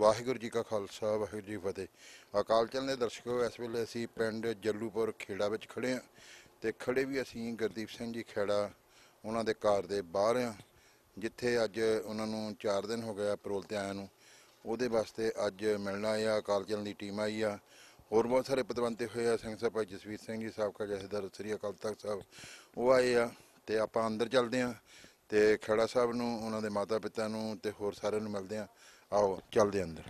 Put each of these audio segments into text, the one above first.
ਵਾਹਿਗੁਰੂ ਜੀ ਕਾ ਖਾਲਸਾ ਵਾਹਿਗੁਰੂ ਜੀ ਫਤਿਹ ਅਕਾਲ ਚਲ ਦੇ ਦਰਸ਼ਕੋ ਇਸ ਵੇਲੇ ਅਸੀਂ ਪਿੰਡ ਜੱਲੂਪੁਰ ਖੇੜਾ ਵਿੱਚ ਖੜੇ ਆ ਤੇ ਖੜੇ ਵੀ ਅਸੀਂ ਗੁਰਦੀਪ ਸਿੰਘ ਜੀ ਖੇੜਾ ਉਹਨਾਂ ਦੇ ਘਰ ਦੇ ਬਾਹਰ ਆ ਜਿੱਥੇ ਅੱਜ ਉਹਨਾਂ ਨੂੰ 4 ਦਿਨ ਹੋ ਗਿਆ ਪਰੋਲ ਤੇ ਆਇਆ ਨੂੰ ਉਹਦੇ ਵਾਸਤੇ ਅੱਜ ਮਿਲਣਾ ਆ ਅਕਾਲ ਚਲ ਦੀ ਟੀਮ ਆਈ ਆ ਹੋਰ ਬਹੁਤ ਸਾਰੇ ਪਤਵੰਤੇ ਹੋਏ ਆ ਸਿੰਘ ਸਾਹਿਬ ਜਸਵੀਰ ਸਿੰਘ ਜੀ ਸਾਹਿਬ ਕਾ ਜਥੇਦਾਰ ਸ੍ਰੀ ਅਕਾਲ ਤਖਤ ਸਾਹਿਬ ਉਹ ਆਏ ਆ ਤੇ ਆਪਾਂ ਅੰਦਰ ਚੱਲਦੇ ਆ ਤੇ ਖੇੜਾ ਸਾਹਿਬ ਨੂੰ ਉਹਨਾਂ ਦੇ ਮਾਤਾ ਪਿਤਾ ਨੂੰ ਤੇ ਹੋਰ ਸਾਰਿਆਂ ਨੂੰ ਮਿਲਦੇ ਆ Avu gel diyendir.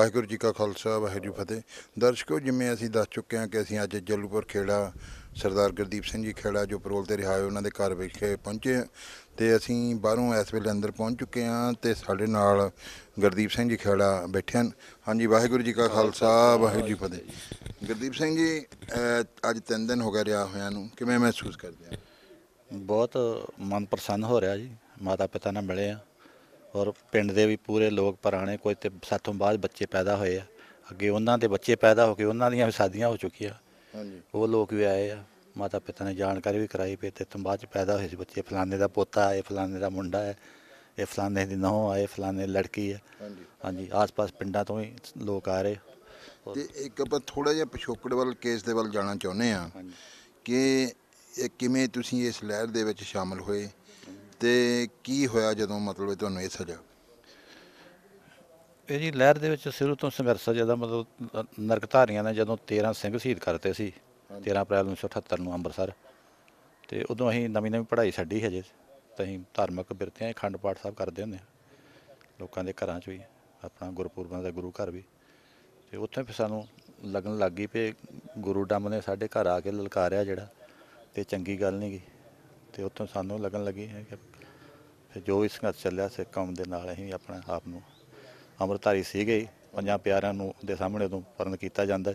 ਵਾਹਿਗੁਰੂ ਜੀ ਕਾ ਖਾਲਸਾ ਵਾਹਿਗੁਰੂ ਫਤਿਹ ਦਰਸ਼ਕੋ ਜਿਵੇਂ ਅਸੀਂ ਦੱਸ ਚੁੱਕੇ ਹਾਂ ਕਿ ਅਸੀਂ ਅੱਜ ਜੱਲੂਪੁਰ ਖੇੜਾ ਸਰਦਾਰ ਗੁਰਦੀਪ ਸਿੰਘ ਜੀ ਖੇੜਾ ਜੋ ਪਰੋਲ ਤੇ ਰਿਹਾ ਹੋਏ ਉਹਨਾਂ ਦੇ ਘਰ ਵਿਖੇ ਪਹੁੰਚੇ ਤੇ ਅਸੀਂ ਬਾਹਰੋਂ ਇਸ ਵੇਲੇ ਅੰਦਰ ਪਹੁੰਚ ਚੁੱਕੇ ਹਾਂ ਤੇ ਸਾਡੇ ਨਾਲ ਗੁਰਦੀਪ ਸਿੰਘ ਜੀ ਖੇੜਾ ਬੈਠੇ ਹਨ ਹਾਂਜੀ ਵਾਹਿਗੁਰੂ ਜੀ ਕਾ ਖਾਲਸਾ ਵਾਹਿਗੁਰੂ ਜੀ ਫਤਿਹ ਗੁਰਦੀਪ ਸਿੰਘ ਜੀ ਅੱਜ 3 ਦਿਨ ਹੋ ਗਏ ਰਿਹਾ ਹੋਇਆਂ ਨੂੰ ਕਿਵੇਂ ਮਹਿਸੂਸ ਕਰਦੇ ਆ ਬਹੁਤ ਮਨ ਪ੍ਰਸੰਨ ਹੋ ਰਿਹਾ ਜੀ ਮਾਤਾ ਪਿਤਾ ਨਾਲ ਮਿਲੇ ਆ ਔਰ ਪਿੰਡ ਦੇ ਵੀ ਪੂਰੇ ਲੋਕ ਪੁਰਾਣੇ ਕੋਈ ਤੇ ਸਾਥੋਂ ਬਾਅਦ ਬੱਚੇ ਪੈਦਾ ਹੋਏ ਆ ਅੱਗੇ ਉਹਨਾਂ ਦੇ ਬੱਚੇ ਪੈਦਾ ਹੋ ਕੇ ਉਹਨਾਂ ਦੀਆਂ ਵੀ ਸ਼ਾਦੀਆਂ ਹੋ ਚੁੱਕੀਆਂ ਹਾਂਜੀ ਉਹ ਲੋਕ ਵੀ ਆਏ ਆ ਮਾਤਾ ਪਿਤਾ ਨੇ ਜਾਣਕਾਰੀ ਵੀ ਕਰਾਈ ਵੀ ਤੇ ਤੋਂ ਬਾਅਦ ਚ ਪੈਦਾ ਹੋਏ ਸੀ ਬੱਚੇ ਫਲਾਣੇ ਦਾ ਪੋਤਾ ਹੈ ਫਲਾਣੇ ਦਾ ਮੁੰਡਾ ਹੈ ਇਹ ਫਲਾਣੇ ਦੀ ਨਹੁੰ ਆਏ ਫਲਾਣੇ ਲੜਕੀ ਹੈ ਹਾਂਜੀ ਹਾਂਜੀ ਆਸ-ਪਾਸ ਪਿੰਡਾਂ ਤੋਂ ਹੀ ਲੋਕ ਆ ਰਹੇ ਤੇ ਇੱਕ ਆਪਾਂ ਥੋੜਾ ਜਿਹਾ ਪਿਛੋਕੜ ਵੱਲ ਕੇਸ ਦੇ ਵੱਲ ਜਾਣਾ ਚਾਹੁੰਦੇ ਆ ਹਾਂਜੀ ਕਿ ਇਹ ਕਿਵੇਂ ਤੁਸੀਂ ਇਸ ਲਹਿਰ ਦੇ ਵਿੱਚ ਸ਼ਾਮਲ ਹੋਏ ਤੇ ਕੀ ਹੋਇਆ ਜਦੋਂ ਮਤਲਬ ਤੁਹਾਨੂੰ ਇਹ ਸਜ਼ਾ ਇਹ ਜੀ ਲਹਿਰ ਦੇ ਵਿੱਚ ਸ਼ੁਰੂ ਤੋਂ ਸੰਘਰਸ਼ ਆ ਜਿਹਦਾ ਮਤਲਬ ਨਰਕਧਾਰੀਆਂ ਨੇ ਜਦੋਂ 13 ਸਿੰਘ ਸ਼ਹੀਦ ਕਰਤੇ ਸੀ 13 ਅਪ੍ਰੈਲ 1978 ਨੂੰ ਅੰਮ੍ਰਿਤਸਰ ਤੇ ਉਦੋਂ ਅਸੀਂ ਨਵੀਂ ਨਵੀਂ ਪੜ੍ਹਾਈ ਛੱਡੀ ਹਜੇ ਤਹੀਂ ਧਾਰਮਿਕ ਬਿਰਤੀਆਂ ਖੰਡ ਪਾਠ ਸਾਹਿਬ ਕਰਦੇ ਹੁੰਦੇ ਲੋਕਾਂ ਦੇ ਘਰਾਂ 'ਚ ਵੀ ਆਪਣਾ ਗੁਰਪੁਰਬਾਂ ਦਾ ਗੁਰੂ ਘਰ ਵੀ ਤੇ ਉੱਥੇ ਫਿਰ ਸਾਨੂੰ ਲੱਗਣ ਲੱਗ ਗਈ ਕਿ ਗੁਰੂ ਡੰਮ ਨੇ ਸਾਡੇ ਘਰ ਆ ਕੇ ਲਲਕਾਰਿਆ ਜਿਹੜਾ ਤੇ ਚੰਗੀ ਗੱਲ ਨਹੀਂ ਗਈ ਤੇ ਉੱਥੋਂ ਸਾਨੂੰ ਲੱਗਣ ਲੱਗੀ ਹੈ ਕਿ ਫਿਰ ਜੋ ਵੀ ਸੰਘਰਸ਼ ਚੱਲਿਆ ਸੇ ਕੌਮ ਦੇ ਨਾਲ ਅਸੀਂ ਆਪਣੇ ਆਪ ਨੂੰ ਸੀ ਸੀਗੇ ਪੰਜਾਂ ਪਿਆਰਿਆਂ ਨੂੰ ਦੇ ਸਾਹਮਣੇ ਤੋਂ ਪਰਨ ਕੀਤਾ ਜਾਂਦਾ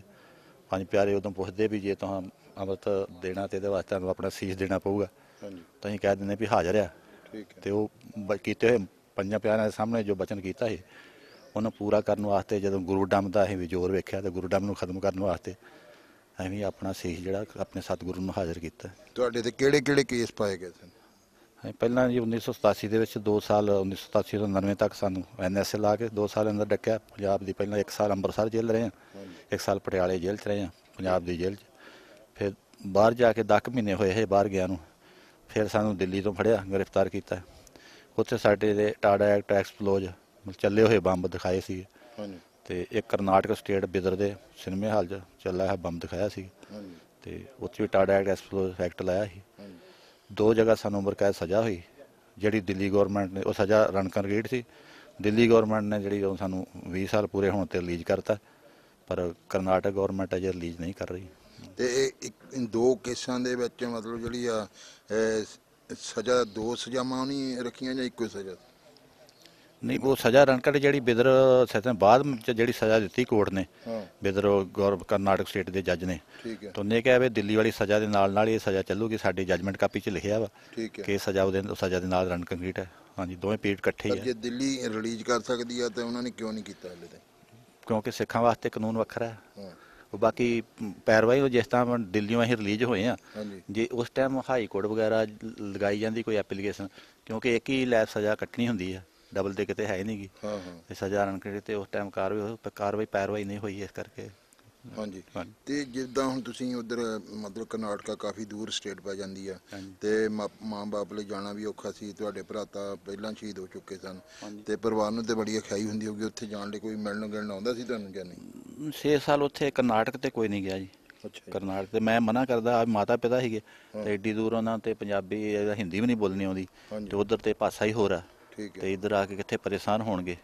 ਪੰਜ ਪਿਆਰੇ ਉਦੋਂ ਪੁੱਛਦੇ ਵੀ ਜੇ ਤੁਹਾਨੂੰ ਅਮਰਤ ਦੇਣਾ ਤੇ ਇਹਦੇ ਵਾਸਤੇ ਤੁਹਾਨੂੰ ਆਪਣਾ ਸੀਸ ਦੇਣਾ ਪਊਗਾ ਹਾਂਜੀ ਤਾਂ ਅਸੀਂ ਕਹਿ ਦਿੰਦੇ ਵੀ ਹਾਜ਼ਰ ਆ ਠੀਕ ਹੈ ਤੇ ਉਹ ਕੀਤੇ ਹੋਏ ਪੰਜਾਂ ਪਿਆਰਿਆਂ ਦੇ ਸਾਹਮਣੇ ਜੋ ਬਚਨ ਕੀਤਾ ਸੀ ਉਹਨੂੰ ਪੂਰਾ ਕਰਨ ਵਾਸਤੇ ਜਦੋਂ ਗੁਰੂ ਡੰਮ ਦਾ ਅਸੀਂ ਵਿਜੋਰ ਵੇਖਿਆ ਤੇ ਗੁਰੂ ਡੰਮ ਨੂੰ ਖਤਮ ਕਰਨ ਵਾਸਤੇ ਅਸੀਂ ਆਪਣਾ ਸੀਸ ਜਿਹੜਾ ਆਪਣੇ ਸਤਿਗੁਰੂ ਨੂੰ ਹਾਜ਼ਰ ਕੀਤਾ ਤੁਹਾਡੇ ਤੇ ਕਿਹੜੇ ਕਿਹੜੇ ਕੇਸ ਪਾਏ ਗਏ ਸਨ ਪਹਿਲਾਂ ਜੀ 1987 ਦੇ ਵਿੱਚ 2 ਸਾਲ 1987 ਤੋਂ 99 ਤੱਕ ਸਾਨੂੰ ਐਨਐਸਏ ਲਾ ਕੇ 2 ਸਾਲ ਅੰਦਰ ਡੱਕਿਆ ਪੰਜਾਬ ਦੀ ਪਹਿਲਾਂ 1 ਸਾਲ ਅੰਮ੍ਰਿਤਸਰ ਜੇਲ੍ਹ ਰਹੇ ਹਾਂ 1 ਸਾਲ ਪਟਿਆਲੇ ਜੇਲ੍ਹ 'ਚ ਰਹੇ ਹਾਂ ਪੰਜਾਬ ਦੀ ਜੇਲ੍ਹ 'ਚ ਫਿਰ ਬਾਹਰ ਜਾ ਕੇ 10 ਮਹੀਨੇ ਹੋਏ ਹੈ ਬਾਹਰ ਗਿਆ ਨੂੰ ਫਿਰ ਸਾਨੂੰ ਦਿੱਲੀ ਤੋਂ ਫੜਿਆ ਗ੍ਰਿਫਤਾਰ ਕੀਤਾ ਉੱਥੇ ਸਾਡੇ ਦੇ ਟਾਡਾ ਐਕਟ ਐਕਸਪਲੋਜ ਚੱਲੇ ਹੋਏ ਬੰਬ ਦਿਖਾਏ ਸੀ ਤੇ ਇੱਕ ਕਰਨਾਟਕ ਸਟੇਟ ਬਿਦਰ ਦੇ ਸਿਨੇਮਾ ਹਾਲ 'ਚ ਚੱਲਾ ਹੈ ਬੰਬ ਦਿਖਾਇਆ ਸੀ ਤੇ ਉੱਥੇ ਵੀ ਟਾਡਾ ਐਕਟ ਐਕਸਪਲੋਜ ਫੈਕਟ ਲਾਇਆ ਸੀ ਦੋ ਜਗ੍ਹਾ ਸਾਨੂੰ ਉਮਰ ਕੈਦ ਸਜ਼ਾ ਹੋਈ ਜਿਹੜੀ ਦਿੱਲੀ ਗਵਰਨਮੈਂਟ ਨੇ ਉਹ ਸਜ਼ਾ ਰਣਕਰ ਗੇਟ ਸੀ ਦਿੱਲੀ ਗਵਰਨਮੈਂਟ ਨੇ ਜਿਹੜੀ ਉਹ ਸਾਨੂੰ 20 ਸਾਲ ਪੂਰੇ ਹੋਣ ਤੇ ਰਿਲੀਜ਼ ਕਰਤਾ ਪਰ ਕਰਨਾਟਕ ਗਵਰਨਮੈਂਟ ਅਜੇ ਰਿਲੀਜ਼ ਨਹੀਂ ਕਰ ਰਹੀ ਤੇ ਇਹ ਦੋ ਕੇਸਾਂ ਦੇ ਵਿੱਚ ਮਤਲਬ ਜਿਹੜੀ ਆ ਸਜ਼ਾ ਦੋ ਸਜ਼ਾਵਾਂ ਨਹੀਂ ਰੱਖੀਆਂ ਜਾਂ ਇੱਕੋ ਸਜ਼ਾ ਨਹੀਂ ਉਹ ਸਜ਼ਾ ਰਣਕਟ ਜਿਹੜੀ ਬਿਦਰ ਸੈਸ਼ਨ ਬਾਅਦ ਜਿਹੜੀ ਸਜ਼ਾ ਦਿੱਤੀ ਕੋਰਟ ਨੇ ਬਿਦਰ ਗੌਰਵ ਕਰਨਾਟਕ ਸਟੇਟ ਦੇ ਜੱਜ ਨੇ ਤੋਂ ਨੇ ਕਿਹਾ ਵੀ ਦਿੱਲੀ ਵਾਲੀ ਸਜ਼ਾ ਦੇ ਨਾਲ ਨਾਲ ਇਹ ਸਜ਼ਾ ਚੱਲੂਗੀ ਸਾਡੇ ਜੱਜਮੈਂਟ ਕਾਪੀ 'ਚ ਲਿਖਿਆ ਵਾ ਕਿ ਸਜ਼ਾ ਉਹਦੇ ਸਜ਼ਾ ਦੇ ਨਾਲ ਰਨ ਕੰਕਰੀਟ ਹੈ ਹਾਂਜੀ ਦੋਵੇਂ ਪੀੜ ਇਕੱਠੇ ਹੀ ਹੈ ਜੇ ਦਿੱਲੀ ਰਿਲੀਜ਼ ਕਰ ਸਕਦੀ ਆ ਤਾਂ ਉਹਨਾਂ ਨੇ ਕਿਉਂ ਨਹੀਂ ਕੀਤਾ ਹਲੇ ਤੱਕ ਕਿਉਂਕਿ ਸਿੱਖਾਂ ਵਾਸਤੇ ਕਾਨੂੰਨ ਵੱਖਰਾ ਹੈ ਉਹ ਬਾਕੀ ਪੈਰਵਾਈ ਉਹ ਜਿਸ ਤਰ੍ਹਾਂ ਦਿੱਲੀੋਂ ਅਸੀਂ ਰਿਲੀਜ਼ ਹੋਏ ਆ ਜੇ ਉਸ ਟਾਈਮ ਹਾਈ ਕੋਰਟ ਵਗੈਰਾ ਲਗਾਈ ਜਾਂਦੀ ਕੋਈ ਐਪਲੀਕੇਸ਼ਨ ਕਿਉਂਕਿ ਇੱਕ ਹੀ ਲੈ ਸਜ਼ਾ ਕੱਟਣੀ ਹੁੰਦੀ ਆ ਡਬਲ ਤੇ ਕਿਤੇ ਹੈ ਨਹੀਂਗੀ ਹਾਂ ਹਾਂ ਤੇ ਸਜ਼ਾ ਕਿਤੇ ਤੇ ਉਸ ਟਾਈਮ ਕਾਰਵਾਈ ਹੋ ਪਰ ਕਾਰਵਾਈ ਪੈਰਵਾਈ ਨਹੀਂ ਹੋਈ ਇਸ ਕਰਕੇ ਹਾਂਜੀ ਤੇ ਜਿੱਦਾਂ ਹੁਣ ਤੁਸੀਂ ਉਧਰ ਮਤਲਬ ਕਰਨਾਟਕਾ ਕਾਫੀ ਦੂਰ ਸਟੇਟ ਪੈ ਜਾਂਦੀ ਆ ਤੇ ਮਾਂ-ਬਾਪ ਲਈ ਜਾਣਾ ਵੀ ਔਖਾ ਸੀ ਤੁਹਾਡੇ ਭਰਾ ਤਾਂ ਪਹਿਲਾਂ ਸ਼ਹੀਦ ਹੋ ਚੁੱਕੇ ਸਨ ਤੇ ਪਰਿਵਾਰ ਨੂੰ ਤੇ ਬੜੀ ਅਖਾਈ ਹੁੰਦੀ ਹੋਗੀ ਉੱਥੇ ਜਾਣ ਲਈ ਕੋਈ ਮਿਲਣ ਗਿਲਣ ਆਉਂਦਾ ਸੀ ਤੁਹਾਨੂੰ ਜਾਂ ਨਹੀਂ 6 ਸਾਲ ਉੱਥੇ ਕਰਨਾਟਕ ਤੇ ਕੋਈ ਨਹੀਂ ਗਿਆ ਜੀ ਕਰਨਾਟਕ ਤੇ ਮੈਂ ਮਨਾ ਕਰਦਾ ਆ ਮਾਤਾ ਪਿਤਾ ਸੀਗੇ ਤੇ ਏਡੀ ਦੂਰ ਉਹਨਾਂ ਤੇ ਪੰਜਾਬੀ ਹਿੰਦੀ ਵੀ ਨਹੀਂ ਬੋਲਣੀ ਆਉਂਦੀ ਤੇ ਉਧਰ ਤੇ ਪਾਸਾ ਹੀ ਹੋਰ ਆ ਠੀਕ ਹੈ ਤੇ ਇੱਧਰ ਆ ਕੇ ਕਿੱਥੇ ਪਰੇਸ਼ਾਨ ਹੋਣਗੇ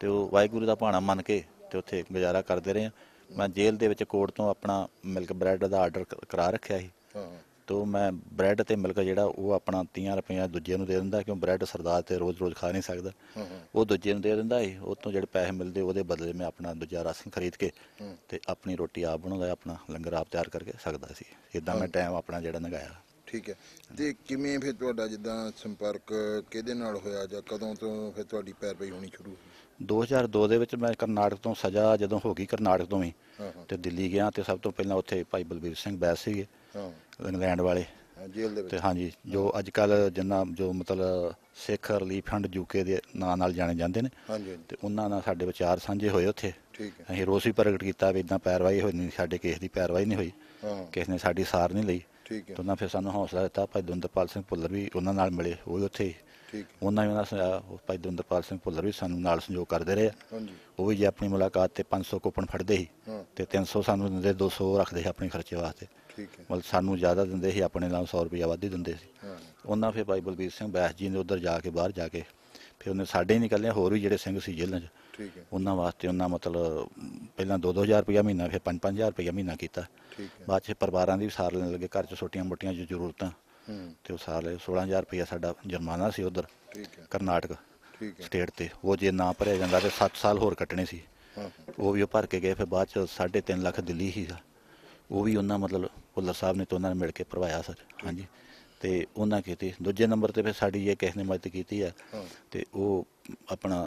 ਤੇ ਉਹ ਵਾਹਿਗੁਰੂ ਦਾ ਭਾਣਾ ਮੰਨ ਕੇ ਤੇ ਉੱਥੇ ਗੁਜ਼ਾਰਾ ਕਰਦੇ ਰਹੇ ਆ ਮੈਂ ਜੇਲ੍ਹ ਦੇ ਵਿੱਚ ਕੋਰਟ ਤੋਂ ਆਪਣਾ ਮਿਲਕ ਬ੍ਰੈਡ ਦਾ ਆਰਡਰ ਕਰਾ ਰੱਖਿਆ ਸੀ ਹਾਂ ਤੋ ਮੈਂ ਬ੍ਰੈਡ ਤੇ ਮਿਲਕ ਜਿਹੜਾ ਉਹ ਆਪਣਾ 30 ਰੁਪਏ ਦੂਜੇ ਨੂੰ ਦੇ ਦਿੰਦਾ ਕਿਉਂ ਬ੍ਰੈਡ ਸਰਦਾਰ ਤੇ ਰੋਜ਼-ਰੋਜ਼ ਖਾ ਨਹੀਂ ਸਕਦਾ ਉਹ ਦੂਜੇ ਨੂੰ ਦੇ ਦਿੰਦਾ ਏ ਉਹ ਤੋਂ ਜਿਹੜੇ ਪੈਸੇ ਮਿਲਦੇ ਉਹਦੇ ਬਦਲੇ ਮੈਂ ਆਪਣਾ ਦੂਜਾ ਰਾਸ਼ਨ ਖਰੀਦ ਕੇ ਤੇ ਆਪਣੀ ਰੋਟੀ ਆਪ ਬਣਾਉਂਦਾ ਆਪਣਾ ਲੰਗਰ ਆਪ ਤਿਆਰ ਕਰਕੇ ਸਕਦਾ ਸੀ ਇਦਾਂ ਮੈਂ ਟਾਈਮ ਆਪਣਾ ਜਿਹੜਾ ਨਗਾਇਆ ਠੀਕ ਹੈ ਤੇ ਕਿਵੇਂ ਫਿਰ ਤੁਹਾਡਾ ਜਿੱਦਾਂ ਸੰਪਰਕ ਕਿਹਦੇ ਨਾਲ ਹੋਇਆ ਜਾਂ ਕਦੋਂ ਤੋਂ ਫਿਰ ਤੁਹਾਡੀ ਪੈਰ ਪਈ ਹੋਣੀ ਸ਼ੁਰੂ 2002 ਦੇ ਵਿੱਚ ਮੈਂ ਕਰਨਾਟਕ ਤੋਂ ਸਜ਼ਾ ਜਦੋਂ ਹੋ ਗਈ ਕਰਨਾਟਕ ਤੋਂ ਹੀ ਹਾਂ, ਤੇ ਦਿੱਲੀ ਗਿਆ ਤੇ ਸਭ ਤੋਂ ਪਹਿਲਾਂ ਉੱਥੇ ਭਾਈ ਬਲਬੀਰ ਸਿੰਘ ਬੈਸ ਸੀਗੇ ਹਾਂ ਇੰਗਲੈਂਡ ਵਾਲੇ ਜੇਲ ਜੇਲ੍ਹ ਦੇ ਤੇ ਹਾਂਜੀ ਜੋ ਅੱਜ ਕੱਲ ਜਿੰਨਾ ਜੋ ਮਤਲਬ ਸਿੱਖ ਰਿਲੀਫ ਫੰਡ ਯੂਕੇ ਦੇ ਨਾਂ ਨਾਲ ਜਾਣੇ ਜਾਂਦੇ ਨੇ ਹਾਂਜੀ ਤੇ ਉਹਨਾਂ ਨਾਲ ਸਾਡੇ ਵਿਚਾਰ ਸਾਂਝੇ ਹੋਏ ਉੱਥੇ ਠੀਕ ਹੈ ਅਸੀਂ ਰੋਸ ਵੀ ਪ੍ਰਗਟ ਕੀਤਾ ਵੀ ਇਦਾਂ ਪੈਰਵਾਈ ਹੋਈ ਨਹੀਂ ਸਾਡੇ ਕੇਸ ਦੀ ਪੈਰਵਾਈ ਨਹੀਂ ਹੋਈ ਹਾਂ ਨੇ ਸਾਡੀ ਸਾਰ ਨਹੀਂ ਲਈ ਠੀਕ ਹੈ ਤਾਂ ਉਹਨਾਂ ਫਿਰ ਸਾਨੂੰ ਹੌਸਲਾ ਦਿੱਤਾ ਭਾਈ ਦੁੰਦਪਾਲ ਸਿੰਘ ਭੁੱਲਰ ਵੀ ਉਹਨਾਂ ਨਾਲ ਮਿਲੇ ਉਹ ਉੱਥੇ ਠੀਕ ਉਹਨਾਂ ਵੀ ਉਹਨਾਂ ਭਾਈ ਦੁੰਦਪਾਲ ਸਿੰਘ ਭੁੱਲਰ ਵੀ ਸਾਨੂੰ ਨਾਲ ਸੰਯੋਗ ਕਰਦੇ ਰਹੇ ਹਾਂਜੀ ਉਹ ਵੀ ਜੇ ਆਪਣੀ ਮੁਲਾਕਾਤ ਤੇ 500 ਕੂਪਨ ਫੜਦੇ ਸੀ ਤੇ 300 ਸਾਨੂੰ ਦਿੰਦੇ 200 ਰੱਖਦੇ ਸੀ ਆਪਣੇ ਖਰਚੇ ਵਾਸਤੇ ਠੀਕ ਹੈ ਮਤਲਬ ਸਾਨੂੰ ਜ਼ਿਆਦਾ ਦਿੰਦੇ ਸੀ ਆਪਣੇ ਨਾਲ 100 ਰੁਪਏ ਵਾਧੀ ਦਿੰਦੇ ਸੀ ਹਾਂ ਉਹਨਾਂ ਫਿਰ ਭਾਈ ਬਲਬੀਰ ਸਿੰਘ ਬੈਸ ਜੀ ਨੇ ਉਧਰ ਜਾ ਕੇ ਬਾਹਰ ਜਾ ਕੇ ਫਿਰ ਉਹਨੇ ਸਾਡੇ ਹੀ ਨਿਕਲਿਆ ਹੋਰ ਵੀ ਜਿਹੜੇ ਸਿੰਘ ਸੀ ਜੇਲ੍ਹਾਂ 'ਚ ਠੀਕ ਹੈ ਉਹਨਾਂ ਵਾਸਤੇ ਉਹਨਾਂ ਮਤਲਬ ਪਹਿਲਾਂ 2-2000 ਰੁਪਏ ਮਹੀਨਾ ਫਿਰ 5-5000 ਰੁਪਏ ਮਹੀਨਾ ਕੀਤਾ ਠੀਕ ਹੈ ਬਾਅਦ ਚ ਪਰਿਵਾਰਾਂ ਦੀ ਵੀ ਸਾਰ ਲੈਣ ਲੱਗੇ ਘਰ ਚ ਛੋਟੀਆਂ ਮੋਟੀਆਂ ਜੋ ਜ਼ਰੂਰਤਾਂ ਹੂੰ ਤੇ ਉਹ ਸਾਰ ਲੈ 16000 ਰੁਪਏ ਸਾਡਾ ਜੁਰਮਾਨਾ ਸੀ ਉਧਰ ਠੀਕ ਹੈ ਕਰਨਾਟਕ ਠੀਕ ਹੈ ਸਟੇਟ ਤੇ ਉਹ ਜੇ ਨਾ ਭਰਿਆ ਜਾਂਦਾ ਤੇ 7 ਸਾਲ ਹੋਰ ਕੱਟਣੇ ਸੀ ਉਹ ਵੀ ਉਹ ਭਰ ਕੇ ਗਏ ਫਿਰ ਬਾਅਦ ਚ 3.5 ਲੱਖ ਦਿੱਲੀ ਹੀ ਸੀ ਉਹ ਵੀ ਉਹਨਾਂ ਮਤਲਬ ਉਹਲਾ ਸਾਹਿਬ ਨੇ ਤੋਂ ਉਹਨਾਂ ਨਾਲ ਮਿਲ ਕੇ ਭਰਵਾਇਆ ਸਰ ਹਾਂਜੀ ਤੇ ਉਹਨਾਂ ਕੀਤੀ ਦੂਜੇ ਨੰਬਰ ਤੇ ਫਿਰ ਸਾਡੀ ਇਹ ਕਿਸ ਨੇ ਮਦਦ ਕੀਤੀ ਆ ਤੇ ਉਹ ਆਪਣਾ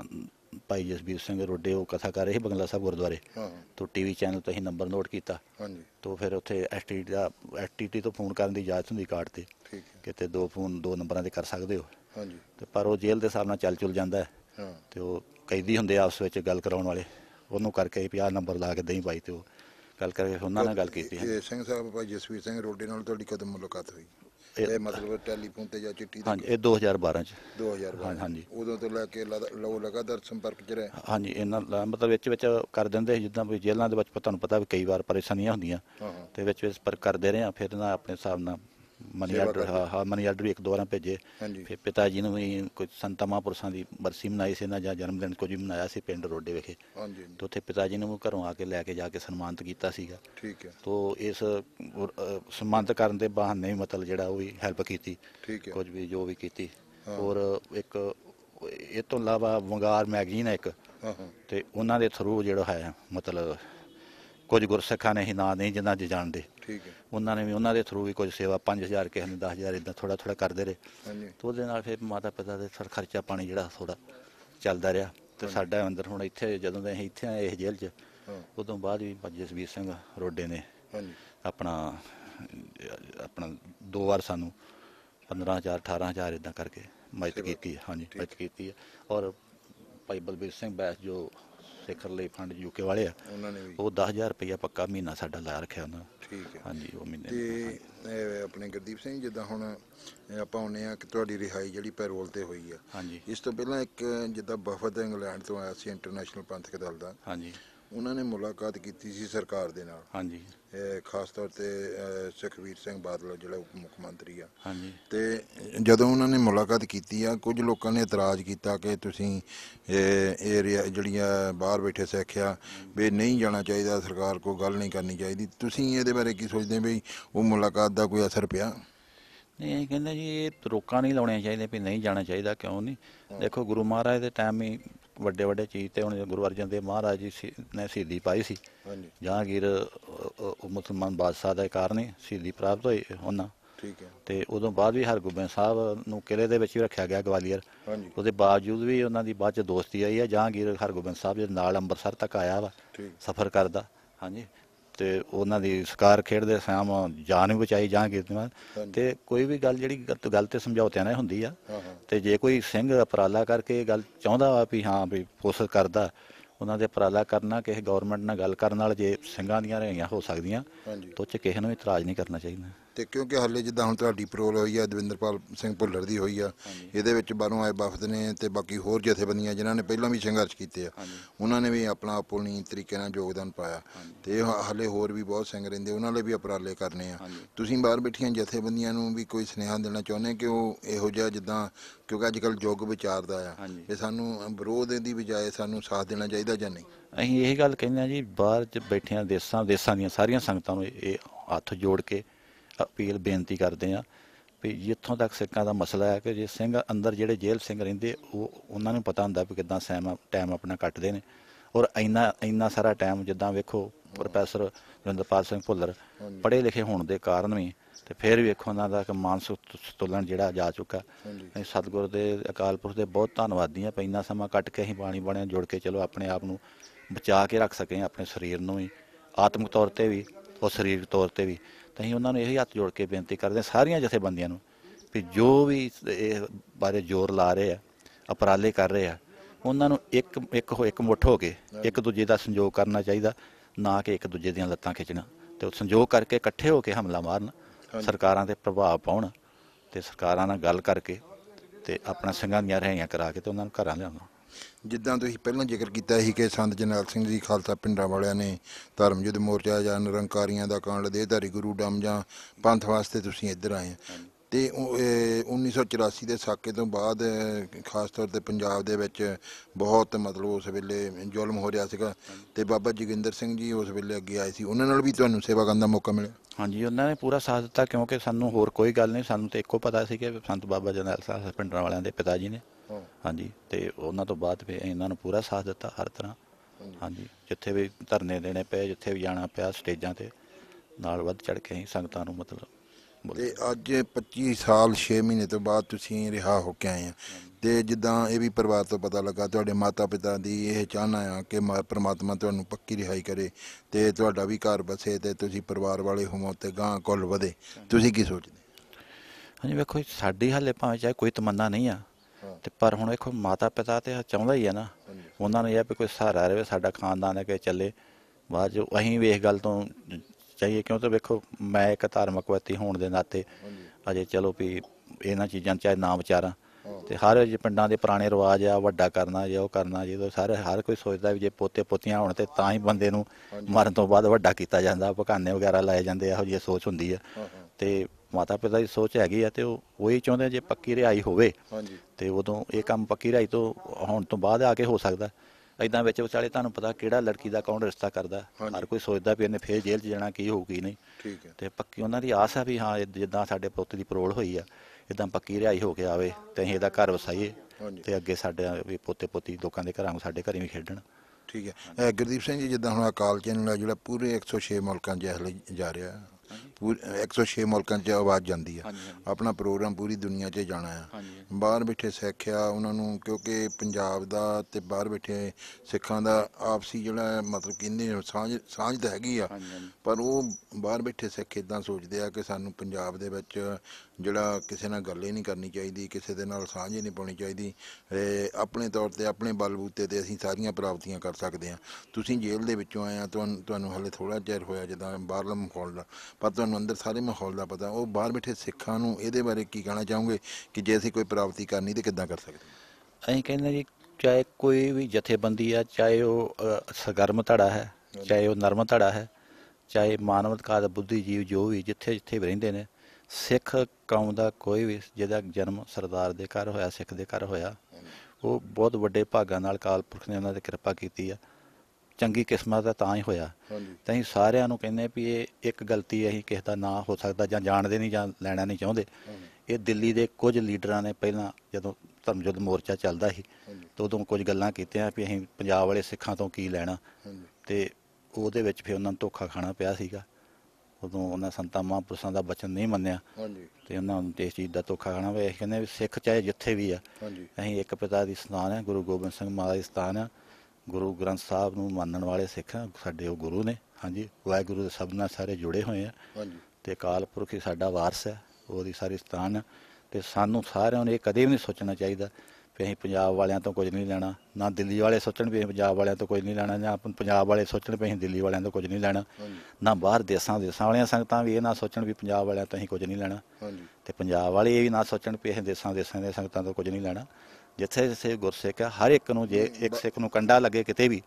ਭਾਈ ਜਸਬੀਰ ਸਿੰਘ ਰੋਡੇ ਉਹ ਕਥਾ ਕਰ ਰਹੇ ਬੰਗਲਾ ਸਾਹਿਬ ਗੁਰਦੁਆਰੇ ਹਾਂ ਤੋਂ ਟੀਵੀ ਚੈਨਲ ਤੋਂ ਹੀ ਨੰਬਰ ਨੋਟ ਕੀਤਾ ਹਾਂਜੀ ਤੋਂ ਫਿਰ ਉੱਥੇ ਐਸਟੀ ਦਾ ਐਸਟੀਟੀ ਤੋਂ ਫੋਨ ਕਰਨ ਦੀ ਇਜਾਜ਼ਤ ਹੁੰਦੀ ਕਾਰਡ ਤੇ ਠੀਕ ਹੈ ਕਿਤੇ ਦੋ ਫੋਨ ਦੋ ਨੰਬਰਾਂ ਤੇ ਕਰ ਸਕਦੇ ਹੋ ਹਾਂਜੀ ਤੇ ਪਰ ਉਹ ਜੇਲ੍ਹ ਦੇ ਹਿਸਾਬ ਨਾਲ ਚੱਲ ਚੁਲ ਜਾਂਦਾ ਹੈ ਹਾਂ ਤੇ ਉਹ ਕੈਦੀ ਹੁੰਦੇ ਆਪਸ ਵਿੱਚ ਗੱਲ ਕਰਾਉਣ ਵਾਲੇ ਉਹਨੂੰ ਕਰਕੇ ਵੀ ਆ ਨੰਬਰ ਲਾ ਕੇ ਦੇਈ ਬਾਈ ਤੇ ਉਹ ਗੱਲ ਕਰਕੇ ਉਹਨਾਂ ਨਾਲ ਗੱਲ ਕੀਤੀ ਹੈ ਸਿੰਘ ਸਾਹਿਬ ਭਾਈ ਜਸਵੀਰ ਸਿੰਘ ਰੋਡੇ ਨਾਲ ਤੁਹਾਡੀ ਕਦਮ ਮੁਲਾਕਾਤ ਹੋਈ ਇਹ ਮਤਲਬ ਟੈਲੀਫੋਨ ਤੇ ਜਾਂ ਚਿੱਠੀ ਤੇ ਹਾਂਜੀ ਇਹ 2012 ਚ 2012 ਹਾਂਜੀ ਉਦੋਂ ਤੋਂ ਲੈ ਕੇ ਲਗਾਤਾਰ ਸੰਪਰਕ ਚ ਰਹੇ ਹਾਂਜੀ ਇਹਨਾਂ ਮਤਲਬ ਵਿੱਚ ਵਿੱਚ ਕਰ ਦਿੰਦੇ ਜਿੱਦਾਂ ਵੀ ਜੇਲ੍ਹਾਂ ਦੇ ਵਿੱਚ ਤੁਹਾਨੂੰ ਪਤਾ ਵੀ ਕਈ ਵਾਰ ਪਰੇਸ਼ਾਨੀਆਂ ਹੁੰਦੀਆਂ ਤੇ ਵਿੱਚ ਵਿੱਚ ਸੰਪਰਕ ਕਰਦੇ ਰਹੇ ਆ ਫਿਰ ਨਾ ਆਪਣੇ ਹਿਸਾਬ ਨਾਲ ਮਨੀ ਆਰਡਰ ਹਾਂ ਮਨੀ ਆਰਡਰ ਵੀ ਇੱਕ ਦੋ ਵਾਰਾਂ ਭੇਜੇ ਫਿਰ ਪਿਤਾ ਜੀ ਨੂੰ ਵੀ ਕੋਈ ਸੰਤਾਂ ਮਹਾਂਪੁਰਸ਼ਾਂ ਦੀ ਬਰਸੀ ਮਨਾਈ ਸੀ ਨਾ ਜਾਂ ਜਨਮ ਦਿਨ ਕੁਝ ਮਨਾਇਆ ਸੀ ਪਿੰਡ ਰੋਡੇ ਵਿਖੇ ਹਾਂਜੀ ਤੇ ਉੱਥੇ ਪਿਤਾ ਜੀ ਨੂੰ ਘਰੋਂ ਆ ਕੇ ਲੈ ਕੇ ਜਾ ਕੇ ਸਨਮਾਨਿਤ ਕੀਤਾ ਸੀਗਾ ਠੀਕ ਹੈ ਤੋਂ ਇਸ ਸਨਮਾਨਿਤ ਕਰਨ ਦੇ ਬਹਾਨੇ ਮਤਲਬ ਜਿਹੜਾ ਉਹ ਵੀ ਹੈਲਪ ਕੀਤੀ ਠੀਕ ਹੈ ਕੁਝ ਵੀ ਜੋ ਵੀ ਕੀਤੀ ਔਰ ਇੱਕ ਇਹ ਤੋਂ ਇਲਾਵਾ ਵੰਗਾਰ ਮੈਗਜ਼ੀਨ ਹੈ ਇੱਕ ਤੇ ਉਹਨਾਂ ਦੇ ਥਰੂ ਜਿਹੜਾ ਹੈ ਮਤਲਬ ਕੁਝ ਗੁਰਸਿੱਖਾਂ ਨੇ ਹੀ ਨਾਂ ਨਹੀਂ ਜਿਨ੍ਹਾਂ ਜੀ ਜਾਣਦੇ ਠੀਕ ਹੈ ਉਹਨਾਂ ਨੇ ਵੀ ਉਹਨਾਂ ਦੇ ਥਰੂ ਵੀ ਕੁਝ ਸੇਵਾ 5000 ਕਿਸੇ ਨੇ 10000 ਇਦਾਂ ਥੋੜਾ ਥੋੜਾ ਕਰਦੇ ਰਹੇ ਹਾਂਜੀ ਤੇ ਉਹਦੇ ਨਾਲ ਫਿਰ ਮਾਤਾ ਪਿਤਾ ਦੇ ਸਰ ਖਰਚਾ ਪਾਣੀ ਜਿਹੜਾ ਥੋੜਾ ਚੱਲਦਾ ਰਿਹਾ ਤੇ ਸਾਡਾ ਅੰਦਰ ਹੁਣ ਇੱਥੇ ਜਦੋਂ ਦੇ ਅਸੀਂ ਇੱਥੇ ਆਏ ਇਸ ਜੇਲ੍ਹ 'ਚ ਉਦੋਂ ਬਾਅਦ ਵੀ ਜਸਵੀਰ ਸਿੰਘ ਰੋਡੇ ਨੇ ਹਾਂਜੀ ਆਪਣਾ ਆਪਣਾ ਦੋ ਵਾਰ ਸਾਨੂੰ 15000 18000 ਇਦਾਂ ਕਰਕੇ ਮਦਦ ਕੀਤੀ ਹਾਂਜੀ ਮਦਦ ਕੀਤੀ ਔਰ ਭਾਈ ਬਲਬੀਰ ਸਿੰਘ ਬੈਸ ਜੋ ਸਿਖਰ ਲਈ ਫੰਡ ਯੂਕੇ ਵਾਲੇ ਆ ਉਹਨਾਂ ਨੇ ਉਹ 10000 ਰੁਪਇਆ ਪੱਕਾ ਮਹੀਨਾ ਸਾਡਾ ਲਾ ਰੱਖਿਆ ਉਹਨਾਂ ਠੀਕ ਹੈ ਹਾਂਜੀ ਉਹ ਮਹੀਨੇ ਤੇ ਆਪਣੇ ਗੁਰਦੀਪ ਸਿੰਘ ਜਿੱਦਾਂ ਹੁਣ ਆਪਾਂ ਆਉਨੇ ਆ ਕਿ ਤੁਹਾਡੀ ਰਿਹਾਈ ਜਿਹੜੀ ਪੈਰੋਲ ਤੇ ਹੋਈ ਆ ਹਾਂਜੀ ਇਸ ਤੋਂ ਪਹਿਲਾਂ ਇੱਕ ਜਿੱਦਾਂ ਬਫਦ ਇੰਗਲੈਂਡ ਤੋਂ ਆਇਆ ਸੀ ਇੰਟਰਨੈਸ਼ਨਲ ਪੰਥਕ ਦਲ ਦਾ ਹਾਂਜੀ ਉਹਨਾਂ ਨੇ ਮੁਲਾਕਾਤ ਕੀਤੀ ਸੀ ਸਰਕਾਰ ਦੇ ਨਾਲ ਹਾਂਜੀ ਇਹ ਖਾਸ ਤੌਰ ਤੇ ਸੁਖਵੀਰ ਸਿੰਘ ਬਾਦਲ ਜਿਹੜਾ ਉਪ ਮੁੱਖ ਮੰਤਰੀ ਆ ਹਾਂਜੀ ਤੇ ਜਦੋਂ ਉਹਨਾਂ ਨੇ ਮੁਲਾਕਾਤ ਕੀਤੀ ਆ ਕੁਝ ਲੋਕਾਂ ਨੇ ਇਤਰਾਜ਼ ਕੀਤਾ ਕਿ ਤੁਸੀਂ ਇਹ ਏਰੀਆ ਜਿਹੜੀਆਂ ਬਾਹਰ ਬੈਠੇ ਸਿੱਖਿਆ ਵੀ ਨਹੀਂ ਜਾਣਾ ਚਾਹੀਦਾ ਸਰਕਾਰ ਕੋਲ ਗੱਲ ਨਹੀਂ ਕਰਨੀ ਚਾਹੀਦੀ ਤੁਸੀਂ ਇਹਦੇ ਬਾਰੇ ਕੀ ਸੋਚਦੇ ਬਈ ਉਹ ਮੁਲਾਕਾਤ ਦਾ ਕੋਈ ਅਸਰ ਪਿਆ ਨਹੀਂ ਇਹ ਕਹਿੰਦਾ ਜੀ ਇਹ ਰੋਕਾਂ ਨਹੀਂ ਲਾਉਣੀਆਂ ਚਾਹੀਦੀਆਂ ਵੀ ਨਹੀਂ ਜਾਣਾ ਚਾਹੀਦਾ ਕਿਉਂ ਨਹੀਂ ਦੇਖੋ ਗੁਰੂ ਮਹਾਰਾਜ ਦੇ ਟਾਈਮ ਹੀ ਵੱਡੇ ਵੱਡੇ ਚੀਜ਼ ਤੇ ਹੁਣ ਗੁਰੂ ਅਰਜਨ ਦੇਵ ਮਹਾਰਾਜ ਜੀ ਨੇ ਸਿੱਧੀ ਪਾਈ ਸੀ ਹਾਂਜੀ ਜਹਾਂਗੀਰ ਮੁਸਲਮਾਨ ਬਾਦਸ਼ਾਹ ਦੇ ਕਾਰਨ ਹੀ ਸਿੱਧੀ ਪ੍ਰਾਪਤ ਹੋਈ ਉਹਨਾਂ ਠੀਕ ਹੈ ਤੇ ਉਦੋਂ ਬਾਅਦ ਵੀ ਹਰਗੋਬਿੰਦ ਸਾਹਿਬ ਨੂੰ ਕਿਲੇ ਦੇ ਵਿੱਚ ਹੀ ਰੱਖਿਆ ਗਿਆ ਗਵਾਲੀਅਰ ਹਾਂਜੀ ਉਹਦੇ ਬਾਵਜੂਦ ਵੀ ਉਹਨਾਂ ਦੀ ਬਾਅਦ ਚ ਦੋਸਤੀ ਆਈ ਹੈ ਜਹਾਂਗੀਰ ਹਰਗੋਬਿੰਦ ਸਾਹਿਬ ਦੇ ਨਾਲ ਅੰਮ੍ਰਿਤਸਰ ਤੱਕ ਆਇਆ ਵਾ ਸਫ਼ਰ ਕਰਦਾ ਹਾਂਜੀ ਤੇ ਉਹਨਾਂ ਦੀ ਸਕਾਰ ਖੇਡਦੇ ਸਾਮ ਜਾਨ ਵੀ ਬਚਾਈ ਜਾਂ ਨਾਲ ਤੇ ਕੋਈ ਵੀ ਗੱਲ ਜਿਹੜੀ ਗੱਲ ਤੇ ਸਮਝੌਤਿਆਂ ਨਾਲ ਹੁੰਦੀ ਆ ਤੇ ਜੇ ਕੋਈ ਸਿੰਘ ਅਪਰਾਲਾ ਕਰਕੇ ਇਹ ਗੱਲ ਚਾਹੁੰਦਾ ਆ ਵੀ ਹਾਂ ਵੀ ਕੋਸ਼ਿਸ਼ ਕਰਦਾ ਉਹਨਾਂ ਦੇ ਅਪਰਾਲਾ ਕਰਨਾ ਕਿਸੇ ਗਵਰਨਮੈਂਟ ਨਾਲ ਗੱਲ ਕਰਨ ਨਾਲ ਜੇ ਸਿੰਘਾਂ ਦੀਆਂ ਰਹੀਆਂ ਹੋ ਸਕਦੀਆਂ ਤੋਂ ਚ ਕਿਸੇ ਨੂੰ ਇਤਰਾਜ਼ ਨਹੀਂ ਕਰਨਾ ਚਾਹੀਦਾ ਤੇ ਕਿਉਂਕਿ ਹੱਲੇ ਜਿੱਦਾਂ ਹੁਣ ਤੁਹਾਡੀ ਪ੍ਰੋਲ ਹੋਈ ਆ ਦਵਿੰਦਰਪਾਲ ਸਿੰਘ ਭੁੱਲਰ ਦੀ ਹੋਈ ਆ ਇਹਦੇ ਵਿੱਚ ਬਾਹਰੋਂ ਆਏ ਵਫਦ ਨੇ ਤੇ ਬਾਕੀ ਹੋਰ ਜਥੇਬੰਦੀਆਂ ਜਿਨ੍ਹਾਂ ਨੇ ਪਹਿਲਾਂ ਵੀ ਸੰਘਰਸ਼ ਕੀਤੇ ਆ ਉਹਨਾਂ ਨੇ ਵੀ ਆਪਣਾ ਆਪਣੀ ਤਰੀਕੇ ਨਾਲ ਯੋਗਦਾਨ ਪਾਇਆ ਤੇ ਹੱਲੇ ਹੋਰ ਵੀ ਬਹੁਤ ਸਿੰਘ ਰਹਿੰਦੇ ਉਹਨਾਂ ਲਈ ਵੀ ਉਪਰਾਲੇ ਕਰਨੇ ਆ ਤੁਸੀਂ ਬਾਹਰ ਬੈਠੀਆਂ ਜਥੇਬੰਦੀਆਂ ਨੂੰ ਵੀ ਕੋਈ ਸੁਨੇਹਾ ਦੇਣਾ ਚਾਹੁੰਦੇ ਕਿ ਉਹ ਇਹੋ ਜਿਹਾ ਜਿੱਦਾਂ ਕਿਉਂਕਿ ਅੱਜ ਕੱਲ ਯੁੱਗ ਵਿਚਾਰਦਾ ਆ ਇਹ ਸਾਨੂੰ ਵਿਰੋਧ ਦੀ ਬਜਾਏ ਸਾਨੂੰ ਸਾਥ ਦੇਣਾ ਚਾਹੀਦਾ ਜਾਂ ਨਹੀਂ ਅਸੀਂ ਇਹ ਗੱਲ ਕਹਿੰਦੇ ਆ ਜੀ ਬਾਹਰ ਚ ਬੈਠਿਆਂ ਦੇਸਾਂ ਦੇਸਾਂ ਦੀਆਂ ਸਾਰੀਆਂ ਸੰਗਤਾਂ ਨੂੰ ਇਹ ਹੱਥ ਜੋੜ ਕੇ ਅਪੀਲ ਬੇਨਤੀ ਕਰਦੇ ਆ ਵੀ ਜਿੱਥੋਂ ਤੱਕ ਸਿੰਘਾਂ ਦਾ ਮਸਲਾ ਹੈ ਕਿ ਜੇ ਸਿੰਘ ਅੰਦਰ ਜਿਹੜੇ ਜੇਲ੍ਹ ਸਿੰਘ ਰਹਿੰਦੇ ਉਹ ਉਹਨਾਂ ਨੂੰ ਪਤਾ ਹੁੰਦਾ ਵੀ ਕਿਦਾਂ ਸੈਮ ਟਾਈਮ ਆਪਣਾ ਕੱਟਦੇ ਨੇ ਔਰ ਇੰਨਾ ਇੰਨਾ ਸਾਰਾ ਟਾਈਮ ਜਿੱਦਾਂ ਵੇਖੋ ਪ੍ਰੋਫੈਸਰ ਰਿੰਦਰਪਾਲ ਸਿੰਘ ਭੁੱਲਰ ਪੜ੍ਹੇ ਲਿਖੇ ਹੋਣ ਦੇ ਕਾਰਨ ਵੀ ਤੇ ਫਿਰ ਵੇਖੋ ਉਹਨਾਂ ਦਾ ਕਿ ਮਾਨਸਿਕ ਤੁਲਣ ਜਿਹੜਾ ਜਾ ਚੁੱਕਾ ਅਸੀਂ ਸਤਿਗੁਰ ਦੇ ਅਕਾਲ ਪੁਰਖ ਦੇ ਬਹੁਤ ਧੰਨਵਾਦੀ ਆ ਪੈਨਾ ਸਮਾਂ ਕੱਟ ਕੇ ਅਸੀਂ ਬਾਣੀ ਬਣਿਆ ਜੁੜ ਕੇ ਚਲੋ ਆਪਣੇ ਆਪ ਨੂੰ ਬਚਾ ਕੇ ਰੱਖ ਸਕੇ ਆਪਣੇ ਸਰੀਰ ਨੂੰ ਵੀ ਆਤਮਿਕ ਤੌਰ ਤੇ ਵੀ ਔਰ ਸਰੀਰਕ ਤੌਰ ਤੇ ਵੀ ਤਾਂ ਉਹਨਾਂ ਨੂੰ ਇਹੀ ਹੱਥ ਜੋੜ ਕੇ ਬੇਨਤੀ ਕਰਦੇ ਆ ਸਾਰੀਆਂ ਜਥੇਬੰਦੀਆਂ ਨੂੰ ਕਿ ਜੋ ਵੀ ਇਹ ਬਾਰੇ ਜ਼ੋਰ ਲਾ ਰਹੇ ਆ ਅਪਰਾਲੇ ਕਰ ਰਹੇ ਆ ਉਹਨਾਂ ਨੂੰ ਇੱਕ ਇੱਕ ਹੋ ਇੱਕ ਮੁੱਠ ਹੋ ਕੇ ਇੱਕ ਦੂਜੇ ਦਾ ਸੰਯੋਗ ਕਰਨਾ ਚਾਹੀਦਾ ਨਾ ਕਿ ਇੱਕ ਦੂਜੇ ਦੀਆਂ ਲੱਤਾਂ ਖਿੱਚਣਾ ਤੇ ਸੰਯੋਗ ਕਰਕੇ ਇਕੱਠੇ ਹੋ ਕੇ ਹਮਲਾ ਮਾਰਨ ਸਰਕਾਰਾਂ ਤੇ ਪ੍ਰਭਾਵ ਪਾਉਣ ਤੇ ਸਰਕਾਰਾਂ ਨਾਲ ਗੱਲ ਕਰਕੇ ਤੇ ਆਪਣਾ ਸੰਗਾਂ ਦੀਆਂ ਰਹਿਈਆਂ ਕਰਾ ਕੇ ਤੇ ਉਹਨਾਂ ਨੂੰ ਘਰਾਂ ਲਿਆਉਣਾ ਜਿੱਦਾਂ ਤੁਸੀਂ ਪਹਿਲਾਂ ਜ਼ਿਕਰ ਕੀਤਾ ਸੀ ਕਿ ਸੰਤ ਜਨਰਲ ਸਿੰਘ ਜੀ ਖਾਲਸਾ ਪਿੰਡਾਂ ਵਾਲਿਆਂ ਨੇ ਧਰਮ ਯੁੱਧ ਮੋਰਚਾ ਜਾਂ ਨਿਰੰਕਾਰੀਆਂ ਦਾ ਕਾਂਡ ਦੇਹਧਾਰੀ ਗੁਰੂ ਡੰਮ ਜਾਂ ਪੰਥ ਵਾਸਤੇ ਤੁਸੀਂ ਇੱਧਰ ਆਏ ਤੇ 1984 ਦੇ ਸਾਕੇ ਤੋਂ ਬਾਅਦ ਖਾਸ ਤੌਰ ਤੇ ਪੰਜਾਬ ਦੇ ਵਿੱਚ ਬਹੁਤ ਮਤਲਬ ਉਸ ਵੇਲੇ ਜ਼ੁਲਮ ਹੋ ਰਿਹਾ ਸੀਗਾ ਤੇ ਬਾਬਾ ਜਗਿੰਦਰ ਸਿੰਘ ਜੀ ਉਸ ਵੇਲੇ ਅੱਗੇ ਆਏ ਸੀ ਉਹਨਾਂ ਨਾਲ ਵੀ ਤੁਹਾਨੂੰ ਸੇਵਾ ਕਰਨ ਦਾ ਮੌਕਾ ਮਿਲਿਆ ਹਾਂਜੀ ਉਹਨਾਂ ਨੇ ਪੂਰਾ ਸਾਥ ਦਿੱਤਾ ਕਿਉਂਕਿ ਸਾਨੂੰ ਹੋਰ ਕੋਈ ਗੱਲ ਨਹੀਂ ਸਾਨੂੰ ਤੇ ਇੱਕੋ ਪਤਾ ਸੀ ਕਿ ਸੰਤ ਬਾਬਾ ਜਨਰਲ ਸਾਹਿਬ ਪਿੰਡਰਾਂ ਵਾਲਿਆਂ ਦੇ ਪਿਤਾ ਜੀ ਨੇ ਹਾਂਜੀ ਤੇ ਉਹਨਾਂ ਤੋਂ ਬਾਅਦ ਵੀ ਇਹਨਾਂ ਨੂੰ ਪੂਰਾ ਸਾਥ ਦਿੱਤਾ ਹਰ ਤਰ੍ਹਾਂ ਹਾਂਜੀ ਜਿੱਥੇ ਵੀ ਧਰਨੇ ਦੇਣੇ ਪਏ ਜਿੱਥੇ ਵੀ ਜਾਣਾ ਪਿਆ ਸਟੇਜਾਂ ਤੇ ਨਾਲ ਵੱਧ ਚੜ ਕੇ ਹੀ ਸੰਗਤਾਂ ਨੂੰ ਮਤਲਬ ਤੇ ਅੱਜ 25 ਸਾਲ 6 ਮਹੀਨੇ ਤੋਂ ਬਾਅਦ ਤੁਸੀਂ ਰਿਹਾ ਹੋ ਕੇ ਆਏ ਆ ਤੇ ਜਿੱਦਾਂ ਇਹ ਵੀ ਪਰਿਵਾਰ ਤੋਂ ਪਤਾ ਲੱਗਾ ਤੁਹਾਡੇ ਮਾਤਾ ਪਿਤਾ ਦੀ ਇਹ ਚਾਹਨਾ ਆ ਕਿ ਪਰਮਾਤਮਾ ਤੁਹਾਨੂੰ ਪੱਕੀ ਰਿਹਾਈ ਕਰੇ ਤੇ ਤੁਹਾਡਾ ਵੀ ਘਰ ਬਸੇ ਤੇ ਤੁਸੀਂ ਪਰਿਵਾਰ ਵਾਲੇ ਹੋਵੋ ਤੇ ਗਾਂ ਕੁੱਲ ਵਧੇ ਤੁਸੀਂ ਕੀ ਸੋਚਦੇ ਹਾਂਜੀ ਵੇਖੋ ਸਾਡੀ ਹਾਲੇ ਭਾਵੇਂ ਚਾਹੇ ਕੋਈ ਤਮੰਨਾ ਨਹੀਂ ਆ ਤੇ ਪਰ ਹੁਣ ਦੇਖੋ ਮਾਤਾ ਪਿਤਾ ਤੇ ਚਾਹੁੰਦਾ ਹੀ ਆ ਨਾ ਉਹਨਾਂ ਨੂੰ ਇਹ ਵੀ ਕੋਈ ਸਹਾਰਾ ਰਹੇ ਸਾਡਾ ਖਾਨਦਾਨ ਹੈ ਕਿ ਚੱਲੇ ਬਾਅਦ ਜੋ ਅਸੀਂ ਵੇਖ ਗੱਲ ਤੋਂ ਚਾਹੀਏ ਕਿਉਂ ਤਾਂ ਵੇਖੋ ਮੈਂ ਇੱਕ ਧਾਰਮਿਕ ਵਿਅਕਤੀ ਹੋਣ ਦੇ ਨਾਤੇ ਅਜੇ ਚਲੋ ਵੀ ਇਹਨਾਂ ਚੀਜ਼ਾਂ ਚਾਹੇ ਨਾ ਵਿਚਾਰਾਂ ਤੇ ਹਰ ਪਿੰਡਾਂ ਦੇ ਪੁਰਾਣੇ ਰਿਵਾਜ ਆ ਵੱਡਾ ਕਰਨਾ ਜੇ ਉਹ ਕਰਨਾ ਜੇ ਸਾਰੇ ਹਰ ਕੋਈ ਸੋਚਦਾ ਵੀ ਜੇ ਪੋਤੇ ਪੋਤੀਆਂ ਹੋਣ ਤੇ ਤਾਂ ਹੀ ਬੰਦੇ ਨੂੰ ਮਰਨ ਤੋਂ ਬਾਅਦ ਵੱਡਾ ਕੀਤਾ ਜਾਂਦਾ ਭਗਾਨੇ ਵਗੈਰਾ ਲਾਏ ਜਾਂਦੇ ਇਹੋ ਜਿਹੀ ਸੋਚ ਹੁੰਦੀ ਆ ਤੇ ਮਾਤਾ ਪਿਤਾ ਦੀ ਸੋਚ ਹੈਗੀ ਆ ਤੇ ਉਹ ਉਹ ਹੀ ਚਾਹੁੰਦੇ ਆ ਜੇ ਪੱਕੀ ਰਿਹਾਈ ਹੋਵੇ ਹਾਂਜੀ ਤੇ ਉਦੋਂ ਇਹ ਕੰਮ ਪੱਕੀ ਰਿਹਾਈ ਤੋਂ ਹੁਣ ਤੋਂ ਬਾਅਦ ਆ ਕੇ ਹੋ ਸਕਦਾ ਐਦਾਂ ਵਿੱਚ ਵਿਚਾਲੇ ਤੁਹਾਨੂੰ ਪਤਾ ਕਿਹੜਾ ਲੜਕੀ ਦਾ ਕੌਣ ਰਿਸ਼ਤਾ ਕਰਦਾ ਹਰ ਕੋਈ ਸੋਚਦਾ ਵੀ ਇਹਨੇ ਫੇਰ ਜੇਲ੍ਹ 'ਚ ਜਾਣਾ ਕੀ ਹੋਊ ਕੀ ਨਹੀਂ ਠੀਕ ਹੈ ਤੇ ਪੱਕੀ ਉਹਨਾਂ ਦੀ ਆਸ ਆ ਵੀ ਹਾਂ ਜਿੱਦਾਂ ਸਾਡੇ ਪੁੱਤ ਦੀ ਪਰੋਲ ਹੋਈ ਆ ਇਦਾਂ ਪੱਕੀ ਰਿਹਾਈ ਹੋ ਕੇ ਆਵੇ ਤੇ ਅਸੀਂ ਇਹਦਾ ਘਰ ਵਸਾਈਏ ਤੇ ਅੱਗੇ ਸਾਡੇ ਵੀ ਪੋਤੇ ਪੋਤੀ ਲੋਕਾਂ ਦੇ ਘਰਾਂ ਨੂੰ ਸਾਡੇ ਘਰੀ ਵੀ ਖੇਡਣ ਠੀਕ ਹੈ ਗੁਰਦੀਪ ਸਿੰਘ ਜੀ ਜਿੱਦਾਂ ਹੁਣ ਅਕਾਲ ਚੈਨਲ ਜਿਹੜਾ ਪੂਰੇ 106 ਮੁਲਕਾਂ 'ਚ ਜਾ ਰਿਹਾ ਪੂਰੇ 106 ਮੁਲਕਾਂ 'ਚ ਆਵਾਜ਼ ਜਾਂਦੀ ਆ ਆਪਣਾ ਪ੍ਰੋਗਰਾਮ ਪੂਰੀ ਦੁਨੀਆ 'ਚ ਜਾਣਾ ਆ ਬਾਹਰ ਬੈਠੇ ਸਿੱਖ ਆ ਉਹਨਾਂ ਨੂੰ ਕਿਉਂਕਿ ਪੰਜਾਬ ਦਾ ਤੇ ਬਾਹਰ ਬੈਠੇ ਸਿੱਖਾਂ ਦਾ ਆਪਸੀ ਜਿਹੜਾ ਮਤਲਬ ਕਿੰਨੇ ਸਾਂਝ ਸਾਂਝ ਤਾਂ ਹੈਗੀ ਆ ਪਰ ਉਹ ਬਾਹਰ ਬੈਠੇ ਸਿੱਖ ਇਦਾਂ ਸੋਚਦੇ ਆ ਕਿ ਸਾਨੂੰ ਪੰਜਾਬ ਦੇ ਵਿੱਚ ਜਿਹੜਾ ਕਿਸੇ ਨਾਲ ਗੱਲ ਹੀ ਨਹੀਂ ਕਰਨੀ ਚਾਹੀਦੀ ਕਿਸੇ ਦੇ ਨਾਲ ਸਾਂਝ ਹੀ ਨਹੀਂ ਪਾਉਣੀ ਚਾਹੀਦੀ ਇਹ ਆਪਣੇ ਤੌਰ ਤੇ ਆਪਣੇ ਬਲਬੂਤੇ ਤੇ ਅਸੀਂ ਸਾਰੀਆਂ ਪ੍ਰਾਪਤੀਆਂ ਕਰ ਸਕਦੇ ਆ ਤੁਸੀਂ ਜੇਲ੍ਹ ਦੇ ਵਿੱਚੋਂ ਆਏ ਆ ਤੁਹਾਨੂੰ ਤੁਹਾਨੂੰ ਹਲੇ ਥੋੜਾ ਚਿਰ ਹੋਇਆ ਜਿੱਦਾਂ ਬਾਹਰਲਾ ਮਾਹੌਲ ਦਾ ਪਰ ਤੁਹਾਨੂੰ ਉਹਨਾਂ ਨੂੰ ਅੰਦਰ ਸਾਰੇ ਮਾਹੌਲ ਦਾ ਪਤਾ ਉਹ ਬਾਹਰ ਬੈਠੇ ਸਿੱਖਾਂ ਨੂੰ ਇਹਦੇ ਬਾਰੇ ਕੀ ਕਹਿਣਾ ਚਾਹੋਗੇ ਕਿ ਜੇ ਅਸੀਂ ਕੋਈ ਪ੍ਰਾਪਤੀ ਕਰਨੀ ਤੇ ਕਿੱਦਾਂ ਕਰ ਸਕਦੇ ਅਸੀਂ ਕਹਿੰਦੇ ਜੀ ਚਾਹੇ ਕੋਈ ਵੀ ਜਥੇਬੰਦੀ ਆ ਚਾਹੇ ਉਹ ਸਰਗਰਮ ਧੜਾ ਹੈ ਚਾਹੇ ਉਹ ਨਰਮ ਧੜਾ ਹੈ ਚਾਹੇ ਮਾਨਵ ਅਧਿਕਾਰ ਬੁੱਧੀ ਜੀਵ ਜੋ ਵੀ ਜਿੱਥੇ ਜਿੱਥੇ ਵੀ ਰਹਿੰਦੇ ਨੇ ਸਿੱਖ ਕੌਮ ਦਾ ਕੋਈ ਵੀ ਜਿਹਦਾ ਜਨਮ ਸਰਦਾਰ ਦੇ ਘਰ ਹੋਇਆ ਸਿੱਖ ਦੇ ਘਰ ਹੋਇਆ ਉਹ ਬਹੁਤ ਵੱਡੇ ਭਾਗਾਂ ਨਾਲ ਕਾਲ ਪੁਰਖ ਨੇ ਉਹਨਾਂ ਤੇ ਕਿਰਪਾ ਕੀਤੀ ਆ ਚੰਗੀ ਕਿਸਮਤ ਦਾ ਤਾਂ ਹੀ ਹੋਇਆ ਤਾਂ ਹੀ ਸਾਰਿਆਂ ਨੂੰ ਕਹਿੰਦੇ ਵੀ ਇਹ ਇੱਕ ਗਲਤੀ ਅਸੀਂ ਕਿਸ ਦਾ ਨਾਂ ਹੋ ਸਕਦਾ ਜਾਂ ਜਾਣਦੇ ਨਹੀਂ ਜਾਂ ਲੈਣਾ ਨਹੀਂ ਚਾਹੁੰਦੇ ਇਹ ਦਿੱਲੀ ਦੇ ਕੁਝ ਲੀਡਰਾਂ ਨੇ ਪਹਿਲਾਂ ਜਦੋਂ ਧਰਮਯੁੱਧ ਮੋਰਚਾ ਚੱਲਦਾ ਸੀ ਤਾਂ ਉਦੋਂ ਕੁਝ ਗੱਲਾਂ ਕੀਤੀਆਂ ਵੀ ਅਸੀਂ ਪੰਜਾਬ ਵਾਲੇ ਸਿੱਖਾਂ ਤੋਂ ਕੀ ਲੈਣਾ ਤੇ ਉਹਦੇ ਵਿੱਚ ਫਿਰ ਉਹਨਾਂ ਨੂੰ ਧੋਖਾ ਖਾਣਾ ਪਿਆ ਸੀਗਾ ਉਦੋਂ ਉਹਨਾਂ ਸੰਤਾਂ ਮਹਾਂਪੁਰਸ਼ਾਂ ਦਾ ਬਚਨ ਨਹੀਂ ਮੰਨਿਆ ਤੇ ਉਹਨਾਂ ਨੂੰ ਇਸ ਚੀਜ਼ ਦਾ ਧੋਖਾ ਖਾਣਾ ਪਿਆ ਕਹਿੰਦੇ ਵੀ ਸਿੱਖ ਚਾਹੇ ਜਿੱਥੇ ਵੀ ਆ ਅਸੀਂ ਇੱਕ ਪਿਤਾ ਦੀ ਸਥਾਨ ਹੈ ਗੁਰੂ ਗੋਬਿੰਦ ਸਿੰਘ ਮਹਾਰਾਜ ਦੀ ਸਥਾਨ ਆ ਗੁਰੂ ਗ੍ਰੰਥ ਸਾਹਿਬ ਨੂੰ ਮੰਨਣ ਵਾਲੇ ਸਿੱਖ ਆ ਸਾਡੇ ਉਹ ਗੁਰੂ ਨੇ ਹਾਂਜੀ ਵਾਹਿਗੁਰੂ ਦੇ ਸਭ ਨਾਲ ਸਾਰੇ ਜੁੜੇ ਹੋਏ ਆ ਹਾਂਜੀ ਤੇ ਅਕਾਲ ਪੁਰਖ ਹੀ ਸਾਡਾ ਵਾਰਸ ਹੈ ਉਹਦੀ ਸਾਰੀ ਸਤਾਨ ਤੇ ਸਾਨੂੰ ਸਾਰਿਆਂ ਨੂੰ ਇਹ ਕਦੇ ਵੀ ਨਹੀਂ ਸੋਚਣਾ ਚਾਹੀਦਾ ਕਿ ਅਸੀਂ ਪੰਜਾਬ ਵਾਲਿਆਂ ਤੋਂ ਕੁਝ ਨਹੀਂ ਲੈਣਾ ਨਾ ਦਿੱਲੀ ਵਾਲੇ ਸੋਚਣ ਵੀ ਅਸੀਂ ਪੰਜਾਬ ਵਾਲਿਆਂ ਤੋਂ ਕੁਝ ਨਹੀਂ ਲੈਣਾ ਜਾਂ ਆਪਾਂ ਪੰਜਾਬ ਵਾਲੇ ਸੋਚਣ ਵੀ ਅਸੀਂ ਦਿੱਲੀ ਵਾਲਿਆਂ ਤੋਂ ਕੁਝ ਨਹੀਂ ਲੈਣਾ ਨਾ ਬਾਹਰ ਦੇਸਾਂ ਦੇਸਾਂ ਵਾਲਿਆਂ ਸੰਗਤਾਂ ਵੀ ਇਹ ਨਾ ਸੋਚਣ ਵੀ ਪੰਜਾਬ ਵਾਲਿਆਂ ਤੋਂ ਅਸੀਂ ਕੁਝ ਨਹੀਂ ਲੈਣਾ ਤੇ ਪੰਜਾਬ ਵਾਲੇ ਇਹ ਵੀ ਨਾ ਸੋਚਣ ਵੀ ਅਸੀਂ ਦੇਸਾਂ ਦੇਸਾਂ ਦੇ ਸੰਗਤਾਂ ਤੋਂ ਕੁਝ ਨਹੀਂ ਲੈਣਾ ਜਿੱਥੇ ਜਿੱਥੇ ਗੁਰਸਿੱਖ ਹੈ ਹਰ ਇੱਕ ਨੂੰ ਜੇ ਇੱਕ ਸਿੱਖ ਨੂੰ ਕੰਡਾ ਲੱਗੇ ਕਿਤੇ ਵੀ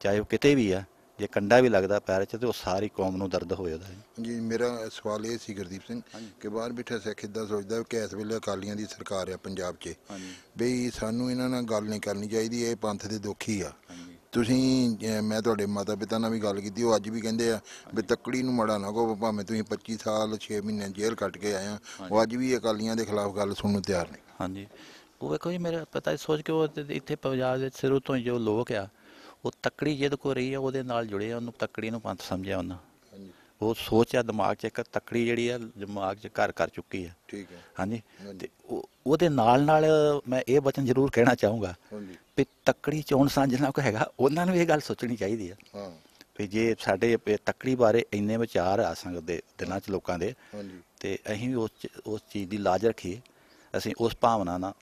ਚਾਹੇ ਉਹ ਕਿਤੇ ਵੀ ਆ ਜੇ ਕੰਡਾ ਵੀ ਲੱਗਦਾ ਪੈਰ 'ਚ ਤੇ ਉਹ ਸਾਰੀ ਕੌਮ ਨੂੰ ਦਰਦ ਹੋ ਜਾਂਦਾ ਹੈ ਜੀ ਮੇਰਾ ਸਵਾਲ ਇਹ ਸੀ ਗੁਰਦੀਪ ਸਿੰਘ ਕਿ ਬਾਹਰ ਬਿਠੇ ਸਿੱਖ ਇਦਾਂ ਸੋਚਦਾ ਕਿ ਇਸ ਵੇਲੇ ਅਕਾਲੀਆਂ ਦੀ ਸਰਕਾਰ ਆ ਪੰਜਾਬ 'ਚ ਬਈ ਸਾਨੂੰ ਇਹਨਾਂ ਨਾਲ ਗੱਲ ਨਹੀਂ ਕਰਨੀ ਚਾਹੀਦੀ ਇਹ ਪੰਥ ਦੇ ਦੁਖੀ ਆ ਤੁਸੀਂ ਮੈਂ ਤੁਹਾਡੇ ਮਾਤਾ ਪਿਤਾ ਨਾਲ ਵੀ ਗੱਲ ਕੀਤੀ ਉਹ ਅੱਜ ਵੀ ਕਹਿੰਦੇ ਆ ਵੀ ਤੱਕੜੀ ਨੂੰ ਮੜਾ ਨਾ ਕੋ ਭਾਵੇਂ ਤੁਸੀਂ 25 ਸਾਲ 6 ਮਹੀਨੇ ਜੇਲ੍ਹ ਕੱਟ ਕੇ ਆਏ ਆ ਉਹ ਅੱਜ ਵੀ ਅਕਾਲੀਆਂ ਦੇ ਖਿਲਾਫ ਗੱਲ ਸੁਣਨ ਨੂੰ ਤਿਆਰ ਨਹੀਂ ਹਾਂਜੀ ਉਹ ਵੇਖੋ ਜੀ ਮੇਰਾ ਪਤਾ ਸੋਚ ਕੇ ਉਹ ਇੱਥੇ ਪੰਜਾਬ ਦੇ ਸਿਰੋਂ ਤੋਂ ਜੋ ਲੋਕ ਆ ਉਹ ਤਕੜੀ ਜਿਹਦੇ ਕੋ ਰਹੀ ਆ ਉਹਦੇ ਨਾਲ ਜੁੜੇ ਆ ਉਹਨੂੰ ਤਕੜੀ ਨੂੰ ਪੰਥ ਸਮਝਿਆ ਉਹਨਾਂ ਉਹ ਸੋਚ ਆ ਦਿਮਾਗ 'ਚ ਇੱਕ ਤਕੜੀ ਜਿਹੜੀ ਆ ਦਿਮਾਗ 'ਚ ਘਰ ਕਰ ਚੁੱਕੀ ਆ ਠੀਕ ਹੈ ਹਾਂਜੀ ਤੇ ਉਹਦੇ ਨਾਲ ਨਾਲ ਮੈਂ ਇਹ ਬਚਨ ਜ਼ਰੂਰ ਕਹਿਣਾ ਚਾਹੂੰਗਾ ਹਾਂਜੀ ਵੀ ਤਕੜੀ ਚੋਣ ਸਾਂਝਣਾ ਕੋ ਹੈਗਾ ਉਹਨਾਂ ਨੂੰ ਇਹ ਗੱਲ ਸੋਚਣੀ ਚਾਹੀਦੀ ਆ ਹਾਂ ਵੀ ਜੇ ਸਾਡੇ ਤਕੜੀ ਬਾਰੇ ਇੰਨੇ ਵਿਚਾਰ ਆ ਸੰਗਤ ਦੇ ਦਿਨਾਂ 'ਚ ਲੋਕਾਂ ਦੇ ਹਾਂਜੀ ਤੇ ਅਸੀਂ ਉਸ ਉਸ ਚੀਜ਼ ਦੀ ਲਾਜ ਰੱਖੀਏ ਅਸੀਂ ਉਸ ਭਾਵਨਾ ਨਾਲ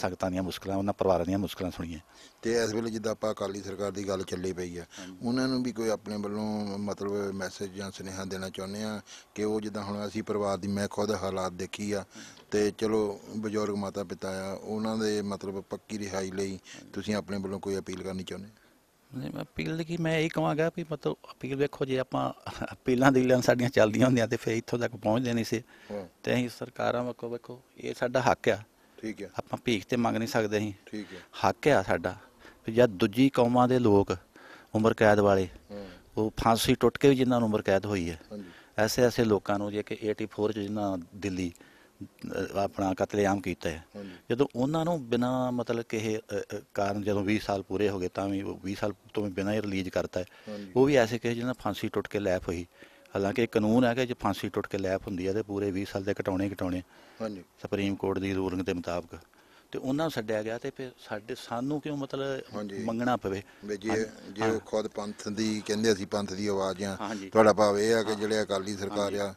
ਸੰਗਤਾਂ ਦੀਆਂ ਮੁਸ਼ਕਲਾਂ ਉਹਨਾਂ ਪਰਿਵਾਰਾਂ ਦੀਆਂ ਮੁਸ਼ਕਲਾਂ ਸੁਣੀਆਂ ਤੇ ਇਸ ਵੇਲੇ ਜਿੱਦਾਂ ਆਪਾਂ ਅਕਾਲੀ ਸਰਕਾਰ ਦੀ ਗੱਲ ਚੱਲੀ ਪਈ ਆ ਉਹਨਾਂ ਨੂੰ ਵੀ ਕੋਈ ਆਪਣੇ ਵੱਲੋਂ ਮਤਲਬ ਮੈਸੇਜ ਜਾਂ ਸੁਨੇਹਾ ਦੇਣਾ ਚਾਹੁੰਦੇ ਆ ਕਿ ਉਹ ਜਿੱਦਾਂ ਹੁਣ ਅਸੀਂ ਪਰਿਵਾਰ ਦੀ ਮੈਂ ਖੁਦ ਹਾਲਾਤ ਦੇਖੀ ਆ ਤੇ ਚਲੋ ਬਜ਼ੁਰਗ ਮਾਤਾ ਪਿਤਾ ਆ ਉਹਨਾਂ ਦੇ ਮਤਲਬ ਪੱਕੀ ਰਿਹਾਈ ਲਈ ਤੁਸੀਂ ਆਪਣੇ ਵੱਲੋਂ ਕੋਈ ਅਪੀਲ ਕਰਨੀ ਚਾਹੁੰਦੇ ਨਹੀਂ ਮੈਂ ਅਪੀਲ ਕੀ ਮੈਂ ਇਹ ਕਹਾਂਗਾ ਵੀ ਮਤਲਬ ਅਪੀਲ ਵੇਖੋ ਜੇ ਆਪਾਂ ਅਪੀਲਾਂ ਦੀ ਲੈਣ ਸਾਡੀਆਂ ਚੱਲਦੀਆਂ ਹੁੰਦੀਆਂ ਤੇ ਫੇਰ ਇੱਥੋਂ ਤੱਕ ਪਹੁੰਚਦੇ ਨਹੀਂ ਸੀ ਤੇ ਅਸੀਂ ਸਰਕਾਰਾਂ ਵੱਖੋ ਵੇਖੋ ਇਹ ਸਾਡਾ ਹੱਕ ਆ ਠੀਕ ਹੈ ਆਪਾਂ ਭੀਖ ਤੇ ਮੰਗ ਨਹੀਂ ਸਕਦੇ ਅਸੀਂ ਠੀਕ ਹੈ ਹੱਕ ਹੈ ਸਾਡਾ ਵੀ ਜਦ ਦੂਜੀ ਕੌਮਾਂ ਦੇ ਲੋਕ ਉਮਰ ਕੈਦ ਵਾਲੇ ਉਹ ਫਾਂਸੀ ਟੁੱਟ ਕੇ ਵੀ ਜਿਨ੍ਹਾਂ ਨੂੰ ਉਮਰ ਕੈਦ ਹੋਈ ਹੈ ਐਸੇ ਐਸੇ ਲੋਕਾਂ ਨੂੰ ਜੇ ਕਿ 84 ਚ ਜਿਨ੍ਹਾਂ ਦਿੱਲੀ ਆਪਣਾ ਕਤਲੇਆਮ ਕੀਤਾ ਹੈ ਜਦੋਂ ਉਹਨਾਂ ਨੂੰ ਬਿਨਾ ਮਤਲਬ ਕਿ ਇਹ ਕਾਰਨ ਜਦੋਂ 20 ਸਾਲ ਪੂਰੇ ਹੋ ਗਏ ਤਾਂ ਵੀ 20 ਸਾਲ ਤੋਂ ਬਿਨਾ ਹੀ ਰਿਲੀਜ਼ ਕਰਤਾ ਹੈ ਉਹ ਵੀ ਐਸੇ ਕਿਸੇ ਜਿਹਨਾਂ ਫਾਂਸੀ ਟੁੱਟ ਕੇ ਲੈਪ ਹੋਈ ਹਾਲਾਂਕਿ ਕਾਨੂੰਨ ਹੈ ਕਿ ਜੇ ਫਾਂਸੀ ਟੁੱਟ ਕੇ ਲੈਪ ਹੁੰਦੀ ਹੈ ਤੇ ਪੂਰੇ 20 ਸਾਲ ਦੇ ਘਟਾਉਣੇ ਘਟਾਉਣੇ ਹਾਂਜੀ ਸੁਪਰੀਮ ਕੋਰਟ ਦੀ ਰੂਲਿੰਗ ਦੇ ਮੁਤਾਬਕ ਤੇ ਉਹਨਾਂ ਛੱਡਿਆ ਗਿਆ ਤੇ ਫਿਰ ਸਾਡੇ ਸਾਨੂੰ ਕਿਉਂ ਮਤਲਬ ਮੰਗਣਾ ਪਵੇ ਜੇ ਜੇ ਉਹ ਖੁਦ ਪੰਥ ਦੀ ਕਹਿੰਦੇ ਅਸੀਂ ਪੰਥ ਦੀ ਆਵਾਜ਼ ਆ ਤੁਹਾਡਾ ਭਾਵ ਇਹ ਆ ਕਿ ਜਿਹੜੇ ਅਕਾਲੀ ਸਰਕਾਰ ਆ